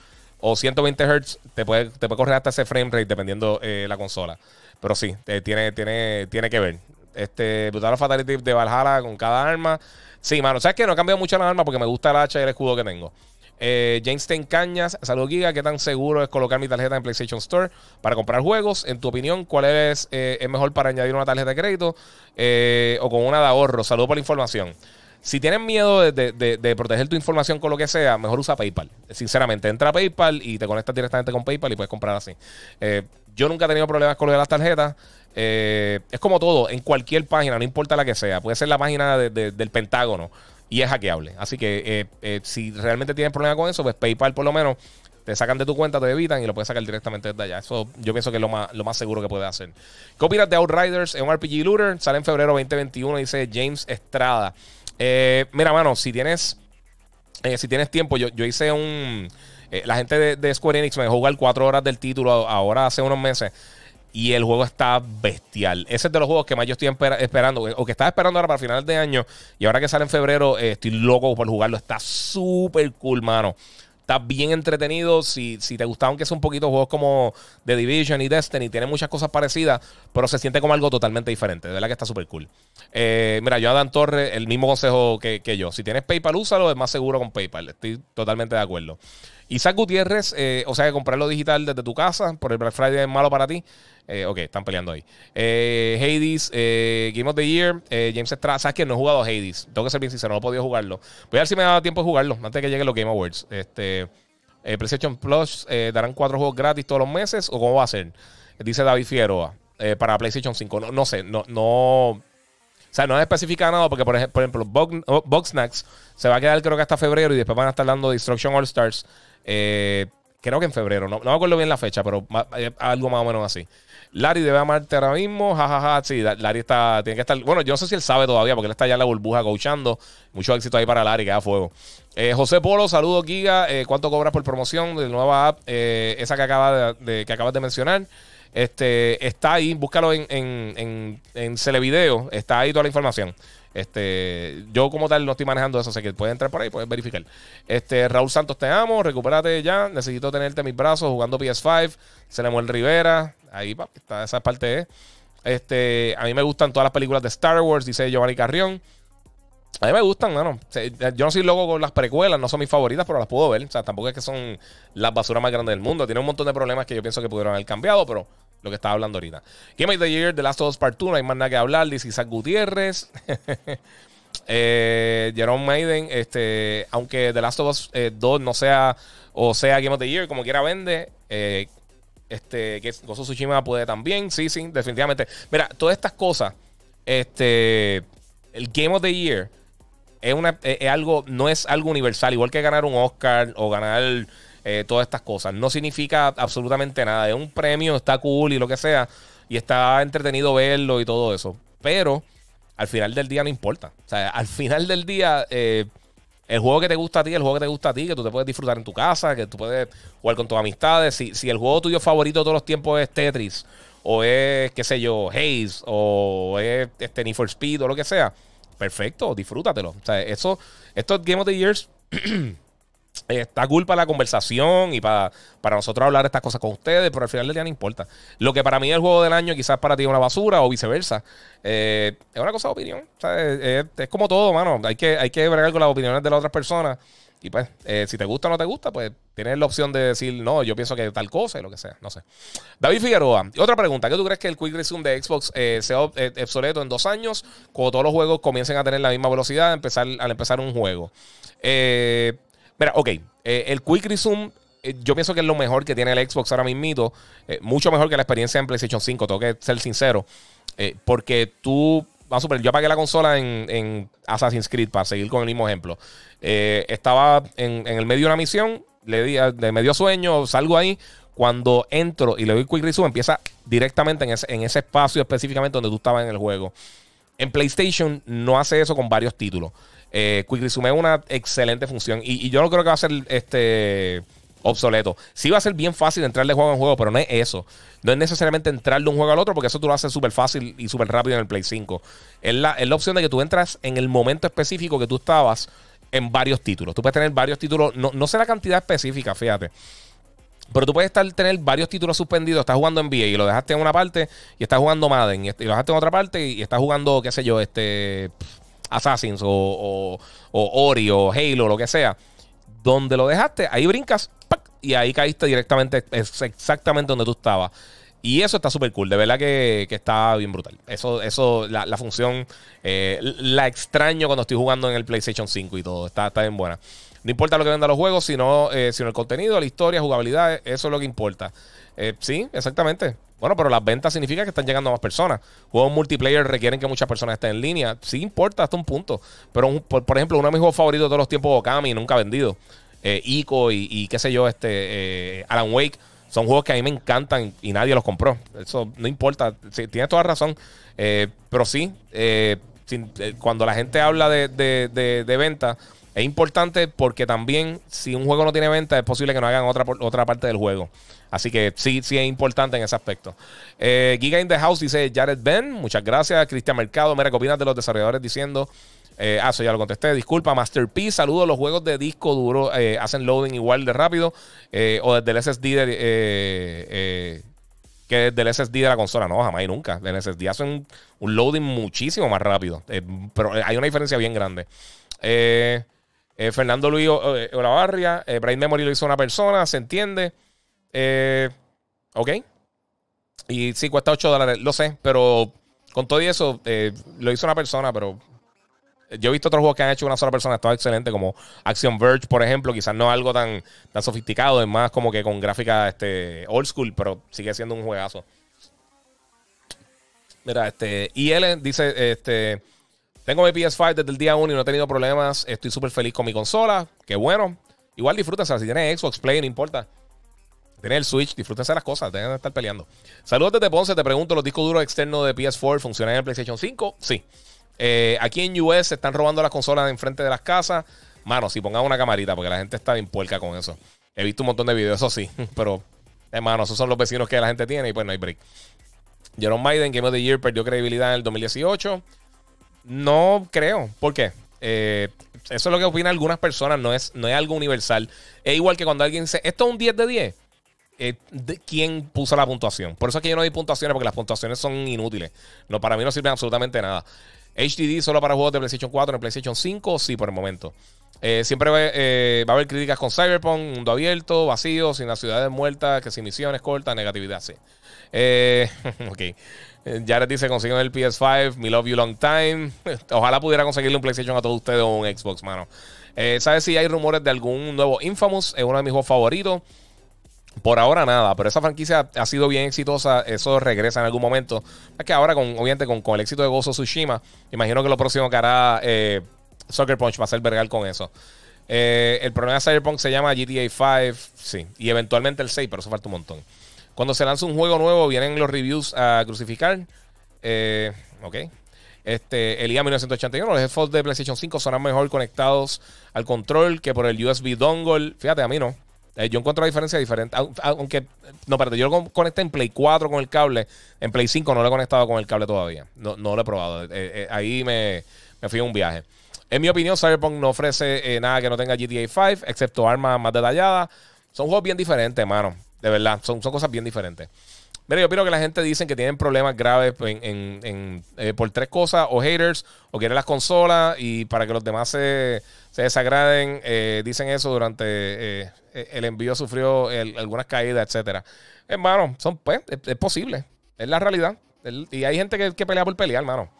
o 120 Hz, te puede, correr hasta ese frame rate dependiendo eh, la consola. Pero sí, eh, tiene, tiene, tiene que ver. Este, Brutal Fatality de Valhalla con cada arma. Sí, mano, ¿sabes que No he cambiado mucho la arma porque me gusta el hacha y el escudo que tengo. Eh, James Ten Cañas, salud Giga, ¿qué tan seguro es colocar mi tarjeta en PlayStation Store para comprar juegos? En tu opinión, ¿cuál es, es mejor para añadir una tarjeta de crédito o con una de ahorro? Saludos por la información. Si tienes miedo de, proteger tu información con lo que sea, mejor usa PayPal. Sinceramente, entra a PayPal y te conectas directamente con PayPal y puedes comprar así. Eh, yo nunca he tenido problemas con de las tarjetas. Eh, es como todo, en cualquier página, no importa la que sea. Puede ser la página del Pentágono y es hackeable. Así que eh, si realmente tienes problemas con eso, pues PayPal por lo menos te sacan de tu cuenta, te evitan y lo puedes sacar directamente desde allá. Eso yo pienso que es lo más, seguro que puedes hacer. Copyright de Outriders en un RPG Looter. Sale en febrero 2021, dice James Estrada. Eh, mira, mano, si tienes, eh, si tienes tiempo, yo, hice un. Eh, la gente de, Square Enix me dejó jugar cuatro horas del título ahora hace unos meses. Y el juego está bestial. Ese es de los juegos que más yo estoy esperando. O que estaba esperando ahora para final de año. Y ahora que sale en febrero, estoy loco por jugarlo. Está súper cool, mano. Está bien entretenido. Si, si te gusta, que son un poquito juegos como The Division y Destiny, tiene muchas cosas parecidas, pero se siente como algo totalmente diferente. De verdad que está súper cool. yo a Dan Torres, el mismo consejo que, que yo. Si tienes PayPal, úsalo, es más seguro con PayPal. Estoy totalmente de acuerdo. Isaac Gutiérrez, eh, o sea, comprarlo digital desde tu casa, por el Black Friday es malo para ti. Eh, ok, están peleando ahí. Eh, Hades, Game of the Year, James Estrada. ¿Sabes que no he jugado a Hades? Tengo que ser bien sincero, no he podido jugarlo. Voy a ver si me da tiempo de jugarlo antes de que lleguen los Game Awards. Este, PlayStation Plus darán cuatro juegos gratis todos los meses o cómo va a ser? Dice David Fierro para PlayStation 5. No, sé, no, no. O sea, no es especificado nada porque, por ejemplo, Box Snacks se va a quedar creo que hasta febrero y después van a estar dando Destruction All Stars eh, creo que en febrero, no, me acuerdo bien la fecha, pero eh, algo más o menos así. Larry debe amarte ahora mismo, jajaja, sí, Larry está, tiene que estar, bueno, yo no sé si él sabe todavía, porque él está ya en la burbuja coachando, mucho éxito ahí para Larry, que da fuego. Eh, José Polo, saludo Giga, ¿cuánto cobras por promoción de nueva app, esa que, acaba que acabas de mencionar? Este, está ahí, búscalo en, en, en, en Celevideo, está ahí toda la información. Este, yo como tal no estoy manejando eso, así que puedes entrar por ahí, puedes verificar. Este, Raúl Santos, te amo, recupérate ya. Necesito tenerte en mis brazos jugando PS5. muere Rivera, ahí va, está esa parte. Este, a mí me gustan todas las películas de Star Wars, dice Giovanni Carrión. A mí me gustan, bueno, Yo no soy loco con las precuelas, no son mis favoritas, pero las puedo ver. O sea, tampoco es que son las basuras más grandes del mundo. Tiene un montón de problemas que yo pienso que pudieron haber cambiado, pero lo que estaba hablando ahorita. Game of the Year, The Last of Us Part 2. No hay más nada que hablar. Dice Isaac Gutiérrez. Eh, Jerome Maiden. Este, aunque The Last of Us 2 eh, no sea o sea Game of the Year, como quiera vende. Eh, este, que Gozo Tsushima puede también. Sí, sí, definitivamente. Mira, todas estas cosas. Este, el Game of the Year es, una, algo, no es algo universal. Igual que ganar un Oscar o ganar eh, todas estas cosas. No significa absolutamente nada. Es un premio, está cool y lo que sea. Y está entretenido verlo y todo eso. Pero al final del día no importa. O sea, al final del día, eh, el juego que te gusta a ti, el juego que te gusta a ti, que tú te puedes disfrutar en tu casa, que tú puedes jugar con tus amistades. Si, si el juego tuyo favorito de todos los tiempos es Tetris, o es, qué sé yo, Haze, o es este, Need for Speed, o lo que sea, perfecto, disfrútatelo. O sea, eso, estos Game of the Years. Está culpa la conversación y para, nosotros hablar estas cosas con ustedes, pero al final del día no importa. Lo que para mí es el juego del año, quizás para ti es una basura o viceversa. Eh, es una cosa de opinión. es, como todo, mano. Hay que, hay que bregar con las opiniones de las otras personas. Y pues, eh, si te gusta o no te gusta, pues tienes la opción de decir, no, yo pienso que tal cosa y lo que sea, no sé. David Figueroa, otra pregunta, ¿qué tú crees que el Quick Resume de Xbox eh, sea obsoleto en dos años, cuando todos los juegos comiencen a tener la misma velocidad empezar, al empezar un juego? Eh, Mira, ok. Eh, el Quick Resume eh, yo pienso que es lo mejor que tiene el Xbox ahora mismo. Eh, mucho mejor que la experiencia en PlayStation 5, tengo que ser sincero. porque tú, vamos a superar. yo apagué la consola en, Assassin's Creed, para seguir con el mismo ejemplo. estaba en, el medio de una misión, le di, de medio sueño, salgo ahí. Cuando entro y le doy Quick Resume, empieza directamente en ese espacio específicamente donde tú estabas en el juego. En PlayStation no hace eso con varios títulos. Eh, Quick Resume es una excelente función. Y, yo no creo que va a ser este, obsoleto. Sí va a ser bien fácil entrar de juego en juego, pero no es eso. No es necesariamente entrar de un juego al otro, porque eso tú lo haces súper fácil y súper rápido en el Play 5. Es la, opción de que tú entras en el momento específico que tú estabas en varios títulos. Tú puedes tener varios títulos, no, sé la cantidad específica, fíjate. Pero tú puedes estar, tener varios títulos suspendidos. Estás jugando en NBA y lo dejaste en una parte y estás jugando Madden y, lo dejaste en otra parte y, estás jugando, qué sé yo, este. Assassin's o, o, o, Ori o Halo, lo que sea. Donde lo dejaste, ahí brincas y ahí caíste directamente, exactamente donde tú estabas. Y eso está súper cool, de verdad que, está bien brutal. Eso, eso la, función eh, la extraño cuando estoy jugando en el PlayStation 5 y todo, está, bien buena. No importa lo que venda los juegos, sino, eh, sino el contenido, la historia, jugabilidad, eso es lo que importa. Eh, sí, exactamente. Bueno, pero las ventas significa que están llegando a más personas. Juegos multiplayer requieren que muchas personas estén en línea. Sí importa hasta un punto. Pero, por, ejemplo, uno de mis juegos favoritos de todos los tiempos, Okami, nunca vendido. Eh, Ico y, y, qué sé yo, este eh, Alan Wake. Son juegos que a mí me encantan y nadie los compró. Eso no importa. tienes toda razón. Eh, pero sí, cuando la gente habla de, de, de, ventas, es importante porque también si un juego no tiene venta es posible que no hagan otra, otra parte del juego. Así que sí, sí es importante en ese aspecto. Eh, Giga in the House dice Jared Ben. Muchas gracias. Cristian Mercado. Mira, ¿qué opinas de los desarrolladores diciendo? Eh, ah, eso ya lo contesté. Disculpa, Masterpiece. P. Saludos. Los juegos de disco duro eh, hacen loading igual de rápido o desde el SSD de, que desde el SSD de la consola. No, jamás y nunca. el SSD hacen un, loading muchísimo más rápido. pero hay una diferencia bien grande. Fernando Luis Olavarria, Brain Memory lo hizo una persona, se entiende. Eh, ok. Y sí, cuesta 8 dólares, lo sé, pero con todo eso, eh, lo hizo una persona, pero yo he visto otros juegos que han hecho una sola persona, está excelente, como Action Verge, por ejemplo, quizás no algo tan, tan sofisticado, es más como que con gráfica este, old school, pero sigue siendo un juegazo. Mira, este, él e dice, este, tengo mi PS5 desde el día 1 y no he tenido problemas, estoy súper feliz con mi consola, Que bueno. Igual disfrútasela, si tienes Xbox Play, no importa. Tienes el Switch, disfrútense las cosas, deben estar peleando. Saludos desde Ponce, te pregunto, ¿los discos duros externos de PS4 funcionan en el PlayStation 5? Sí. Eh, aquí en US se están robando las consolas en enfrente de las casas. Mano, si pongan una camarita, porque la gente está bien puerca con eso. He visto un montón de videos, eso sí, pero, hermano, esos son los vecinos que la gente tiene y pues no hay break. Jerome Biden, Game of the Year, perdió credibilidad en el 2018. No creo. ¿Por qué? Eh, eso es lo que opinan algunas personas, no es, no es algo universal. Es igual que cuando alguien dice, esto es un 10 de 10. Eh, de quién puso la puntuación. Por eso es que yo no di puntuaciones, porque las puntuaciones son inútiles. No, para mí no sirven absolutamente nada. HDD solo para juegos de PlayStation 4 en PlayStation 5, sí, por el momento. Eh, siempre eh, va, a haber críticas con Cyberpunk, mundo abierto, vacío, sin las ciudades muertas, que sin misiones cortas, negatividad, sí. ok. Jared dice, consiguen el PS5, me love you long time. Ojalá pudiera conseguirle un PlayStation a todos ustedes o un Xbox, mano. ¿sabe si hay rumores de algún nuevo Infamous? Es uno de mis juegos favoritos. Por ahora nada, pero esa franquicia ha sido bien exitosa. Eso regresa en algún momento. Es que ahora, con, obviamente, con, con el éxito de Gozo Tsushima, imagino que lo próximo que hará eh, Soccer Punch va a ser vergal con eso. Eh, el problema de Cyberpunk se llama GTA 5, sí, y eventualmente el 6, pero eso falta un montón. Cuando se lanza un juego nuevo, vienen los reviews a crucificar. Eh, ok. Este, el IA 1981, los headphones de PlayStation 5 sonarán mejor conectados al control que por el USB dongle. Fíjate, a mí no. Eh, yo encuentro la diferencia diferente. Aunque, no, espérate, yo lo conecté en Play 4 con el cable. En Play 5 no lo he conectado con el cable todavía. No, lo he probado. Eh, eh, ahí me, fui a un viaje. En mi opinión, Cyberpunk no ofrece nada que no tenga GTA 5, excepto armas más detalladas. Son juegos bien diferentes, hermano. De verdad, son, son cosas bien diferentes. Pero yo opino que la gente dicen que tienen problemas graves en, por tres cosas, o haters, o quieren las consolas, y para que los demás se, desagraden, dicen eso durante... Eh, el envío sufrió algunas caídas, etcétera. Hermano, son, pues, es, posible. Es la realidad. y hay gente que, pelea por pelear, hermano.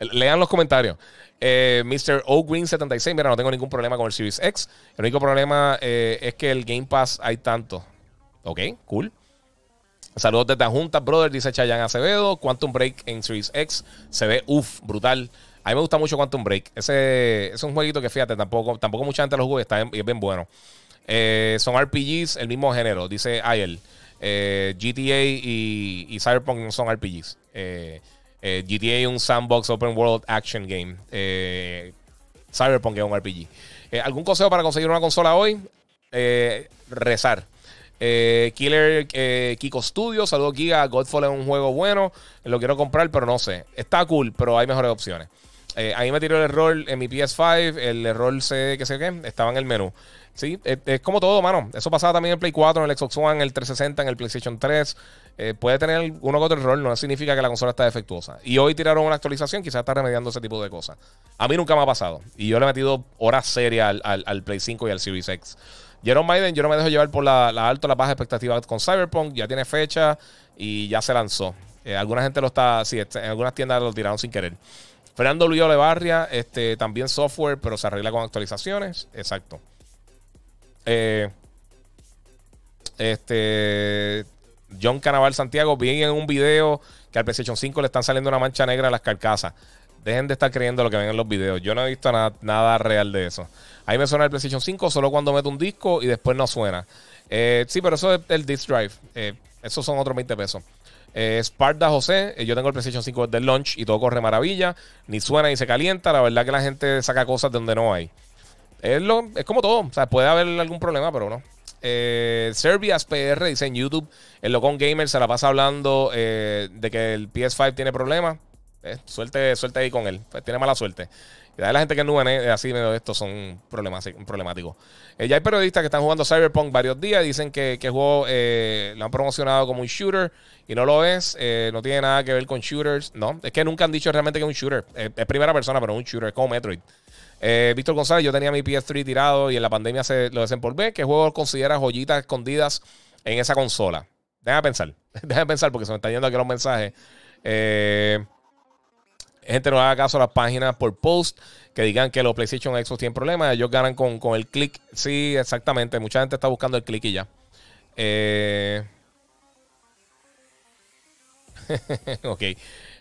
Lean los comentarios. Eh, Mr. Green 76 mira, no tengo ningún problema con el Series X. El único problema eh, es que el Game Pass hay tanto. Ok, cool. Saludos desde Junta, brother, dice Chayan Acevedo. Quantum Break en Series X se ve, uff, brutal. A mí me gusta mucho Quantum Break. Ese es un jueguito que, fíjate, tampoco, tampoco mucha gente lo juega está y es bien bueno. Eh, son RPGs, el mismo género, dice Ayel. Eh, GTA y, Cyberpunk no son RPGs. Eh, GTA es un sandbox open world action game. Cyberpunk es un RPG. ¿Algún consejo para conseguir una consola hoy? rezar. Killer Kiko Studio saludo Giga. Godfall es un juego bueno. Lo quiero comprar, pero no sé. Está cool, pero hay mejores opciones. ahí me tiró el error en mi PS5. El error sé que sé qué. Estaba en el menú. Sí, es, como todo, mano. Eso pasaba también en el Play 4, en el Xbox One, en el 360, en el PlayStation 3. Eh, puede tener uno que otro error, no significa que la consola está defectuosa. Y hoy tiraron una actualización, quizás está remediando ese tipo de cosas. A mí nunca me ha pasado. Y yo le he metido horas serias al, Play 5 y al Series X. Jerome Biden, yo no me dejo llevar por la, la o la baja expectativa con Cyberpunk. Ya tiene fecha y ya se lanzó. Eh, alguna gente lo está, sí, este, en algunas tiendas lo tiraron sin querer. Fernando Luis Olevarria, este, también software, pero se arregla con actualizaciones. Exacto. Eh, este. John Carnaval Santiago, vi en un video que al PlayStation 5 le están saliendo una mancha negra a las carcasas. Dejen de estar creyendo lo que ven en los videos. Yo no he visto nada, real de eso. Ahí me suena el PlayStation 5 solo cuando meto un disco y después no suena. Eh, sí, pero eso es el disc drive. Eh, esos son otros 20 pesos. Eh, Sparta José, yo tengo el PlayStation 5 del launch y todo corre maravilla. Ni suena ni se calienta. La verdad que la gente saca cosas de donde no hay. Es, como todo. O sea, puede haber algún problema, pero no. Eh, Servias PR dice en YouTube, el Locón Gamer se la pasa hablando eh, de que el PS5 tiene problemas. Eh, suerte, suerte ahí con él. Pues, tiene mala suerte. Y la gente que no nube eh, así de estos son problemas, problemáticos. ya hay periodistas que están jugando Cyberpunk varios días. Dicen que, que juego lo han promocionado como un shooter y no lo es. no tiene nada que ver con shooters. No, es que nunca han dicho realmente que es un shooter. es primera persona, pero un shooter. Es como Metroid. Eh, Víctor González, yo tenía mi PS3 tirado y en la pandemia se lo desempolvé. ¿Qué juego consideras joyitas escondidas en esa consola? Déjame pensar. Déjame pensar porque se me están yendo aquí los mensajes. Eh, gente, no haga caso a las páginas por post que digan que los PlayStation Xbox tienen problemas. Ellos ganan con, el click. Sí, exactamente. Mucha gente está buscando el click y ya. Eh. ok.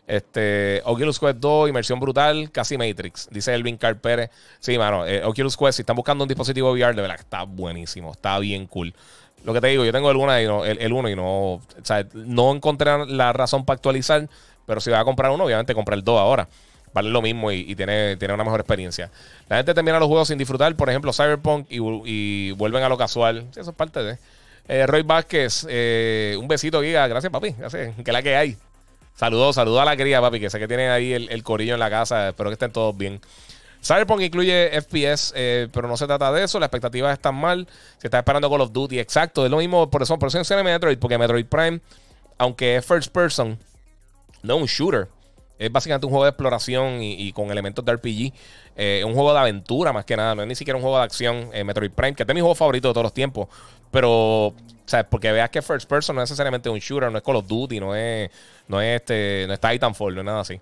Este, Oculus Quest 2, inmersión brutal, casi Matrix, dice Elvin Carpere Pérez. Sí, mano, eh, Oculus Quest, si están buscando un dispositivo VR, de verdad, está buenísimo, está bien cool. Lo que te digo, yo tengo el 1 y no, el, uno y no, o sea, no encontré la razón para actualizar, pero si vas a comprar uno, obviamente compra el 2 ahora vale lo mismo y, tiene, una mejor experiencia. La gente termina los juegos sin disfrutar, por ejemplo, Cyberpunk y, vuelven a lo casual. eso es parte de. Eh, Roy Vázquez, eh, un besito, guía Gracias, papi. Que la que hay. Saludos, saludos a la cría, papi, que sé que tienen ahí el, corillo en la casa. Espero que estén todos bien. Cyberpunk incluye FPS, eh, pero no se trata de eso. La expectativa está mal. Se está esperando Call of Duty, exacto. Es lo mismo, por eso, por eso en Metroid, porque Metroid Prime, aunque es first person, no un shooter. Es básicamente un juego de exploración y, con elementos de RPG. Es eh, un juego de aventura más que nada. No es ni siquiera un juego de acción. Eh, Metroid Prime, que este es mi juego favorito de todos los tiempos. Pero, o sea, Porque veas que First Person no es necesariamente un shooter, no es Call of Duty, no es, no es, este, no es Titanfall, no es nada así.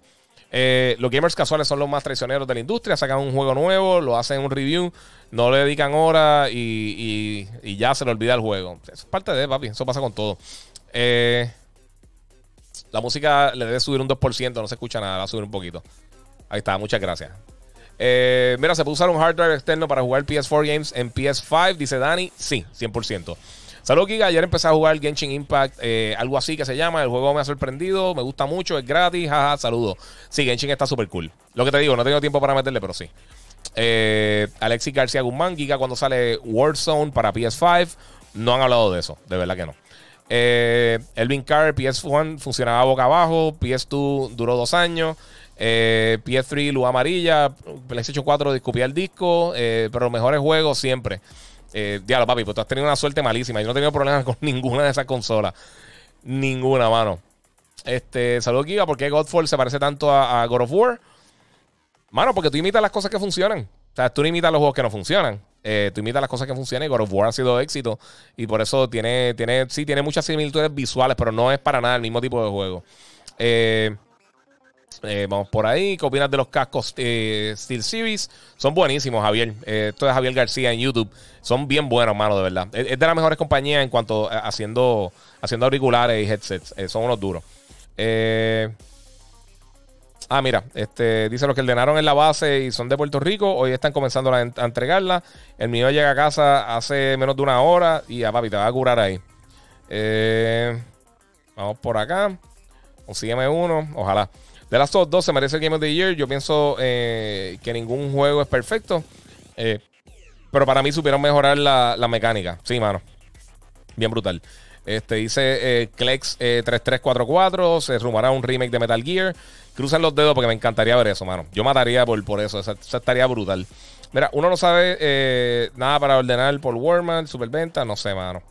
Eh, los gamers casuales son los más traicioneros de la industria. Sacan un juego nuevo, lo hacen un review, no le dedican horas y, ya se le olvida el juego. Eso es parte de, papi. Eso pasa con todo. Eh, la música le debe subir un 2%, no se escucha nada, va a subir un poquito. Ahí está, muchas gracias. Eh, mira, ¿se puede usar un hard drive externo para jugar PS4 games en PS5? Dice Dani. Sí, 100%. Salud, Giga. Ayer empecé a jugar Genshin Impact, eh, algo así que se llama. El juego me ha sorprendido, me gusta mucho, es gratis. Jaja, saludos. Sí, Genshin está súper cool. Lo que te digo, no tengo tiempo para meterle, pero sí. Alexi eh, Alexis García Guzmán, Giga, cuando sale Warzone para PS5. No han hablado de eso, de verdad que no. Eh, Elvin Carr, PS1 funcionaba boca abajo, PS2 duró dos años, eh, PS3 luz amarilla, PlayStation 4 discupía el disco, eh, pero los mejores juegos siempre. Eh, diablo, papi, pues tú has tenido una suerte malísima. Yo no he tenido problemas con ninguna de esas consolas. Ninguna, mano. Este, saludo Giga, ¿por qué Godfall se parece tanto a, a God of War? Mano, porque tú imitas las cosas que funcionan. O sea, tú no imitas los juegos que no funcionan. Eh, tú imitas las cosas que funcionan y God of War ha sido éxito. Y por eso tiene, tiene, sí, tiene muchas similitudes visuales, pero no es para nada el mismo tipo de juego. Eh, eh, vamos por ahí. ¿Qué opinas de los cascos Steel Series? Son buenísimos, Javier. esto es Javier García en YouTube. Son bien buenos, hermano de verdad. Es, de las mejores compañías en cuanto a haciendo, haciendo auriculares y headsets. son unos duros. Eh... Ah, mira, este, dice los que ordenaron en la base y son de Puerto Rico, hoy están comenzando a, entregarla. El mío llega a casa hace menos de una hora y a papi te va a curar ahí. Eh, vamos por acá. Consígueme uno, ojalá. De las dos, dos se merece el Game of the Year. Yo pienso eh, que ningún juego es perfecto. Eh, pero para mí supieron mejorar la, la mecánica. Sí, mano. Bien brutal. Este dice eh, eh, tres 3344. Se rumará un remake de Metal Gear. Cruzan los dedos porque me encantaría ver eso, mano. Yo mataría por, por eso. Esa, estaría brutal. Mira, uno no sabe eh, nada para ordenar por Warman, Superventa. No sé, mano.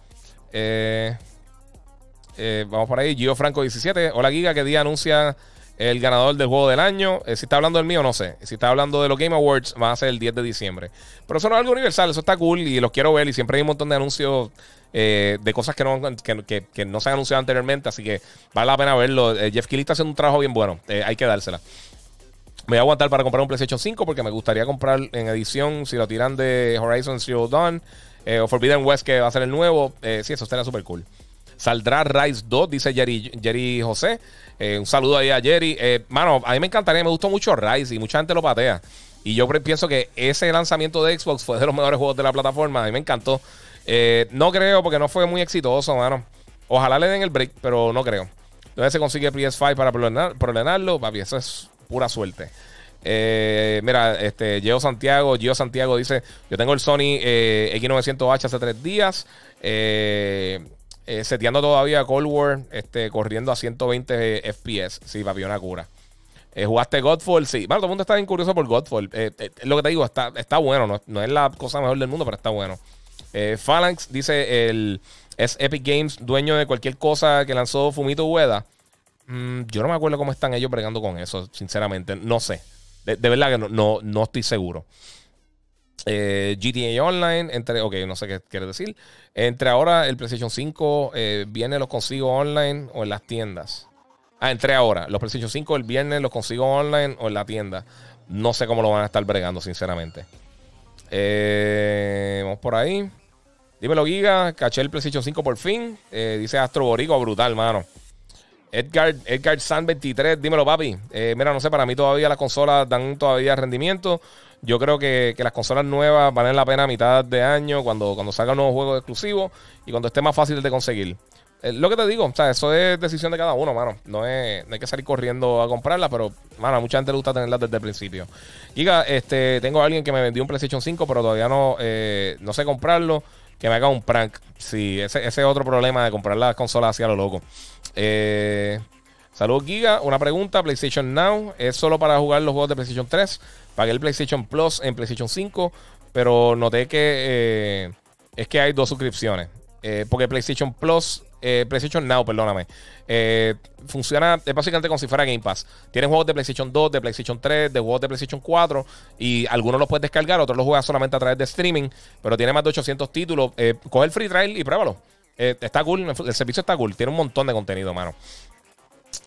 vamos por ahí. Gio Franco 17. Hola, Giga. ¿Qué día anuncia el ganador del juego del año. Eh, si está hablando del mío, no sé. Si está hablando de los Game Awards, va a ser el 10 de diciembre. Pero eso no es algo universal, eso está cool y los quiero ver. Y siempre hay un montón de anuncios eh, de cosas que no, que, no se han anunciado anteriormente, así que vale la pena verlo. Eh, Jeff Keighley está haciendo un trabajo bien bueno, hay que dársela. Me voy a aguantar para comprar un PlayStation 5 porque me gustaría comprar en edición, si lo tiran de Horizon Zero Dawn o Forbidden West, que va a ser el nuevo. sí, eso estaría súper cool. Saldrá Rise 2, dice Jerry, Jerry José. Eh, un saludo ahí a Jerry. Eh, mano, a mí me encantaría, me gustó mucho Rise y mucha gente lo patea. Y yo pienso que ese lanzamiento de Xbox fue de los mejores juegos de la plataforma. A mí me encantó. Eh, no creo porque no fue muy exitoso, mano. Ojalá le den el break, pero no creo. Entonces se consigue PS5 para prolonarlo. papi. Eso es pura suerte. mira, este, Geo Santiago, Gio Santiago dice: Yo tengo el Sony X900H hace tres días. Eh, eh, seteando todavía Cold War, este, corriendo a 120 FPS. Sí, papi, una cura. Eh, ¿Jugaste Godfall? Sí. Bueno, todo el mundo está bien curioso por Godfall. Eh, lo que te digo, está, está bueno. No, es la cosa mejor del mundo, pero está bueno. Phalanx dice: es Epic Games dueño de cualquier cosa que lanzó Fumito Ueda. Mm, yo no me acuerdo cómo están ellos bregando con eso, sinceramente. No sé. De, verdad que no, no estoy seguro. Eh, GTA Online, entre, ok, no sé qué quiere decir. Entre ahora el PlayStation 5 eh, viene los consigo online o en las tiendas. Ah, entre ahora. Los PlayStation 5 el viernes los consigo online o en la tienda. No sé cómo lo van a estar bregando, sinceramente. Eh, vamos por ahí. Dímelo, Giga. Caché el PlayStation 5 por fin. Eh, dice Astro Borico, brutal, mano. Edgar, Edgar San 23, dímelo, papi. mira, no sé, para mí todavía las consolas dan todavía rendimiento. Yo creo que, las consolas nuevas valen la pena a mitad de año, cuando, cuando salgan nuevo juegos exclusivos y cuando esté más fácil de conseguir. Eh, lo que te digo, o sea, eso es decisión de cada uno, mano. No, hay que salir corriendo a comprarla, pero, mano, a mucha gente le gusta tenerlas desde el principio. Giga, este, tengo a alguien que me vendió un PlayStation 5, pero todavía no, eh, no sé comprarlo. Que me haga un prank. Sí, ese, ese es otro problema de comprar las consolas hacia lo loco. Eh, Saludos, Giga. Una pregunta: PlayStation Now es solo para jugar los juegos de PlayStation 3. Pagué el PlayStation Plus en PlayStation 5, pero noté que eh, es que hay dos suscripciones. Eh, porque PlayStation Plus, eh, PlayStation Now, perdóname, funciona básicamente como si fuera Game Pass. tiene juegos de PlayStation 2, de PlayStation 3, de juegos de PlayStation 4, y algunos los puedes descargar, otros los juegas solamente a través de streaming, pero tiene más de 800 títulos. coge el free trial y pruébalo. está cool, el servicio está cool, tiene un montón de contenido, mano.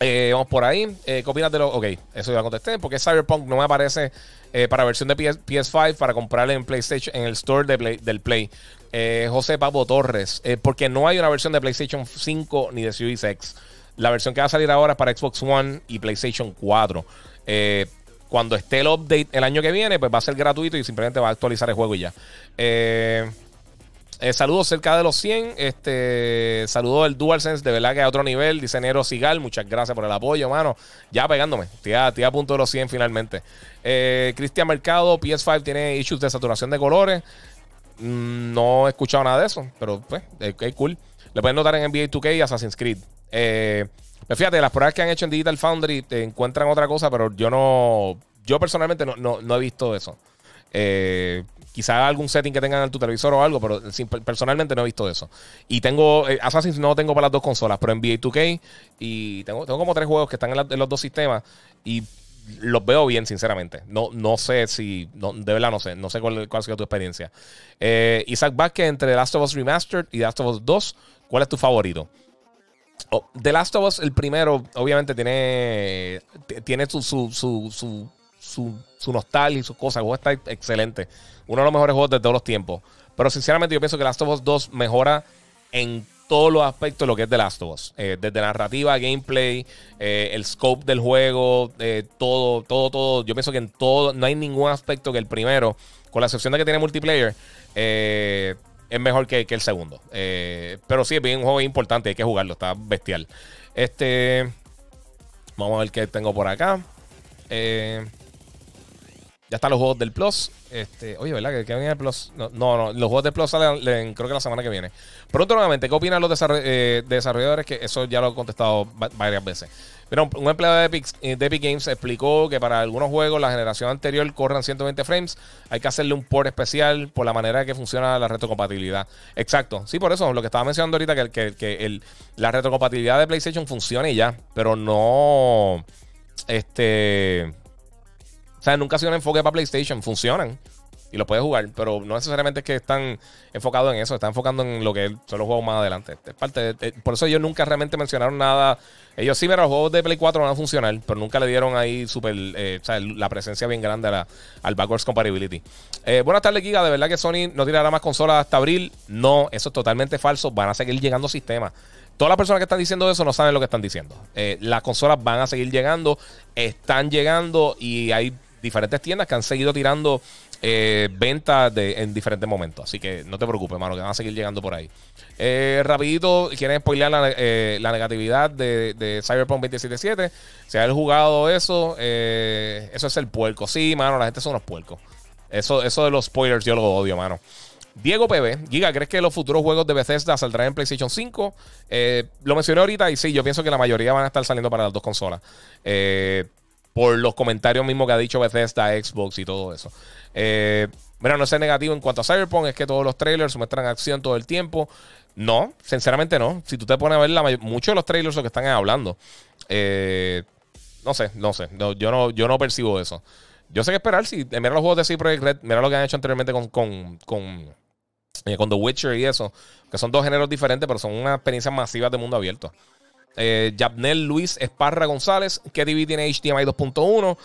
Eh, vamos por ahí. Eh, ¿Qué opinas de los.? Ok, eso ya contesté. Porque Cyberpunk no me aparece eh, para versión de PS, 5 para comprar en PlayStation en el store de Play, del Play. Eh, José Pablo Torres. porque no hay una versión de PlayStation 5 ni de Series X. La versión que va a salir ahora es para Xbox One y PlayStation 4. cuando esté el update el año que viene, pues va a ser gratuito y simplemente va a actualizar el juego y ya. Eh. Eh, saludos cerca de los 100. Este, saludos el DualSense, de verdad que a otro nivel. Diseñero Sigal, muchas gracias por el apoyo, mano. Ya pegándome, tía a, punto de los 100 finalmente. Eh, Cristian Mercado, PS5 tiene issues de saturación de colores. Mm, no he escuchado nada de eso, pero pues, es, eh, cool. Le pueden notar en NBA 2K y Assassin's Creed. Eh, pues fíjate, las pruebas que han hecho en Digital Foundry te encuentran otra cosa, pero yo no. Yo personalmente no, no, no he visto eso. Eh, Quizá algún setting que tengan en tu televisor o algo, pero personalmente no he visto eso. Y tengo eh, Assassin's no tengo para las dos consolas, pero en NBA 2K y tengo, tengo como tres juegos que están en, los dos sistemas y los veo bien, sinceramente. No, no sé si. de verdad, no sé. No sé cuál, ha sido tu experiencia. Eh, Isaac Vázquez, entre The Last of Us Remastered y The Last of Us 2, ¿cuál es tu favorito? Oh, The Last of Us, el primero, obviamente tiene. Tiene su, su su nostalgia y sus cosas. El juego está excelente. Uno de los mejores juegos de todos los tiempos. Pero sinceramente yo pienso que Last of Us 2 mejora en todos los aspectos de lo que es de Last of Us. Eh, desde narrativa, gameplay, eh, el scope del juego, eh, todo, todo, todo. Yo pienso que en todo, no hay ningún aspecto que el primero, con la excepción de que tiene multiplayer, es mejor que, que el segundo. pero sí, es bien un juego importante, hay que jugarlo, está bestial. Este. Vamos a ver qué tengo por acá. Eh. Ya están los juegos del Plus. Este, oye, ¿verdad? Que, que viene el Plus. No, no, los juegos del Plus salen creo que la semana que viene. Pronto nuevamente, ¿qué opinan los eh, desarrolladores? Que eso ya lo he contestado varias veces. Pero un empleado eh, de Epic, Games explicó que para algunos juegos la generación anterior corran 120 frames. Hay que hacerle un port especial por la manera que funciona la retrocompatibilidad. Exacto. Sí, por eso lo que estaba mencionando ahorita, que, el, la retrocompatibilidad de PlayStation funcione ya, pero no. Este o sea, nunca ha sido un enfoque para PlayStation. Funcionan y lo puedes jugar, pero no necesariamente es que están enfocados en eso, están enfocando en lo que son los juegos más adelante. parte eh, por eso ellos nunca realmente mencionaron nada. Ellos sí, pero los juegos de Play 4 van a funcionar, pero nunca le dieron ahí súper eh, o sea, la presencia bien grande la, al backwards compatibility. Eh, buenas tardes, Giga. De verdad que Sony no tirará más consolas hasta abril. No, eso es totalmente falso. Van a seguir llegando sistemas. Todas las personas que están diciendo eso no saben lo que están diciendo. las consolas van a seguir llegando, están llegando y hay diferentes tiendas que han seguido tirando eh, ventas en diferentes momentos. Así que no te preocupes, mano, que van a seguir llegando por ahí. Eh, rapidito, quieren spoilear la, eh, la negatividad de, Cyberpunk 2077. Si han jugado eso, eso es el puerco. Sí, mano, la gente son los puercos. Eso, eso de los spoilers yo lo odio, mano. Diego PB, Giga, ¿crees que los futuros juegos de Bethesda saldrán en PlayStation 5? lo mencioné ahorita y sí, yo pienso que la mayoría van a estar saliendo para las dos consolas. Eh, por los comentarios mismos que ha dicho Bethesda, Xbox y todo eso. Eh, mira, no sé negativo en cuanto a Cyberpunk, es que todos los trailers muestran acción todo el tiempo. No, sinceramente no. Si tú te pones a ver la muchos de los trailers que están hablando, eh, no sé, no sé. yo, no, yo no percibo eso. Yo sé que esperar. Si eh, mira los juegos de Cyberpunk, mira lo que han hecho anteriormente con, con, con, con The Witcher y eso, que son dos géneros diferentes, pero son una experiencia masiva de mundo abierto. Eh, Jabnel Luis Esparra González. ¿Qué tiene HDMI 2.1?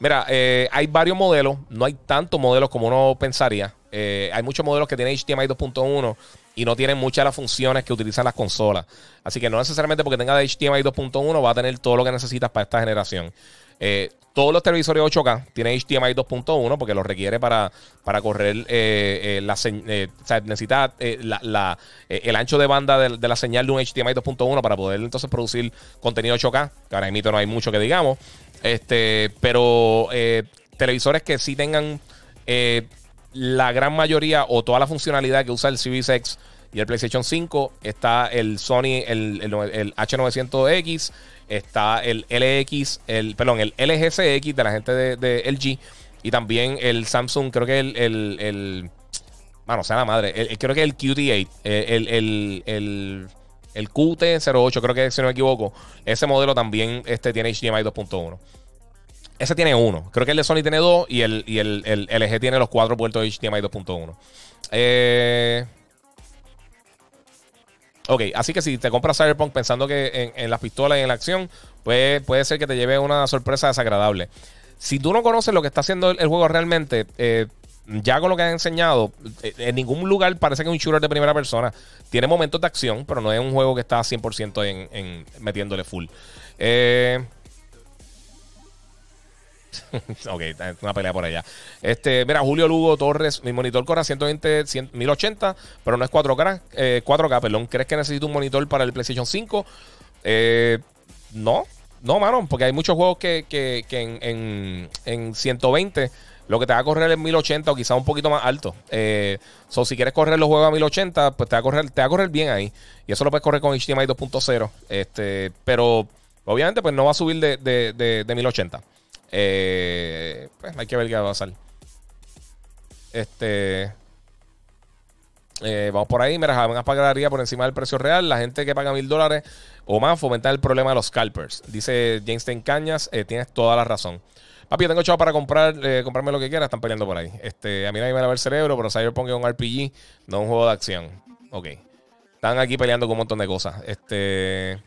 Mira, eh, hay varios modelos. No hay tantos modelos como uno pensaría. Eh, hay muchos modelos que tienen HDMI 2.1 y no tienen muchas de las funciones que utilizan las consolas. Así que no necesariamente porque tenga HDMI 2.1 va a tener todo lo que necesitas para esta generación. Eh, todos los televisores 8K tienen HDMI 2.1 porque lo requiere para, para correr eh, eh, la, o sea, necesita el ancho de banda de, la señal de un HDMI 2.1 para poder entonces producir contenido 8K, que ahora mismo no hay mucho que digamos, este, pero televisores que sí tengan la gran mayoría o toda la funcionalidad que usa el Series X y el PlayStation 5. Está el Sony, el, H900X. Está el LX, el, perdón, el LGCX de la gente de, de LG. Y también el Samsung, creo que el. el, bueno, sea la madre. creo que el QT8. el el QT08, creo que si no me equivoco, ese modelo también este, tiene HDMI 2.1. Ese tiene uno. Creo que el de Sony tiene dos y el, y LG tiene los cuatro puertos de HDMI 2.1. Eh. Ok, así que si te compras Cyberpunk pensando que en, las pistolas y en la acción, pues puede ser que te lleve una sorpresa desagradable. Si tú no conoces lo que está haciendo el, juego realmente, eh, ya con lo que han enseñado, eh, en ningún lugar parece que un shooter de primera persona. Tiene momentos de acción, pero no es un juego que está 100% en, metiéndole full. Eh, ok, una pelea por allá. Este, mira, Julio Lugo Torres, mi monitor corre 120, 1080, pero no es 4K, eh, 4 perdón. ¿Crees que necesito un monitor para el PlayStation 5? Eh, no, no, mano, porque hay muchos juegos que, que, en, en, 120 lo que te va a correr es 1080 o quizás un poquito más alto. Eh, so, si quieres correr los juegos a 1080, pues te va a correr, te va a correr bien ahí. Y eso lo puedes correr con HDMI 2.0. Este, pero obviamente, pues no va a subir de, de, de, de 1080. Eh, pues hay que ver qué va a pasar. Este. Eh, vamos por ahí, mira, a pagaría por encima del precio real. La gente que paga mil dólares o más fomenta el problema de los scalpers. Dice James Ten Cañas, eh, tienes toda la razón. Papi, tengo chavo para comprar, comprarme lo que quiera, están peleando por ahí. Este, a mí nadie me va a ver cerebro, pero yo pongo un RPG, no un juego de acción. Ok. Están aquí peleando con un montón de cosas. Este.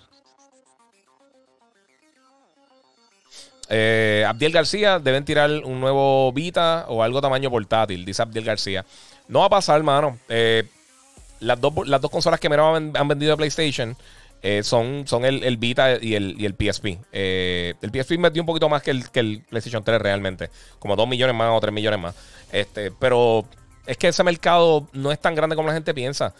Eh, Abdiel García, deben tirar un nuevo Vita o algo tamaño portátil, dice Abdiel García. No va a pasar, mano. Eh, las, dos, las dos consolas que menos han, vendido de PlayStation eh, son, son el, Vita y el, el PSP. el PSP metió un poquito más que el, PlayStation 3 realmente, como 2 millones más o 3 millones más. Este, pero es que ese mercado no es tan grande como la gente piensa.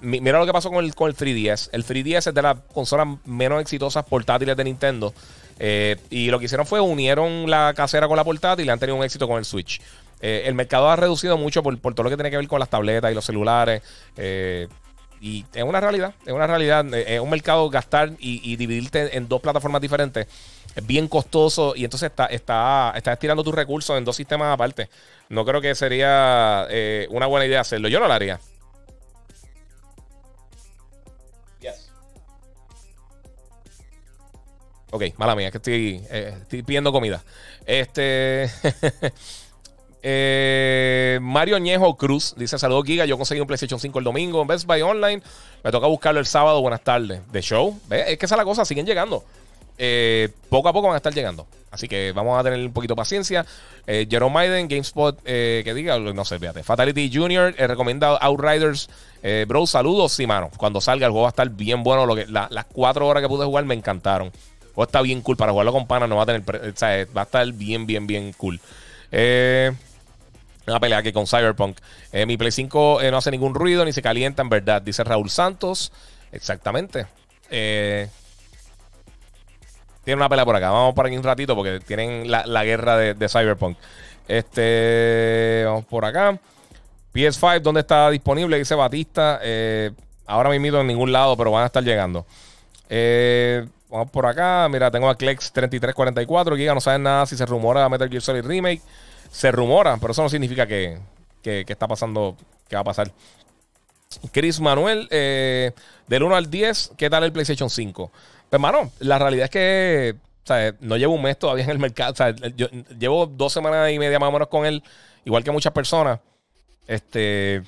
mira lo que pasó con el, con el 3DS. El 3DS es de las consolas menos exitosas portátiles de Nintendo. Eh, y lo que hicieron fue unieron la casera con la portada y le han tenido un éxito con el Switch. Eh, el mercado ha reducido mucho por, todo lo que tiene que ver con las tabletas y los celulares. Eh, y es una realidad, es una realidad. Es un mercado gastar y, dividirte en dos plataformas diferentes es bien costoso y entonces está, está, estirando tus recursos en dos sistemas aparte. No creo que sería una buena idea hacerlo. Yo no lo haría. Ok, mala mía, que eh, estoy, pidiendo comida. Este. Eh, Mario Ñejo Cruz dice: Saludos, Giga. Yo conseguí un PlayStation 5 el domingo en Best Buy Online. Me toca buscarlo el sábado. Buenas tardes. De show. Es que esa es la cosa. Siguen llegando. Eh, poco a poco van a estar llegando. Así que vamos a tener un poquito de paciencia. Jerome Maiden, GameSpot, que diga, no sé, fíjate. Fatality Junior, recomendado Outriders. bro, saludos. Sí, mano. Cuando salga el juego va a estar bien bueno. Lo que, las cuatro horas que pude jugar me encantaron. O está bien cool. Para jugarlo con pana no va a tener. O va a estar bien, bien, bien cool. Eh, una pelea aquí con Cyberpunk. Eh, mi Play 5 eh, no hace ningún ruido ni se calienta, en verdad, dice Raúl Santos. Exactamente. tiene una pelea por acá. Vamos por aquí un ratito porque tienen la, guerra de, Cyberpunk. Este, vamos por acá. PS5, ¿dónde está disponible? Dice Batista. ahora me mismo en ningún lado, pero van a estar llegando. Eh... Vamos por acá. Mira, tengo a Clex3344. Giga, no saben nada si se rumora Metal Gear Solid Remake. Se rumora, pero eso no significa que, está pasando, que va a pasar. Chris Manuel, eh, del 1 al 10, ¿qué tal el PlayStation 5? Pues, mano, la realidad es que no llevo un mes todavía en el mercado. O llevo dos semanas y media más o menos con él, igual que muchas personas. Este,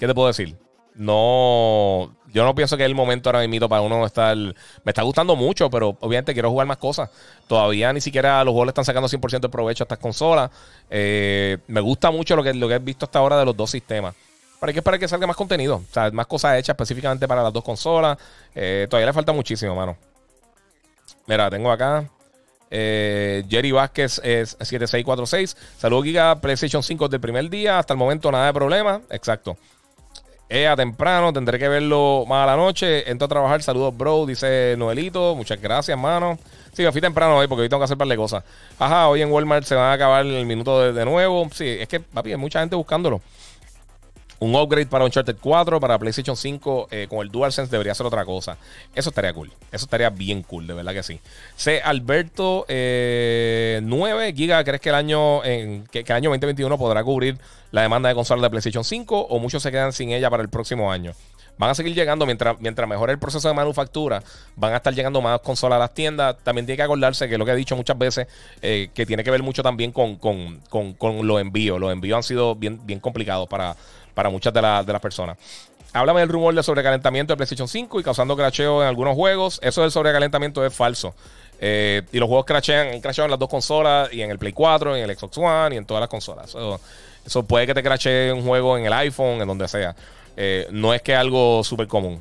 ¿qué te puedo decir? No, yo no pienso que es el momento ahora mismo para uno estar. Me está gustando mucho, pero obviamente quiero jugar más cosas. Todavía ni siquiera los juegos le están sacando 100% de provecho a estas consolas. Eh, me gusta mucho lo que, lo que he visto hasta ahora de los dos sistemas. Para que para que salga más contenido. O sea, más cosas hechas específicamente para las dos consolas. Eh, todavía le falta muchísimo, mano. Mira, tengo acá. Eh, Jerry Vázquez es 7646. Saludos, Giga. PlayStation 5 del primer día. Hasta el momento nada de problema. Exacto a temprano, tendré que verlo más a la noche. Entro a trabajar, saludos, bro, dice Noelito. Muchas gracias, mano. Sí, me fui temprano hoy porque hoy tengo que hacer par de cosas. Ajá, hoy en Walmart se van a acabar el minuto de, de nuevo. Sí, es que, papi, hay mucha gente buscándolo un upgrade para Uncharted 4, para PlayStation 5 eh, con el DualSense debería ser otra cosa. Eso estaría cool. Eso estaría bien cool, de verdad que sí. C. Alberto, 9 eh, Giga, ¿crees que el año que, año 2021 podrá cubrir la demanda de consolas de PlayStation 5 o muchos se quedan sin ella para el próximo año? Van a seguir llegando mientras, mientras mejore el proceso de manufactura, van a estar llegando más consolas a las tiendas. También tiene que acordarse que lo que he dicho muchas veces, eh, que tiene que ver mucho también con, con, con, con los envíos. Los envíos han sido bien, bien complicados para, para muchas de, las personas. Háblame del rumor de sobrecalentamiento de PlayStation 5 y causando crasheo en algunos juegos. Eso del sobrecalentamiento es falso. Eh, y los juegos crashean, en las dos consolas, y en el Play 4, en el Xbox One, y en todas las consolas. Eso, puede que te crashee un juego en el iPhone, en donde sea. Eh, no es que algo súper común.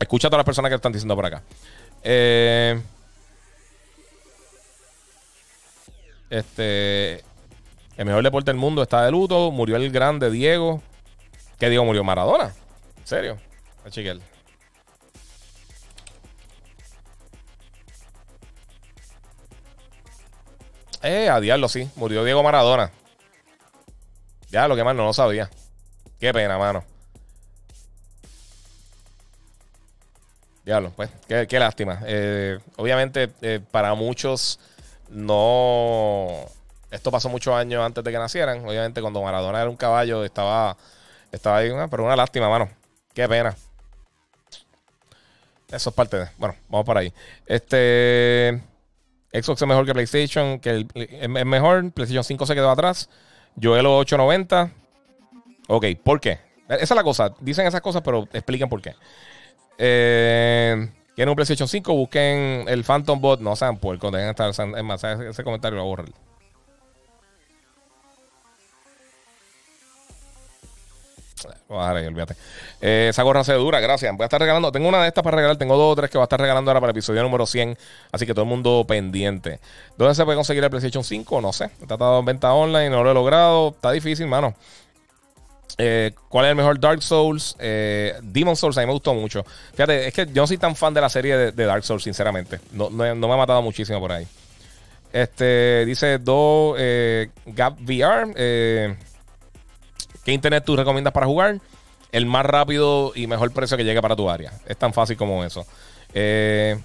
Escucha a todas las personas que están diciendo por acá. Eh, este. El mejor deporte del mundo está de luto. Murió el grande Diego. ¿Qué Diego murió? Maradona. ¿En serio? A chiquel. Eh, a diablo, sí. Murió Diego Maradona. Ya, lo que más no lo sabía. Qué pena, mano. Diablo, pues, qué, lástima. Eh, obviamente, eh, para muchos no, esto pasó muchos años antes de que nacieran. Obviamente, cuando Maradona era un caballo, estaba, estaba ahí. Ah, pero una lástima, mano. Qué pena. Eso es parte de. Bueno, vamos para ahí. Este. Xbox es mejor que PlayStation. Que es mejor. PlayStation 5 se quedó atrás. Joel 890. Ok, ¿por qué? Esa es la cosa. Dicen esas cosas, pero expliquen por qué. Eh, ¿Quieren un PlayStation 5? Busquen el Phantom Bot. No sean puercos. Dejen estar. Es más, ese comentario lo borren olvídate. Eh, esa gorra se dura, gracias. Voy a estar regalando. Tengo una de estas para regalar. Tengo dos o tres que voy a estar regalando ahora para el episodio número 100. Así que todo el mundo pendiente. ¿Dónde se puede conseguir el PlayStation 5? No sé. Está tratado en venta online, no lo he logrado. Está difícil, mano. Eh, ¿Cuál es el mejor Dark Souls? Eh, Demon Souls, a mí me gustó mucho. Fíjate, es que yo no soy tan fan de la serie de, Dark Souls, sinceramente. No, me ha matado muchísimo por ahí. Este, dice Do Gap VR. Eh. ¿Qué internet tú recomiendas para jugar? El más rápido y mejor precio que llegue para tu área. Es tan fácil como eso. Eh,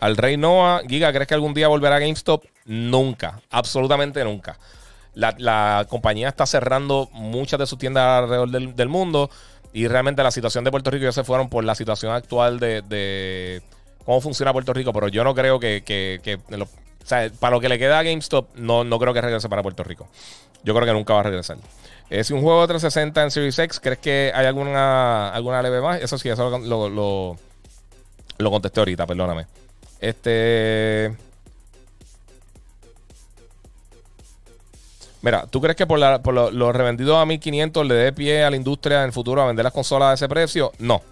al Rey Noah, Giga, ¿crees que algún día volverá a GameStop? Nunca, absolutamente nunca. La, compañía está cerrando muchas de sus tiendas alrededor del, mundo y realmente la situación de Puerto Rico ya se fueron por la situación actual de, cómo funciona Puerto Rico, pero yo no creo que, o sea, para lo que le queda a GameStop, no, no creo que regrese para Puerto Rico. Yo creo que nunca va a regresar. Es un juego de 360 en Series X, ¿crees que hay alguna, alguna leve más? Eso sí, eso lo, lo, contesté ahorita, perdóname. Este. Mira, ¿tú crees que por, lo revendido a 1500 le dé pie a la industria en el futuro a vender las consolas a ese precio? No.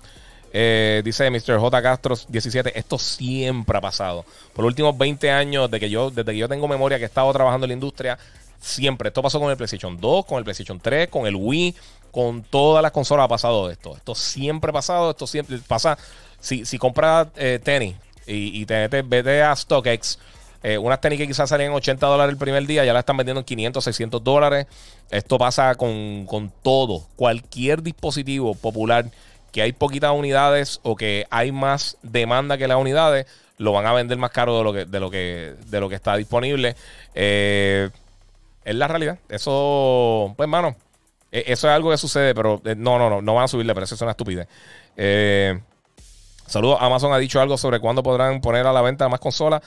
Eh, dice Mr. J. Castro 17. Esto siempre ha pasado. Por los últimos 20 años, de que yo, desde que yo tengo memoria que he estado trabajando en la industria, Siempre. Esto pasó con el PlayStation 2, con el PlayStation 3, con el Wii, con todas las consolas ha pasado esto. Esto siempre ha pasado, esto siempre pasa. Si, compras eh, tenis y, y te, vete a StockX, eh, unas tenis que quizás salían 80 dólares el primer día, ya la están vendiendo en 500, 600 dólares. Esto pasa con, con todo. Cualquier dispositivo popular que hay poquitas unidades o que hay más demanda que las unidades, lo van a vender más caro de lo que, de lo que, de lo que está disponible. Eh, es la realidad. Eso, pues, hermano e-, eso es algo que sucede, pero eh, no, no, no, no van a subirle, pero eso es una estupidez. Eh, saludos, Amazon ha dicho algo sobre cuándo podrán poner a la venta más consolas.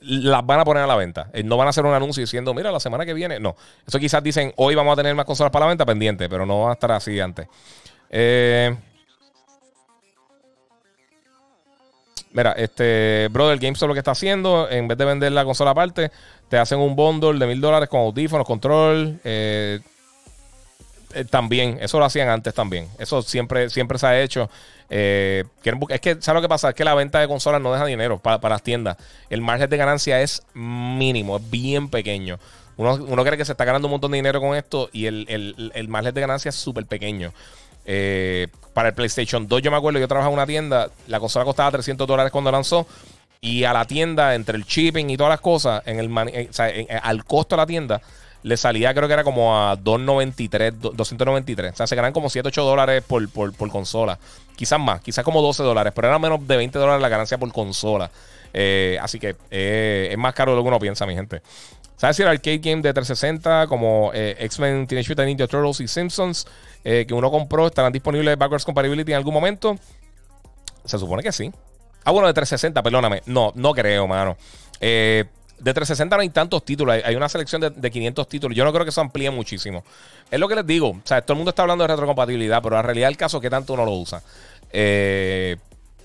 Las van a poner a la venta. Eh, no van a hacer un anuncio diciendo, mira, la semana que viene. No. Eso quizás dicen, hoy vamos a tener más consolas para la venta pendiente, pero no va a estar así antes. Eh. Mira, este, brother, GameStop lo que está haciendo, en vez de vender la consola aparte, te hacen un bundle de mil dólares con audífonos, control. Eh, eh, también, eso lo hacían antes también. Eso siempre, siempre se ha hecho. Eh, es que, ¿sabes lo que pasa? Es que la venta de consolas no deja dinero para, las tiendas. El margen de ganancia es mínimo, es bien pequeño. Uno, uno, cree que se está ganando un montón de dinero con esto y el, el margen de ganancia es súper pequeño. Eh, para el PlayStation 2, yo me acuerdo, yo trabajaba en una tienda, la consola costaba 300 dólares cuando lanzó. Y a la tienda, entre el shipping y todas las cosas, eh, eh, al costo de la tienda, le salía creo que era como a 293, 293. O sea, se ganan como 7, 8 dólares por, consola. Quizás más, quizás como 12 dólares, pero era menos de 20 dólares la ganancia por consola. así que es más caro de lo que uno piensa, mi gente. ¿Sabes si el arcade game de 360 como X-Men, Teenage Mutant Ninja Turtles y Simpsons? Eh, que uno compró, ¿estarán disponibles backwards compatibility en algún momento? Se supone que sí. Ah, bueno, de 360, perdóname. No, no creo, mano. Eh, de 360 no hay tantos títulos. Hay, una selección de, 500 títulos. Yo no creo que eso amplíe muchísimo. Es lo que les digo. O sea, todo el mundo está hablando de retrocompatibilidad, pero en realidad el caso es que tanto uno lo usa. Eh,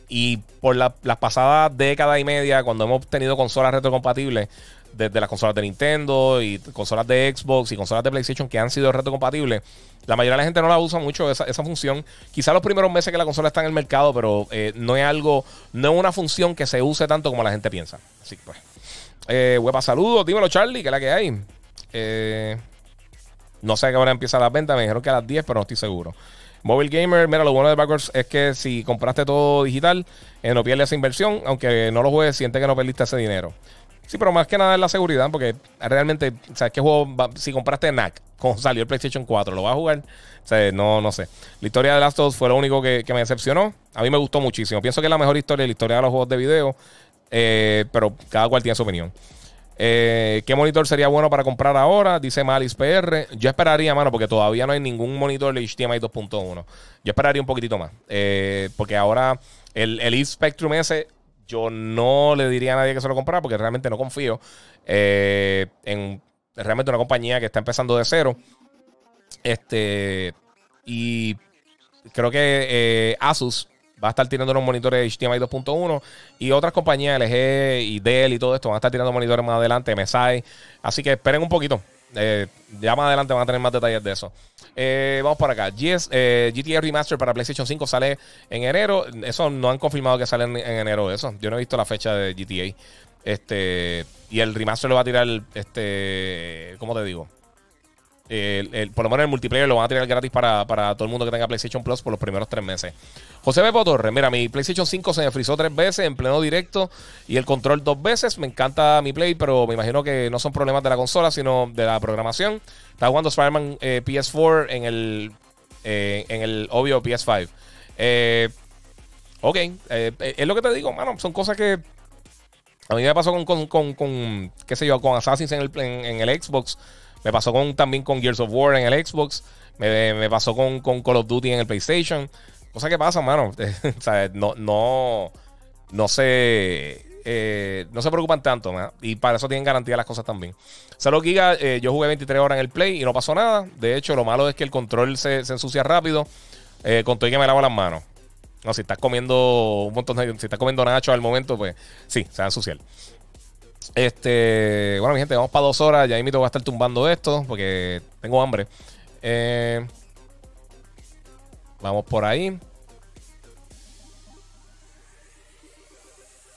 y por las pasadas décadas y media, cuando hemos tenido consolas retrocompatibles, desde las consolas de Nintendo y consolas de Xbox y consolas de PlayStation que han sido reto compatible La mayoría de la gente no la usa mucho esa, función. Quizá los primeros meses que la consola está en el mercado, pero eh, no es algo, no es una función que se use tanto como la gente piensa. Así pues. Eh, huepa, saludos, dímelo Charlie, que la que hay. Eh, no sé a qué hora empieza la venta me dijeron que a las 10, pero no estoy seguro. Mobile Gamer, mira, lo bueno de Backwards es que si compraste todo digital, eh, no pierdes esa inversión, aunque no lo juegues, siente que no perdiste ese dinero. Sí, pero más que nada es la seguridad, porque realmente, ¿sabes qué juego? si compraste NAC, salió el PlayStation 4, ¿lo vas a jugar? O sea, no, no sé. La historia de Last of Us fue lo único que, me decepcionó. A mí me gustó muchísimo. Pienso que es la mejor historia de la historia de los juegos de video, eh, pero cada cual tiene su opinión. Eh, ¿Qué monitor sería bueno para comprar ahora? Dice Malis PR. Yo esperaría, mano, porque todavía no hay ningún monitor de HDMI 2.1. Yo esperaría un poquitito más. Eh, porque ahora el, el e Spectrum S yo no le diría a nadie que se lo comprara porque realmente no confío eh, en realmente una compañía que está empezando de cero. Este, y creo que eh, Asus va a estar tirando unos monitores HDMI 2.1 y otras compañías, LG y Dell y todo esto, van a estar tirando monitores más adelante, MSI. Así que esperen un poquito. Eh, ya más adelante van a tener más detalles de eso. Eh, vamos para acá. GTA eh, Remaster para PlayStation 5 sale en enero. Eso no han confirmado que sale en, enero eso. Yo no he visto la fecha de GTA. Este. Y el remaster lo va a tirar. Este. ¿Cómo te digo? por lo menos el multiplayer lo van a tener gratis para, todo el mundo que tenga PlayStation Plus por los primeros tres meses. José B. Torres, mira, mi PlayStation 5 se me frizó tres veces en pleno directo y el control dos veces. Me encanta mi Play, pero me imagino que no son problemas de la consola, sino de la programación. Está jugando Spider-Man eh, PS4 en el, eh, en el obvio PS5. Eh, ok, es lo que te digo, mano, son cosas que... A mí me pasó con, qué sé yo, con Assassin's en el, en el Xbox me pasó con, también con Gears of War en el Xbox. Me, pasó con, con, Call of Duty en el PlayStation. Cosa que pasa, mano. o sea, no, no, no se. Eh, no se preocupan tanto, ¿verdad? y para eso tienen garantía las cosas también. Salud Giga, eh, yo jugué 23 horas en el Play y no pasó nada. De hecho, lo malo es que el control se, ensucia rápido. Eh, con todo que me lavo las manos. No, si estás comiendo un montón de, si estás comiendo nacho al momento, pues sí, se va a ensuciar. Este, bueno, mi gente, vamos para dos horas. Ya mismo voy a estar tumbando esto porque tengo hambre. Eh, vamos por ahí.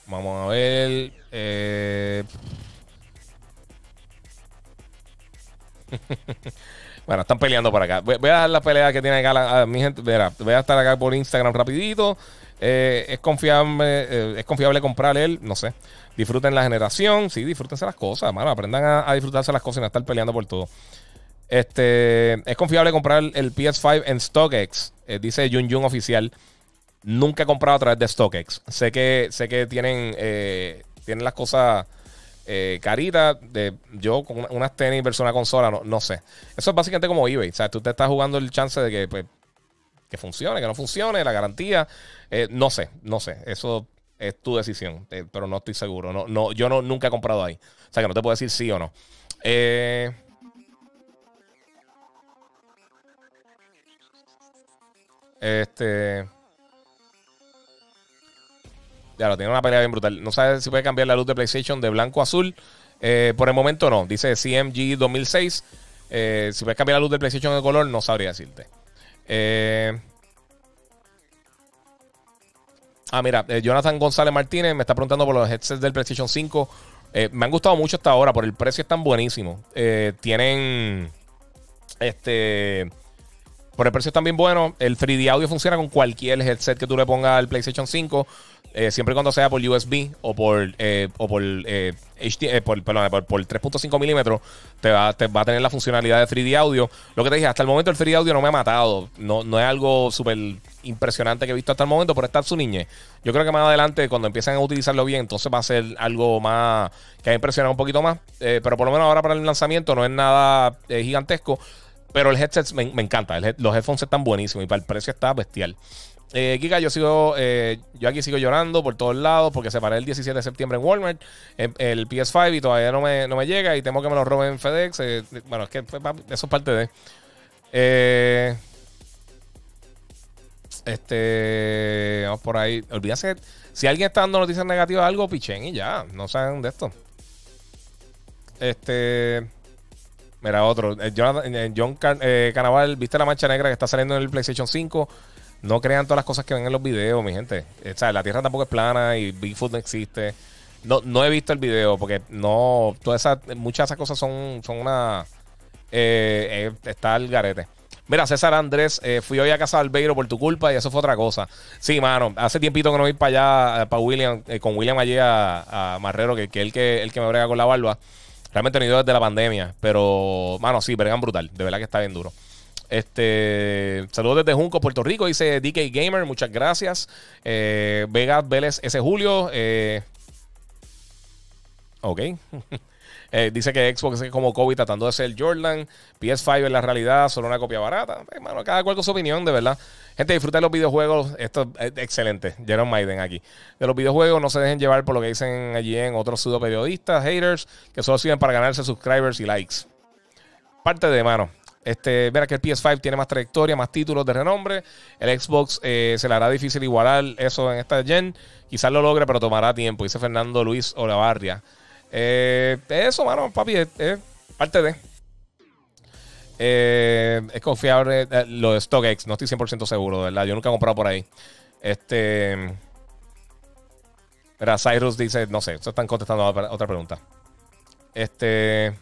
Vamos a ver. Eh. bueno, están peleando por acá. Voy, a dar la pelea que tiene acá mi gente. voy a estar acá por Instagram rapidito. Eh, es, confiable, eh, es confiable comprar él, no sé. Disfruten la generación, sí, disfrútense las cosas, mano. Aprendan a, disfrutarse las cosas y no estar peleando por todo. Este, es confiable comprar el PS5 en StockX, eh, dice Jun Jun oficial. Nunca he comprado a través de StockX. Sé que, sé que tienen, tienen las cosas caritas. De, yo con unas tenis versus una consola, no, no sé. Eso es básicamente como eBay. O sea, tú te estás jugando el chance de que pues, que funcione, que no funcione, la garantía. Eh, no sé, no sé. Eso es tu decisión, eh, pero no estoy seguro. No, no, yo no, nunca he comprado ahí. O sea que no te puedo decir sí o no. Eh, este. Ya lo tiene una pelea bien brutal. No sabes si puede cambiar la luz de PlayStation de blanco a azul. por el momento no. Dice CMG 2006. si puedes cambiar la luz de PlayStation de color, no sabría decirte. Eh, ah, mira, eh, Jonathan González Martínez me está preguntando por los headsets del PlayStation 5. Eh, me han gustado mucho hasta ahora, por el precio tan buenísimos. tienen. Este. Por el precio están bien buenos. El 3D audio funciona con cualquier headset que tú le pongas al PlayStation 5. Eh, siempre y cuando sea por USB o por eh, eh, por, por, 3.5 milímetros, te va, te va a tener la funcionalidad de 3D audio. Lo que te dije, hasta el momento el 3D audio no me ha matado. No, no es algo súper impresionante que he visto hasta el momento, Por estar su niñez. Yo creo que más adelante, cuando empiezan a utilizarlo bien, entonces va a ser algo más que ha impresionar un poquito más. pero por lo menos ahora para el lanzamiento no es nada gigantesco. Pero el headset me, encanta. los headphones están buenísimos y para el precio está bestial. Eh, Kika, yo sigo, eh, yo aquí sigo llorando por todos lados porque se paré el 17 de septiembre en Walmart el, PS5 y todavía no me, llega y temo que me lo roben en FedEx. Eh, bueno, es que pues, eso es parte de. este, vamos por ahí. Olvídense, si alguien está dando noticias negativas algo, pichen y ya, no saben de esto. Este, mira, otro. John, John ¿viste la mancha negra que está saliendo en el PlayStation 5? No crean todas las cosas que ven en los videos, mi gente. Eh, o sea, la Tierra tampoco es plana y Bigfoot no existe. No, no he visto el video porque no. Todas esas, muchas de esas cosas son, son una. Eh, eh, está el garete. Mira, César Andrés, fui hoy a casa de Alveiro por tu culpa y eso fue otra cosa. Sí, mano, hace tiempito que no voy para allá, para William, con William allí a, Marrero, que es el que, el que me brega con la barba. Realmente no he ido desde la pandemia, pero, mano, sí, bregan brutal. De verdad que está bien duro. Este, saludos desde Junco, Puerto Rico, dice DK Gamer, muchas gracias. Eh, Vegas Vélez ese Julio. Eh, ok. Eh, dice que Xbox es como COVID tratando de ser Jordan. PS5 es la realidad, solo una copia barata. cada cual con su opinión, de verdad. Gente, disfruten los videojuegos. Esto es excelente. Jerome Maiden aquí. De los videojuegos, no se dejen llevar por lo que dicen allí en otros pseudo periodistas, haters, que solo sirven para ganarse subscribers y likes. Parte de mano. Este, verá que el PS5 tiene más trayectoria, más títulos de renombre. El Xbox eh, se le hará difícil igualar eso en esta gen. Quizás lo logre, pero tomará tiempo, dice Fernando Luis Olavarria. Eh, eso, mano, papi, parte de. Eh, es confiable lo de StockX, no estoy 100% seguro, ¿verdad? Yo nunca he comprado por ahí. Este. Pero Cyrus dice, no sé, están contestando otra pregunta. Este.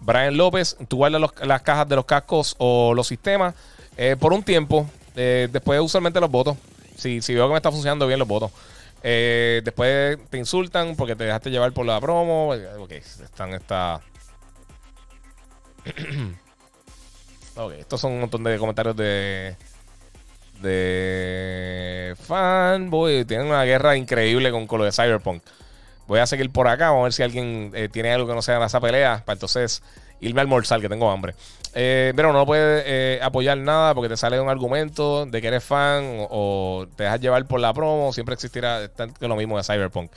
Brian López, tú guardas las cajas de los cascos o los sistemas eh, por un tiempo. Eh, después usualmente los votos. Si, veo que me está funcionando bien los votos. Eh, después te insultan porque te dejaste llevar por la promo. Ok, están esta... ok, estos son un montón de comentarios de... De fanboy, tienen una guerra increíble con, con lo de Cyberpunk. Voy a seguir por acá. Vamos a ver si alguien eh, tiene algo que no sea en esa pelea. Para entonces irme a almorzar, que tengo hambre. Eh, pero no puedes eh, apoyar nada porque te sale un argumento de que eres fan o, te dejas llevar por la promo. Siempre existirá lo mismo de Cyberpunk.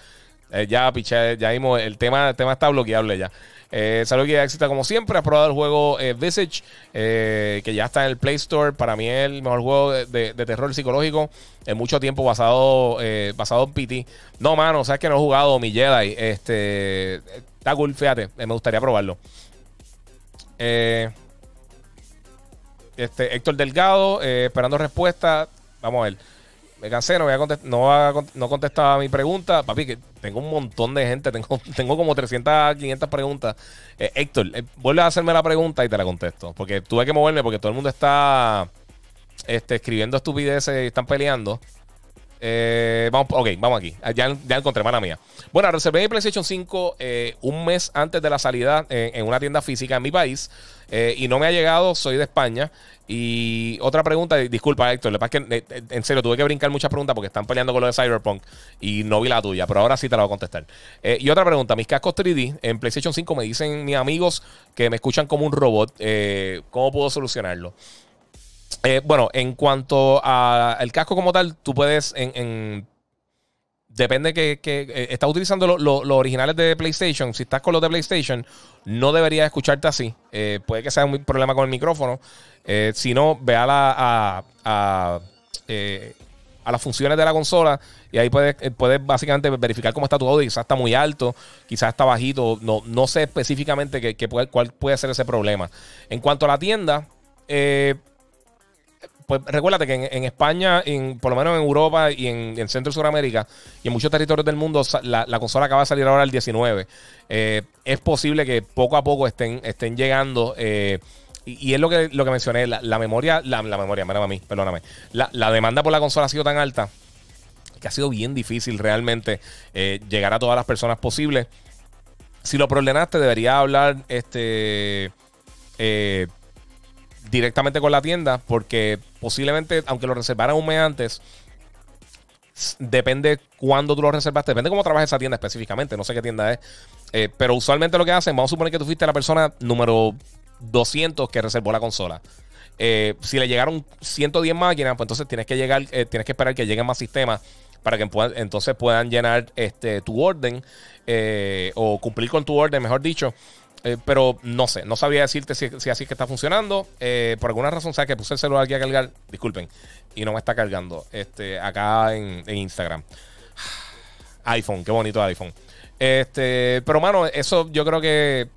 Eh, ya piché, ya vimos, el tema, el tema está bloqueable ya. Eh, salud que éxito como siempre. ha probado el juego eh, Visage, eh, que ya está en el Play Store. Para mí es el mejor juego de, terror psicológico en mucho tiempo basado, basado en PT. No, mano, sabes que no he jugado mi Jedi. Este, está cool, fíjate. me gustaría probarlo. este, Héctor Delgado, esperando respuesta. Vamos a ver me cansé, no, voy a no, contestaba mi pregunta. Papi, que tengo un montón de gente, tengo, tengo como 300, 500 preguntas. Eh, Héctor, eh, vuelve a hacerme la pregunta y te la contesto. Porque tuve que moverme porque todo el mundo está este, escribiendo estupideces y están peleando. Eh, ok, vamos aquí. Ah, ya, ya encontré, mala mía. Bueno, reservé mi PlayStation 5 un mes antes de la salida en una tienda física en mi país. Eh, y no me ha llegado, soy de España. Y otra pregunta, disculpa Héctor, que que eh, eh, en serio tuve que brincar muchas preguntas porque están peleando con lo de Cyberpunk y no vi la tuya, pero ahora sí te la voy a contestar. y otra pregunta, mis cascos 3D en PlayStation 5 me dicen mis amigos que me escuchan como un robot, ¿cómo puedo solucionarlo? bueno, en cuanto al casco como tal, tú puedes en Depende que, eh, estás utilizando los originales de PlayStation. Si estás con los de PlayStation, no debería escucharte así. Eh, puede que sea un problema con el micrófono. Eh, si no, ve a, las funciones de la consola y ahí puedes, básicamente verificar cómo está tu audio. Quizás está muy alto, quizás está bajito. No, no sé específicamente que, puede, cuál puede ser ese problema. En cuanto a la tienda, pues recuérdate que en, España, en, por lo menos en Europa y en, Centro y Suramérica, y en muchos territorios del mundo, la, consola acaba de salir ahora el 19. Eh, es posible que poco a poco estén, estén llegando. Eh, y, es lo que, lo que mencioné, la, memoria, la, la memoria, a mí, perdóname. La, la demanda por la consola ha sido tan alta que ha sido bien difícil realmente eh, llegar a todas las personas posibles. Si lo problemaste, debería hablar este, directamente con la tienda, porque posiblemente, aunque lo reservaran un mes antes, depende cuándo tú lo reservaste, depende cómo trabaja esa tienda específicamente, no sé qué tienda es, eh, pero usualmente lo que hacen, vamos a suponer que tú fuiste la persona número 200 que reservó la consola. Eh, si le llegaron 110 máquinas, pues entonces tienes que llegar, eh, tienes que esperar que lleguen más sistemas para que puedan, entonces puedan llenar este, tu orden o cumplir con tu orden, mejor dicho. Eh, pero no sé, no sabía decirte si, así que está funcionando. Eh, por alguna razón, sabes que puse el celular aquí a cargar, disculpen, y no me está cargando. Este, acá en, Instagram. iPhone, qué bonito iPhone. Este, pero mano, eso yo creo que,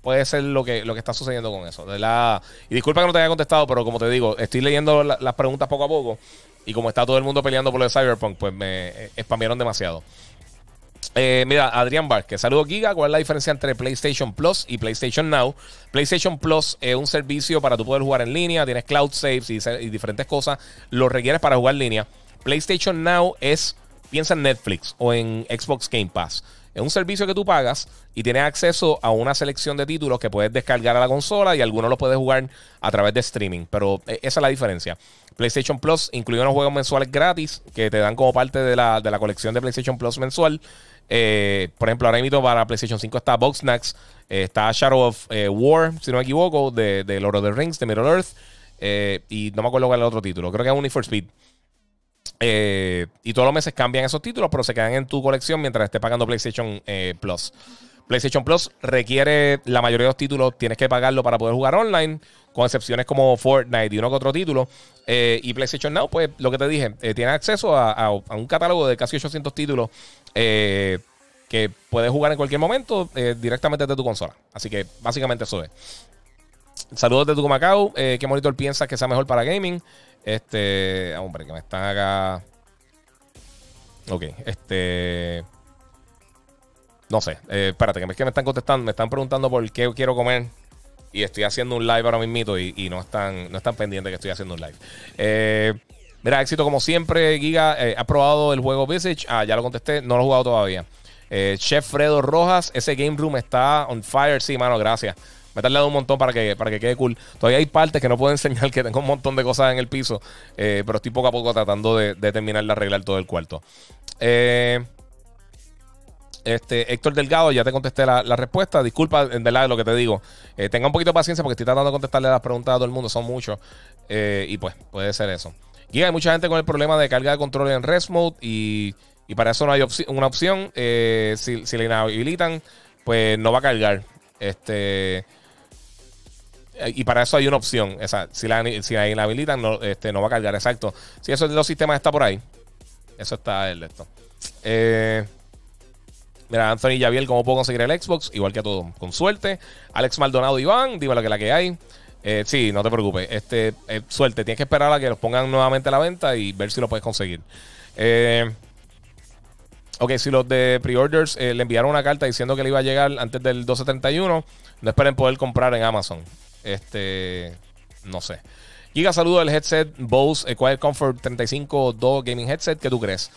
puede ser lo que, lo que está sucediendo con eso. De la... Y disculpa que no te haya contestado, pero como te digo, estoy leyendo las preguntas poco a poco. Y como está todo el mundo peleando por lo de Cyberpunk, pues me eh, demasiado. Eh, mira, Adrián Vázquez, saludo Giga. ¿Cuál es la diferencia entre PlayStation Plus y PlayStation Now? PlayStation Plus es un servicio para tú poder jugar en línea, tienes cloud saves y, diferentes cosas, lo requieres para jugar en línea. PlayStation Now es, piensa en Netflix o en Xbox Game Pass. Es un servicio que tú pagas y tienes acceso a una selección de títulos que puedes descargar a la consola y algunos los puedes jugar a través de streaming. Pero eh, esa es la diferencia. PlayStation Plus incluye unos juegos mensuales gratis que te dan como parte de la, de la colección de PlayStation Plus mensual. Eh, por ejemplo, ahora invito para PlayStation 5 está Box eh, está Shadow of eh, War, si no me equivoco, de, Lord of the Rings, de Middle Earth, y no me acuerdo cuál es el otro título, creo que es Unifor Speed. y todos los meses cambian esos títulos, pero se quedan en tu colección mientras estés pagando PlayStation Plus. PlayStation Plus requiere la mayoría de los títulos, tienes que pagarlo para poder jugar online, con excepciones como Fortnite y uno que otro título. y PlayStation Now, pues lo que te dije, tiene acceso a, a, un catálogo de casi 800 títulos eh, que puedes jugar en cualquier momento eh, directamente desde tu consola. Así que básicamente eso es. Saludos de tu Macao. Eh, ¿Qué monitor piensas que sea mejor para gaming? Este, ah, hombre, que me están acá. Ok, este. No sé, espérate, que me, que me están contestando, me están preguntando por qué quiero comer. Y estoy haciendo un live ahora mismito y, no, están, no están pendientes que estoy haciendo un live. Eh. Mira, éxito como siempre, Giga. Eh, ha probado el juego Visage. Ah, ya lo contesté, no lo he jugado todavía. Eh, Chef Fredo Rojas, ese game room está on fire. Sí, mano, gracias. Me he un montón para que, para que quede cool. Todavía hay partes que no puedo enseñar, que tengo un montón de cosas en el piso. Eh, pero estoy poco a poco tratando de, terminar de arreglar todo el cuarto. este, Héctor Delgado, ya te contesté la, respuesta. Disculpa, en de lo que te digo. tenga un poquito de paciencia porque estoy tratando de contestarle las preguntas a todo el mundo, son muchos. y pues, puede ser eso. Y hay mucha gente con el problema de carga de control en rest mode y, para eso no hay una opción. Eh, si, si le inhabilitan, pues no va a cargar. Este eh, y para eso hay una opción. si, la, inhabilitan, no, este, no va a cargar. Exacto. Si eso de los sistemas está por ahí. Eso está el esto. Eh, mira, Anthony Javier, ¿cómo puedo conseguir el Xbox? Igual que a todos. Con suerte. Alex Maldonado, Iván, dímelo que la que hay. Eh, sí, no te preocupes. Este, eh, suerte, tienes que esperar a que los pongan nuevamente a la venta y ver si lo puedes conseguir. Eh, ok, si los de pre-orders le enviaron una carta diciendo que le iba a llegar antes del 1231, no esperen poder comprar en Amazon. Este, no sé. Giga, saludo del headset Bose Quiet Comfort 35 2 Gaming Headset. ¿Qué tú crees?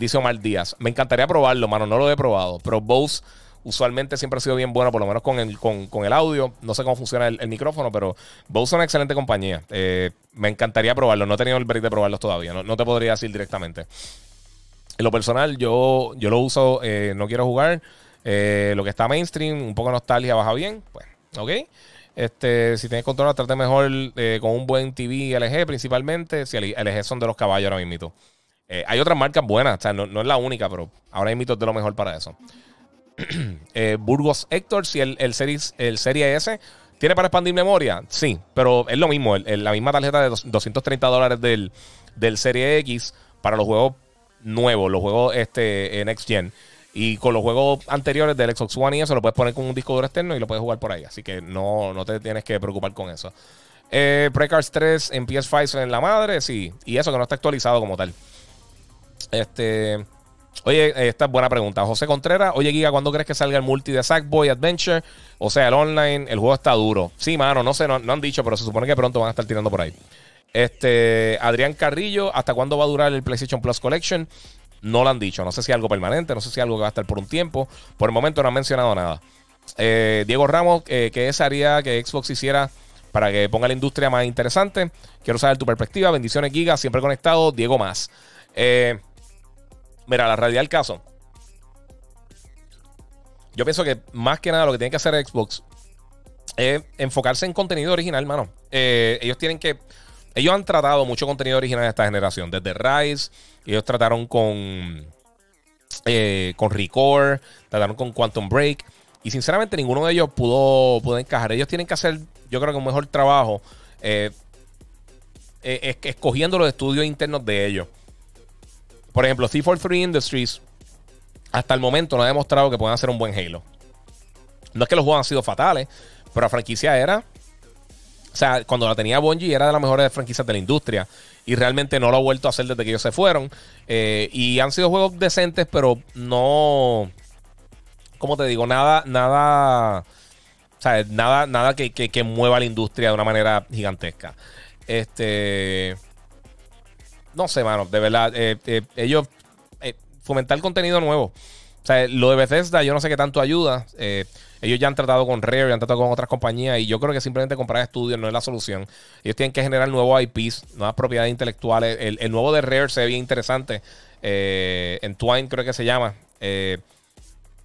dice Omar Díaz. Me encantaría probarlo, mano. No lo he probado. Pero Bose usualmente siempre ha sido bien bueno, por lo menos con el, audio. No sé cómo funciona el, micrófono, pero Bose es una excelente compañía. Eh, me encantaría probarlo. No he tenido el break de probarlos todavía. No, te podría decir directamente. En lo personal, yo, yo lo uso, eh, no quiero jugar. Eh, lo que está mainstream, un poco nostalgia, baja bien. Pues, ok. Este, si tienes control, trate mejor con un buen TV LG principalmente. Si LG son de los caballos ahora mismo. hay otras marcas buenas, o sea, no, no, es la única, pero ahora mismo es de lo mejor para eso. Eh, Burgos Héctor, si el, el, series, el Serie S tiene para expandir memoria, sí, pero es lo mismo, la misma tarjeta de 230 dólares del, Serie X para los juegos nuevos, los juegos este, eh, Next Gen. Y con los juegos anteriores del Xbox One y eso, lo puedes poner con un disco duro externo y lo puedes jugar por ahí. Así que no, no te tienes que preocupar con eso. Eh, Precars 3 en PS5 en la madre, sí. Y eso que no está actualizado como tal. Este. Oye, eh, esta es buena pregunta. José Contreras, oye Giga, ¿cuándo crees que salga el multi de Sackboy Adventure? O sea, el online, el juego está duro. Sí, mano, no sé, no, han dicho, pero se supone que pronto van a estar tirando por ahí. Este, Adrián Carrillo, ¿hasta cuándo va a durar el PlayStation Plus Collection? No lo han dicho. No sé si algo permanente, no sé si algo que va a estar por un tiempo. Por el momento no han mencionado nada. Eh, Diego Ramos, eh, ¿qué haría que Xbox hiciera para que ponga la industria más interesante? Quiero saber tu perspectiva. Bendiciones, Giga, siempre conectado. Diego más. Eh, Mira, la realidad del caso. Yo pienso que más que nada lo que tiene que hacer Xbox es enfocarse en contenido original, hermano. Eh, ellos tienen que. Ellos han tratado mucho contenido original de esta generación. Desde Rise, ellos trataron con. Eh, con Record, trataron con Quantum Break. Y sinceramente ninguno de ellos pudo, pudo encajar. Ellos tienen que hacer, yo creo que un mejor trabajo. Eh, escogiendo los estudios internos de ellos. Por ejemplo, C43 Industries hasta el momento no ha demostrado que puedan hacer un buen Halo. No es que los juegos han sido fatales, pero la franquicia era. O sea, cuando la tenía Bungie era de las mejores franquicias de la industria. Y realmente no lo ha vuelto a hacer desde que ellos se fueron. Eh, y han sido juegos decentes, pero no. ¿Cómo te digo, nada, nada. O sea, nada, nada que, que, que mueva la industria de una manera gigantesca. Este no sé, mano, de verdad, eh, eh, ellos eh, fomentan contenido nuevo. O sea, lo de Bethesda, yo no sé qué tanto ayuda. ellos ya han tratado con Rare, ya han tratado con otras compañías, y yo creo que simplemente comprar estudios no es la solución. Ellos tienen que generar nuevos IPs, nuevas propiedades intelectuales. El, nuevo de Rare se ve bien interesante. Entwine, creo que se llama. ese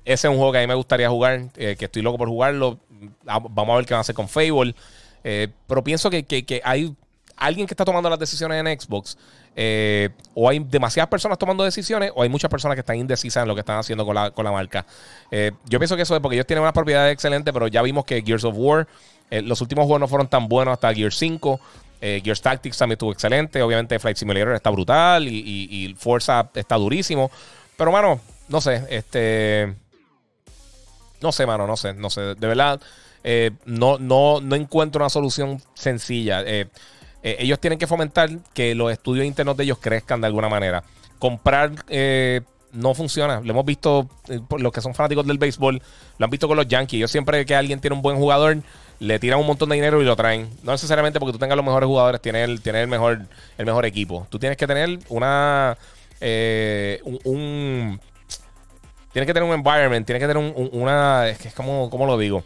es un juego que a mí me gustaría jugar, que estoy loco por jugarlo. Ah, vamos a ver qué van a hacer con Fable. pero pienso que, que hay alguien que está tomando las decisiones en Xbox eh, o hay demasiadas personas tomando decisiones o hay muchas personas que están indecisas en lo que están haciendo con la, marca. Eh, yo pienso que eso es porque ellos tienen una propiedad excelente, pero ya vimos que Gears of War, eh, los últimos juegos no fueron tan buenos hasta Gears 5. Gears Tactics también estuvo excelente. Obviamente Flight Simulator está brutal y, fuerza Forza está durísimo. Pero, mano, no sé, este... No sé, mano, no sé, no sé. De verdad, no, no, no encuentro una solución sencilla. Eh, eh, ellos tienen que fomentar que los estudios internos de ellos crezcan de alguna manera. Comprar eh, no funciona. Lo hemos visto, eh, los que son fanáticos del béisbol, lo han visto con los Yankees. Yo siempre que alguien tiene un buen jugador, le tiran un montón de dinero y lo traen. No necesariamente porque tú tengas los mejores jugadores, tienes el, mejor, el mejor equipo. Tú tienes que tener una... un, tienes que tener un environment, tienes que tener una... Es que es como, ¿cómo lo digo?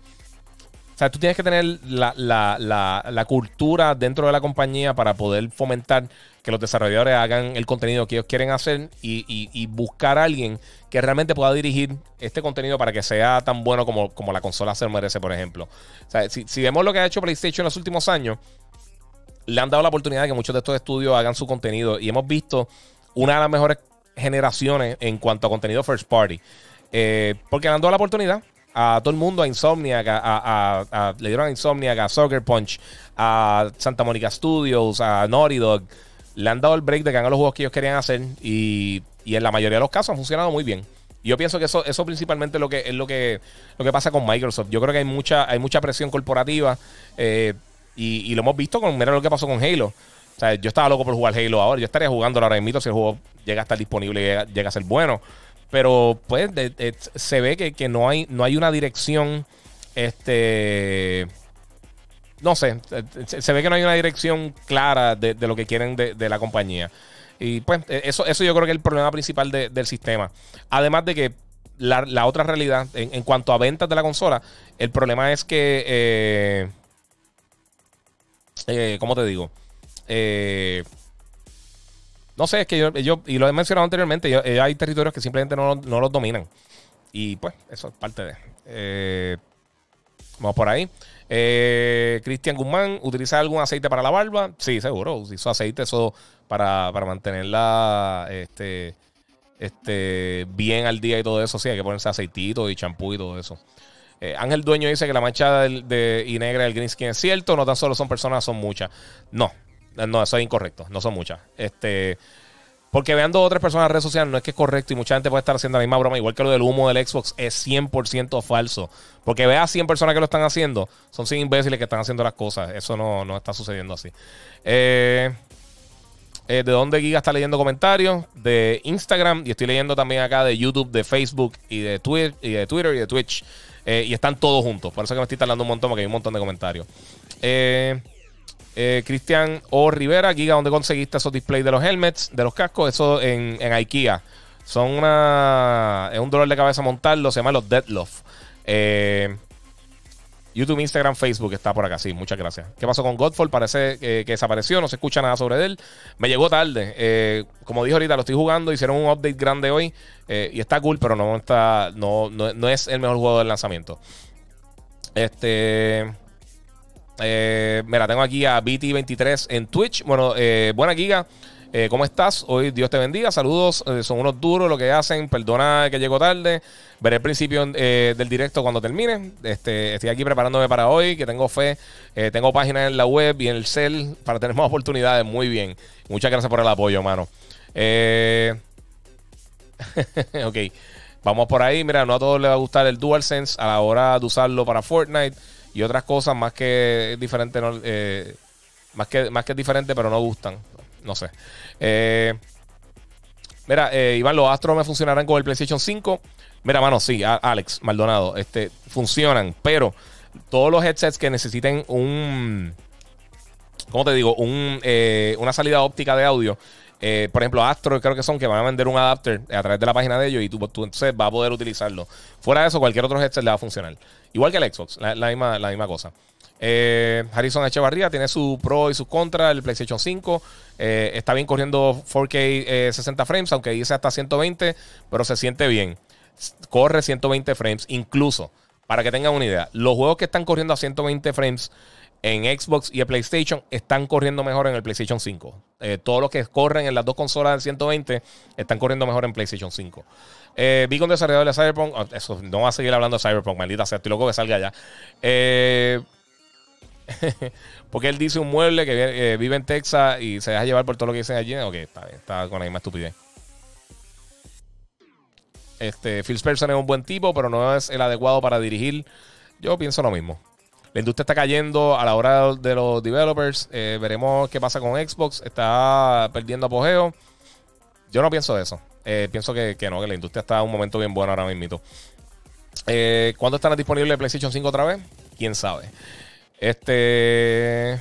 O sea, tú tienes que tener la, cultura dentro de la compañía para poder fomentar que los desarrolladores hagan el contenido que ellos quieren hacer y, buscar a alguien que realmente pueda dirigir este contenido para que sea tan bueno como, como la consola se merece, por ejemplo. O sea, si, vemos lo que ha hecho PlayStation en los últimos años, le han dado la oportunidad de que muchos de estos estudios hagan su contenido y hemos visto una de las mejores generaciones en cuanto a contenido first party. Eh, porque le han dado la oportunidad a todo el mundo, a Insomniac, a, le dieron a Insomnia a Soccer Punch, a Santa Monica Studios, a Naughty Dog. Le han dado el break de que hagan los juegos que ellos querían hacer y, y en la mayoría de los casos han funcionado muy bien. Yo pienso que eso, eso principalmente es lo que, es lo que, lo que pasa con Microsoft. Yo creo que hay mucha, hay mucha presión corporativa eh, y, lo hemos visto con, mira lo que pasó con Halo. O sea, yo estaba loco por jugar Halo ahora. Yo estaría jugando ahora mito si el juego llega a estar disponible y llega a ser bueno. Pero pues se ve que, no, hay, no hay una dirección. Este. No sé. Se, ve que no hay una dirección clara de, lo que quieren de la compañía. Y pues e, eso, eso yo creo que es el problema principal del sistema. Además de que la, otra realidad, en, cuanto a ventas de la consola, el problema es que, eh, eh, ¿cómo te digo? Eh, no sé, es que yo, yo y lo he mencionado anteriormente, eh, hay territorios que simplemente no, no, los dominan. Y pues, eso es parte de. Eh, vamos por ahí. Eh, Cristian Guzmán, ¿utiliza algún aceite para la barba? Sí, seguro. Hizo aceite eso para, mantenerla este, este, bien al día y todo eso. Sí, hay que ponerse aceitito y champú y todo eso. Ángel Dueño dice que la mancha de, y negra del green skin es cierto. No tan solo son personas, son muchas. No, Ah, no, eso es incorrecto. No son muchas. Este. Porque veando otras personas en redes sociales, no es que es correcto y mucha gente puede estar haciendo la misma broma, igual que lo del humo del Xbox, es 100% falso. Porque vea 100 personas que lo están haciendo, son 100 imbéciles que están haciendo las cosas. Eso no, está sucediendo así. Eh, eh, ¿De dónde Giga está leyendo comentarios? De Instagram y estoy leyendo también acá de YouTube, de Facebook y de, Twitter y de Twitter y de Twitch. Eh, y están todos juntos. Por eso que me estoy tardando un montón porque hay un montón de comentarios. Eh. Eh, Cristian O. Rivera, Giga, ¿dónde conseguiste esos displays de los helmets, de los cascos? Eso en, en IKEA. Son una. Es un dolor de cabeza montarlo. Se llama los Deadloft. Eh, YouTube, Instagram, Facebook está por acá. Sí, muchas gracias. ¿Qué pasó con Godfall? Parece eh, que desapareció, no se escucha nada sobre él. Me llegó tarde. Eh, como dijo ahorita, lo estoy jugando. Hicieron un update grande hoy y está cool, pero no, está, no, es el mejor juego del lanzamiento. Este. Eh, Mira, tengo aquí a BT23 en Twitch. Bueno, eh, buena giga. Eh, ¿Cómo estás? Hoy Dios te bendiga. Saludos. son unos duros lo que hacen. Perdona que llego tarde. Veré el principio del directo cuando termine. Este, estoy aquí preparándome para hoy, que tengo fe. tengo páginas en la web y en el cel para tener más oportunidades. Muy bien. Muchas gracias por el apoyo, mano. ok. Vamos por ahí. Mira, no a todos les va a gustar el DualSense a la hora de usarlo para Fortnite y otras cosas más que diferentes, eh, más, que, más que diferente, pero no gustan. No sé. Eh, mira, eh, Iván, los Astros me funcionarán con el PlayStation 5. Mira, mano, sí, Alex Maldonado, este, funcionan, pero todos los headsets que necesiten un, ¿cómo te digo? Un, una salida óptica de audio eh, por ejemplo, Astro creo que son que van a vender un adapter a través de la página de ellos y tú, pues, entonces vas a poder utilizarlo. Fuera de eso, cualquier otro headset le va a funcionar. Igual que el Xbox, la, misma, cosa. Eh, Harrison Echevarría tiene su pro y su contra, El PlayStation 5 eh, está bien corriendo 4K 60 frames, aunque dice hasta 120, pero se siente bien. Corre 120 frames, incluso. Para que tengan una idea, los juegos que están corriendo a 120 frames en Xbox y en PlayStation están corriendo mejor en el PlayStation 5. Eh, todos los que corren en las dos consolas del 120 están corriendo mejor en PlayStation 5. Eh, vi con desarrollador de Cyberpunk. Oh, eso, no va a seguir hablando de Cyberpunk, maldita sea. Estoy loco que salga allá, eh, porque él dice un mueble que eh, vive en Texas y se deja llevar por todo lo que dicen allí. Ok, está bien, está con la misma estupidez. Este, Phil Spencer es un buen tipo, pero no es el adecuado para dirigir. Yo pienso lo mismo. La industria está cayendo a la hora de los developers. Eh, veremos qué pasa con Xbox. Está perdiendo apogeo. Yo no pienso eso. Eh, pienso que, no, que la industria está en un momento bien bueno ahora mismo. Eh, ¿Cuándo estará disponible PlayStation 5 otra vez? Quién sabe. Este.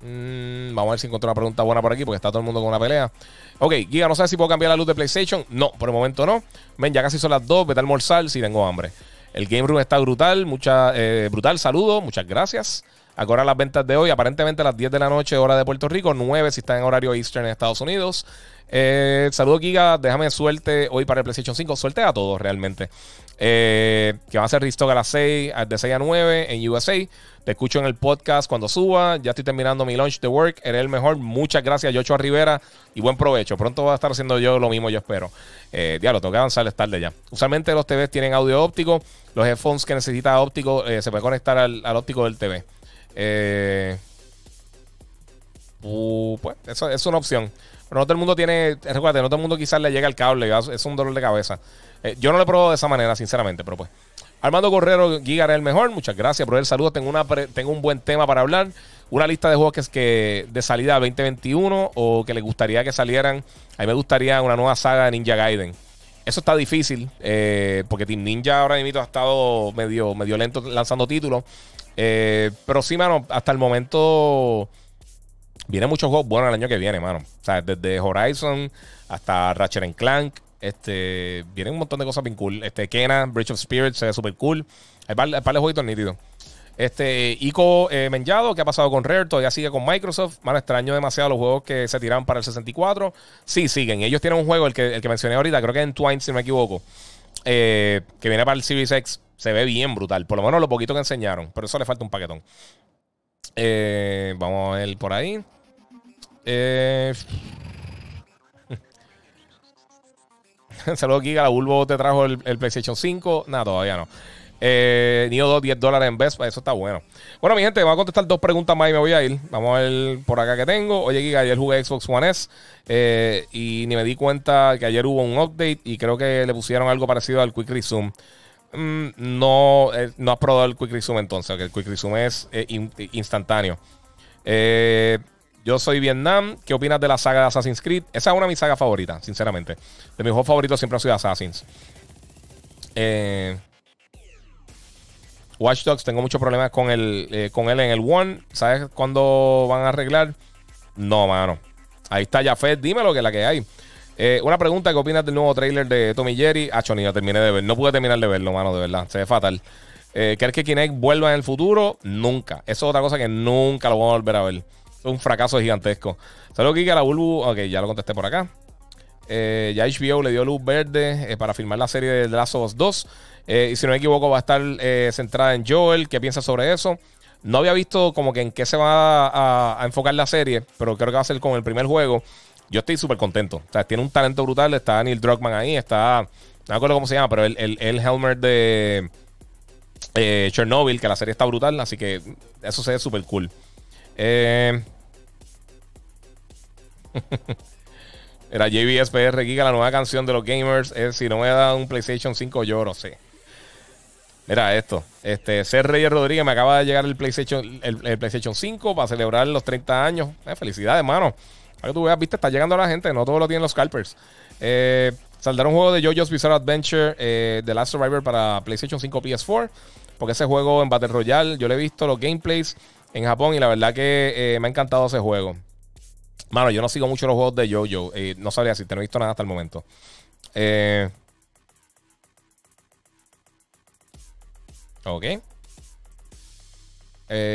Mm, vamos a ver si encuentro una pregunta buena por aquí, porque está todo el mundo con una pelea. Ok, Giga, no sé si puedo cambiar la luz de PlayStation. No, por el momento no. Ven, ya casi son las 2, vete a almorzar si tengo hambre. El Game Room está brutal, mucha, eh, brutal, saludo, muchas gracias. Ahora las ventas de hoy, aparentemente a las 10 de la noche, hora de Puerto Rico, 9 si está en horario Eastern en Estados Unidos. Saludo eh, saludos, Giga. Déjame suerte hoy para el PlayStation 5. Suerte a todos, realmente. Eh, que va a ser listo a las 6, de 6 a 9 en USA. Te escucho en el podcast cuando suba. Ya estoy terminando mi launch de work. Eres el mejor. Muchas gracias, Yocho Rivera. Y buen provecho. Pronto va a estar haciendo yo lo mismo, yo espero. Eh, diablo, tengo que avanzar tarde ya. Usualmente los TVs tienen audio óptico. Los headphones que necesita óptico eh, se puede conectar al, óptico del TV. Eh, pues eso, es una opción. Pero no todo el mundo tiene. Recuerda, no todo el mundo quizás le llega el cable. Es un dolor de cabeza. Eh, yo no lo he probado de esa manera, sinceramente, pero pues. Armando Correro, Gigar es el mejor. Muchas gracias, brother. Saludos. Tengo, una, tengo un buen tema para hablar. Una lista de juegos que, de salida 2021 o que les gustaría que salieran. A mí me gustaría una nueva saga de Ninja Gaiden. Eso está difícil eh, porque Team Ninja ahora mismo ha estado medio, medio lento lanzando títulos. Eh, pero sí, mano, hasta el momento vienen muchos juegos buenos el año que viene, mano. O sea, desde Horizon hasta Ratchet Clank. Este, vienen un montón de cosas bien cool. Este, Kena, Bridge of Spirits, se ve súper cool. Hay par, par de jueguitos nítidos. Este, Ico eh, Menjado, que ha pasado con Rare, todavía sigue con Microsoft. Mano, extraño demasiado los juegos que se tiraron para el 64. Sí, siguen. Ellos tienen un juego, el que, mencioné ahorita, creo que en Twine si no me equivoco, eh, que viene para el Series X. Se ve bien brutal, por lo menos lo poquito que enseñaron, pero eso le falta un paquetón. Eh, vamos a ver por ahí. Eh, Saludos, Giga. La Bulbo te trajo el, PlayStation 5. Nada, todavía no. Ni Nio 2, 10 dólares en vez, Eso está bueno. Bueno, mi gente, voy a contestar dos preguntas más y me voy a ir. Vamos a ver por acá que tengo. Oye, Giga, ayer jugué Xbox One S eh, y ni me di cuenta que ayer hubo un update y creo que le pusieron algo parecido al Quick Resume. Mm, no, eh, no has probado el Quick Resume entonces, que el Quick Resume es eh, instantáneo. Eh. Yo soy Vietnam. ¿Qué opinas de la saga de Assassin's Creed? Esa es una de mis sagas favoritas, sinceramente. De mis juegos favoritos siempre ha sido Assassin's. Eh, Watch Dogs, tengo muchos problemas con, el, eh, con él en el One. ¿Sabes cuándo van a arreglar? No, mano. Ahí está Jafet, dímelo que la que hay. Eh, una pregunta, ¿qué opinas del nuevo trailer de Tommy Jerry? Ah, Choni, terminé de ver. No pude terminar de verlo, mano, de verdad. Se ve fatal. ¿Crees que Kinect vuelva en el futuro? Nunca. Eso es otra cosa que nunca lo voy a volver a ver un fracaso gigantesco. Saludos, Kika, la Bulbu. Ok, ya lo contesté por acá. Eh, ya HBO le dio luz verde eh, para filmar la serie de The Last of Us 2. Eh, y si no me equivoco, va a estar centrada en Joel. ¿Qué piensa sobre eso? No había visto como que en qué se va a, enfocar la serie, pero creo que va a ser con el primer juego. Yo estoy súper contento. O sea, tiene un talento brutal. Está Daniel Druckmann ahí. Está. No me acuerdo cómo se llama, pero el, el, el Helmer de Chernobyl, que la serie está brutal. Así que eso se ve súper cool. Eh, era JBSPR Giga, la nueva canción de los gamers. Es, si no me dado un PlayStation 5, lloro, sé Mira esto. Este, C. Rodríguez me acaba de llegar el PlayStation, el, PlayStation 5 para celebrar los 30 años. Eh, felicidades, hermano Para que tú veas, viste, está llegando a la gente. No todos lo tienen los scalpers. Eh, saldrá un juego de JoJo's Bizarre Adventure eh, The Last Survivor para PlayStation 5 PS4. Porque ese juego en Battle Royale, yo le he visto los gameplays en Japón. Y la verdad que eh, me ha encantado ese juego. Mano, yo no sigo mucho los juegos de JoJo. Eh, no sabía si te he visto nada hasta el momento. Eh, ok.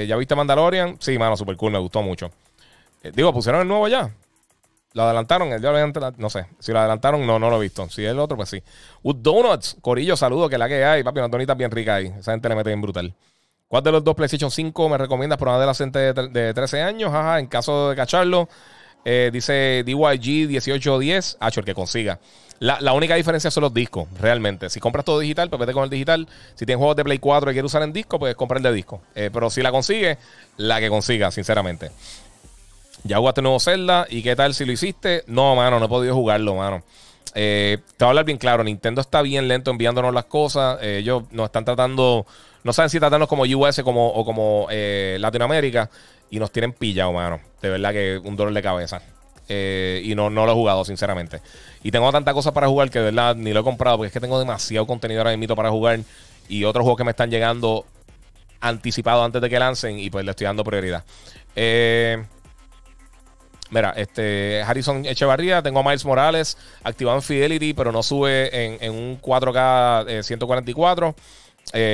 ¿Ya viste Mandalorian? Sí, mano, super cool, me gustó mucho. digo, pusieron el nuevo ya. ¿Lo adelantaron? El no sé. Si lo adelantaron, no, no lo he visto. Si es el otro, pues sí. Wood Donuts, Corillo, saludo, que la que hay. Papi, una bien rica ahí. Esa gente le mete bien brutal. ¿Cuál de los dos PlayStation 5 me recomiendas por una adolescente de, de 13 años? Ajá, en caso de cacharlo, eh, dice DYG 1810, Hacho, el que consiga. La, única diferencia son los discos, realmente. Si compras todo digital, pues vete con el digital. Si tienes juegos de Play 4 y quieres usar en disco, pues compra el de disco. Eh, pero si la consigue, la que consiga, sinceramente. Ya jugaste nuevo Zelda. ¿Y qué tal si lo hiciste? No, mano, no he podido jugarlo, mano. Eh, te voy a hablar bien claro, Nintendo está bien lento enviándonos las cosas. Eh, ellos nos están tratando, no saben si tratarnos como US como, o como eh, Latinoamérica y nos tienen pillado, mano. De verdad que un dolor de cabeza. Eh, y no, no lo he jugado, sinceramente. Y tengo tantas cosas para jugar que de verdad ni lo he comprado porque es que tengo demasiado contenido ahora mismo para jugar y otros juegos que me están llegando anticipados antes de que lancen y pues le estoy dando prioridad. Eh, Mira, este Harrison Echevarría, tengo a Miles Morales activado en Fidelity, pero no sube en, un 4K 144. HDMI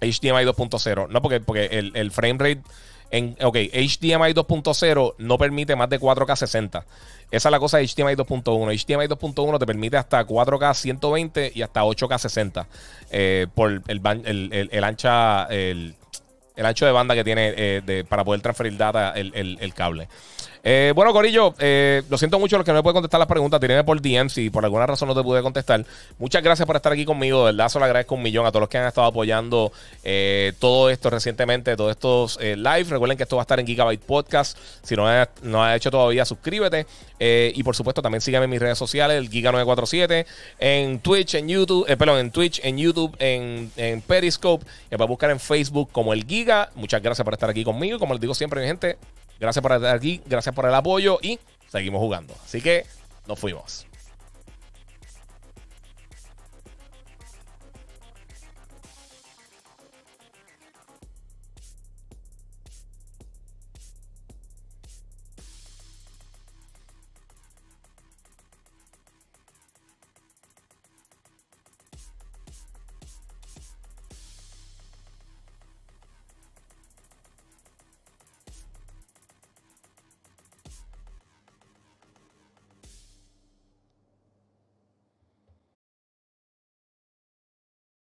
2.0. No, porque, porque el, frame rate en, ok, HDMI 2.0 no permite más de 4K 60. Esa es la cosa de HDMI 2.1. HDMI 2.1 te permite hasta 4K 120 y hasta 8K 60 eh, por el, el ancha, el, el ancho de banda que tiene eh, para poder transferir data el cable. Eh, bueno, Corillo, eh, lo siento mucho los que no me pueden contestar las preguntas. Tiene por DM si por alguna razón no te pude contestar. Muchas gracias por estar aquí conmigo. De verdad, solo agradezco un millón a todos los que han estado apoyando eh, todo esto recientemente, todos estos live. Recuerden que esto va a estar en Gigabyte Podcast. Si no, no has hecho todavía, suscríbete. y por supuesto, también síganme en mis redes sociales, el Giga947, en Twitch, en YouTube, perdón, en Twitch, en YouTube, en, Periscope. Y para buscar en Facebook como el Giga. Muchas gracias por estar aquí conmigo. Como les digo siempre, mi gente, Gracias por estar aquí, gracias por el apoyo y seguimos jugando. Así que nos fuimos.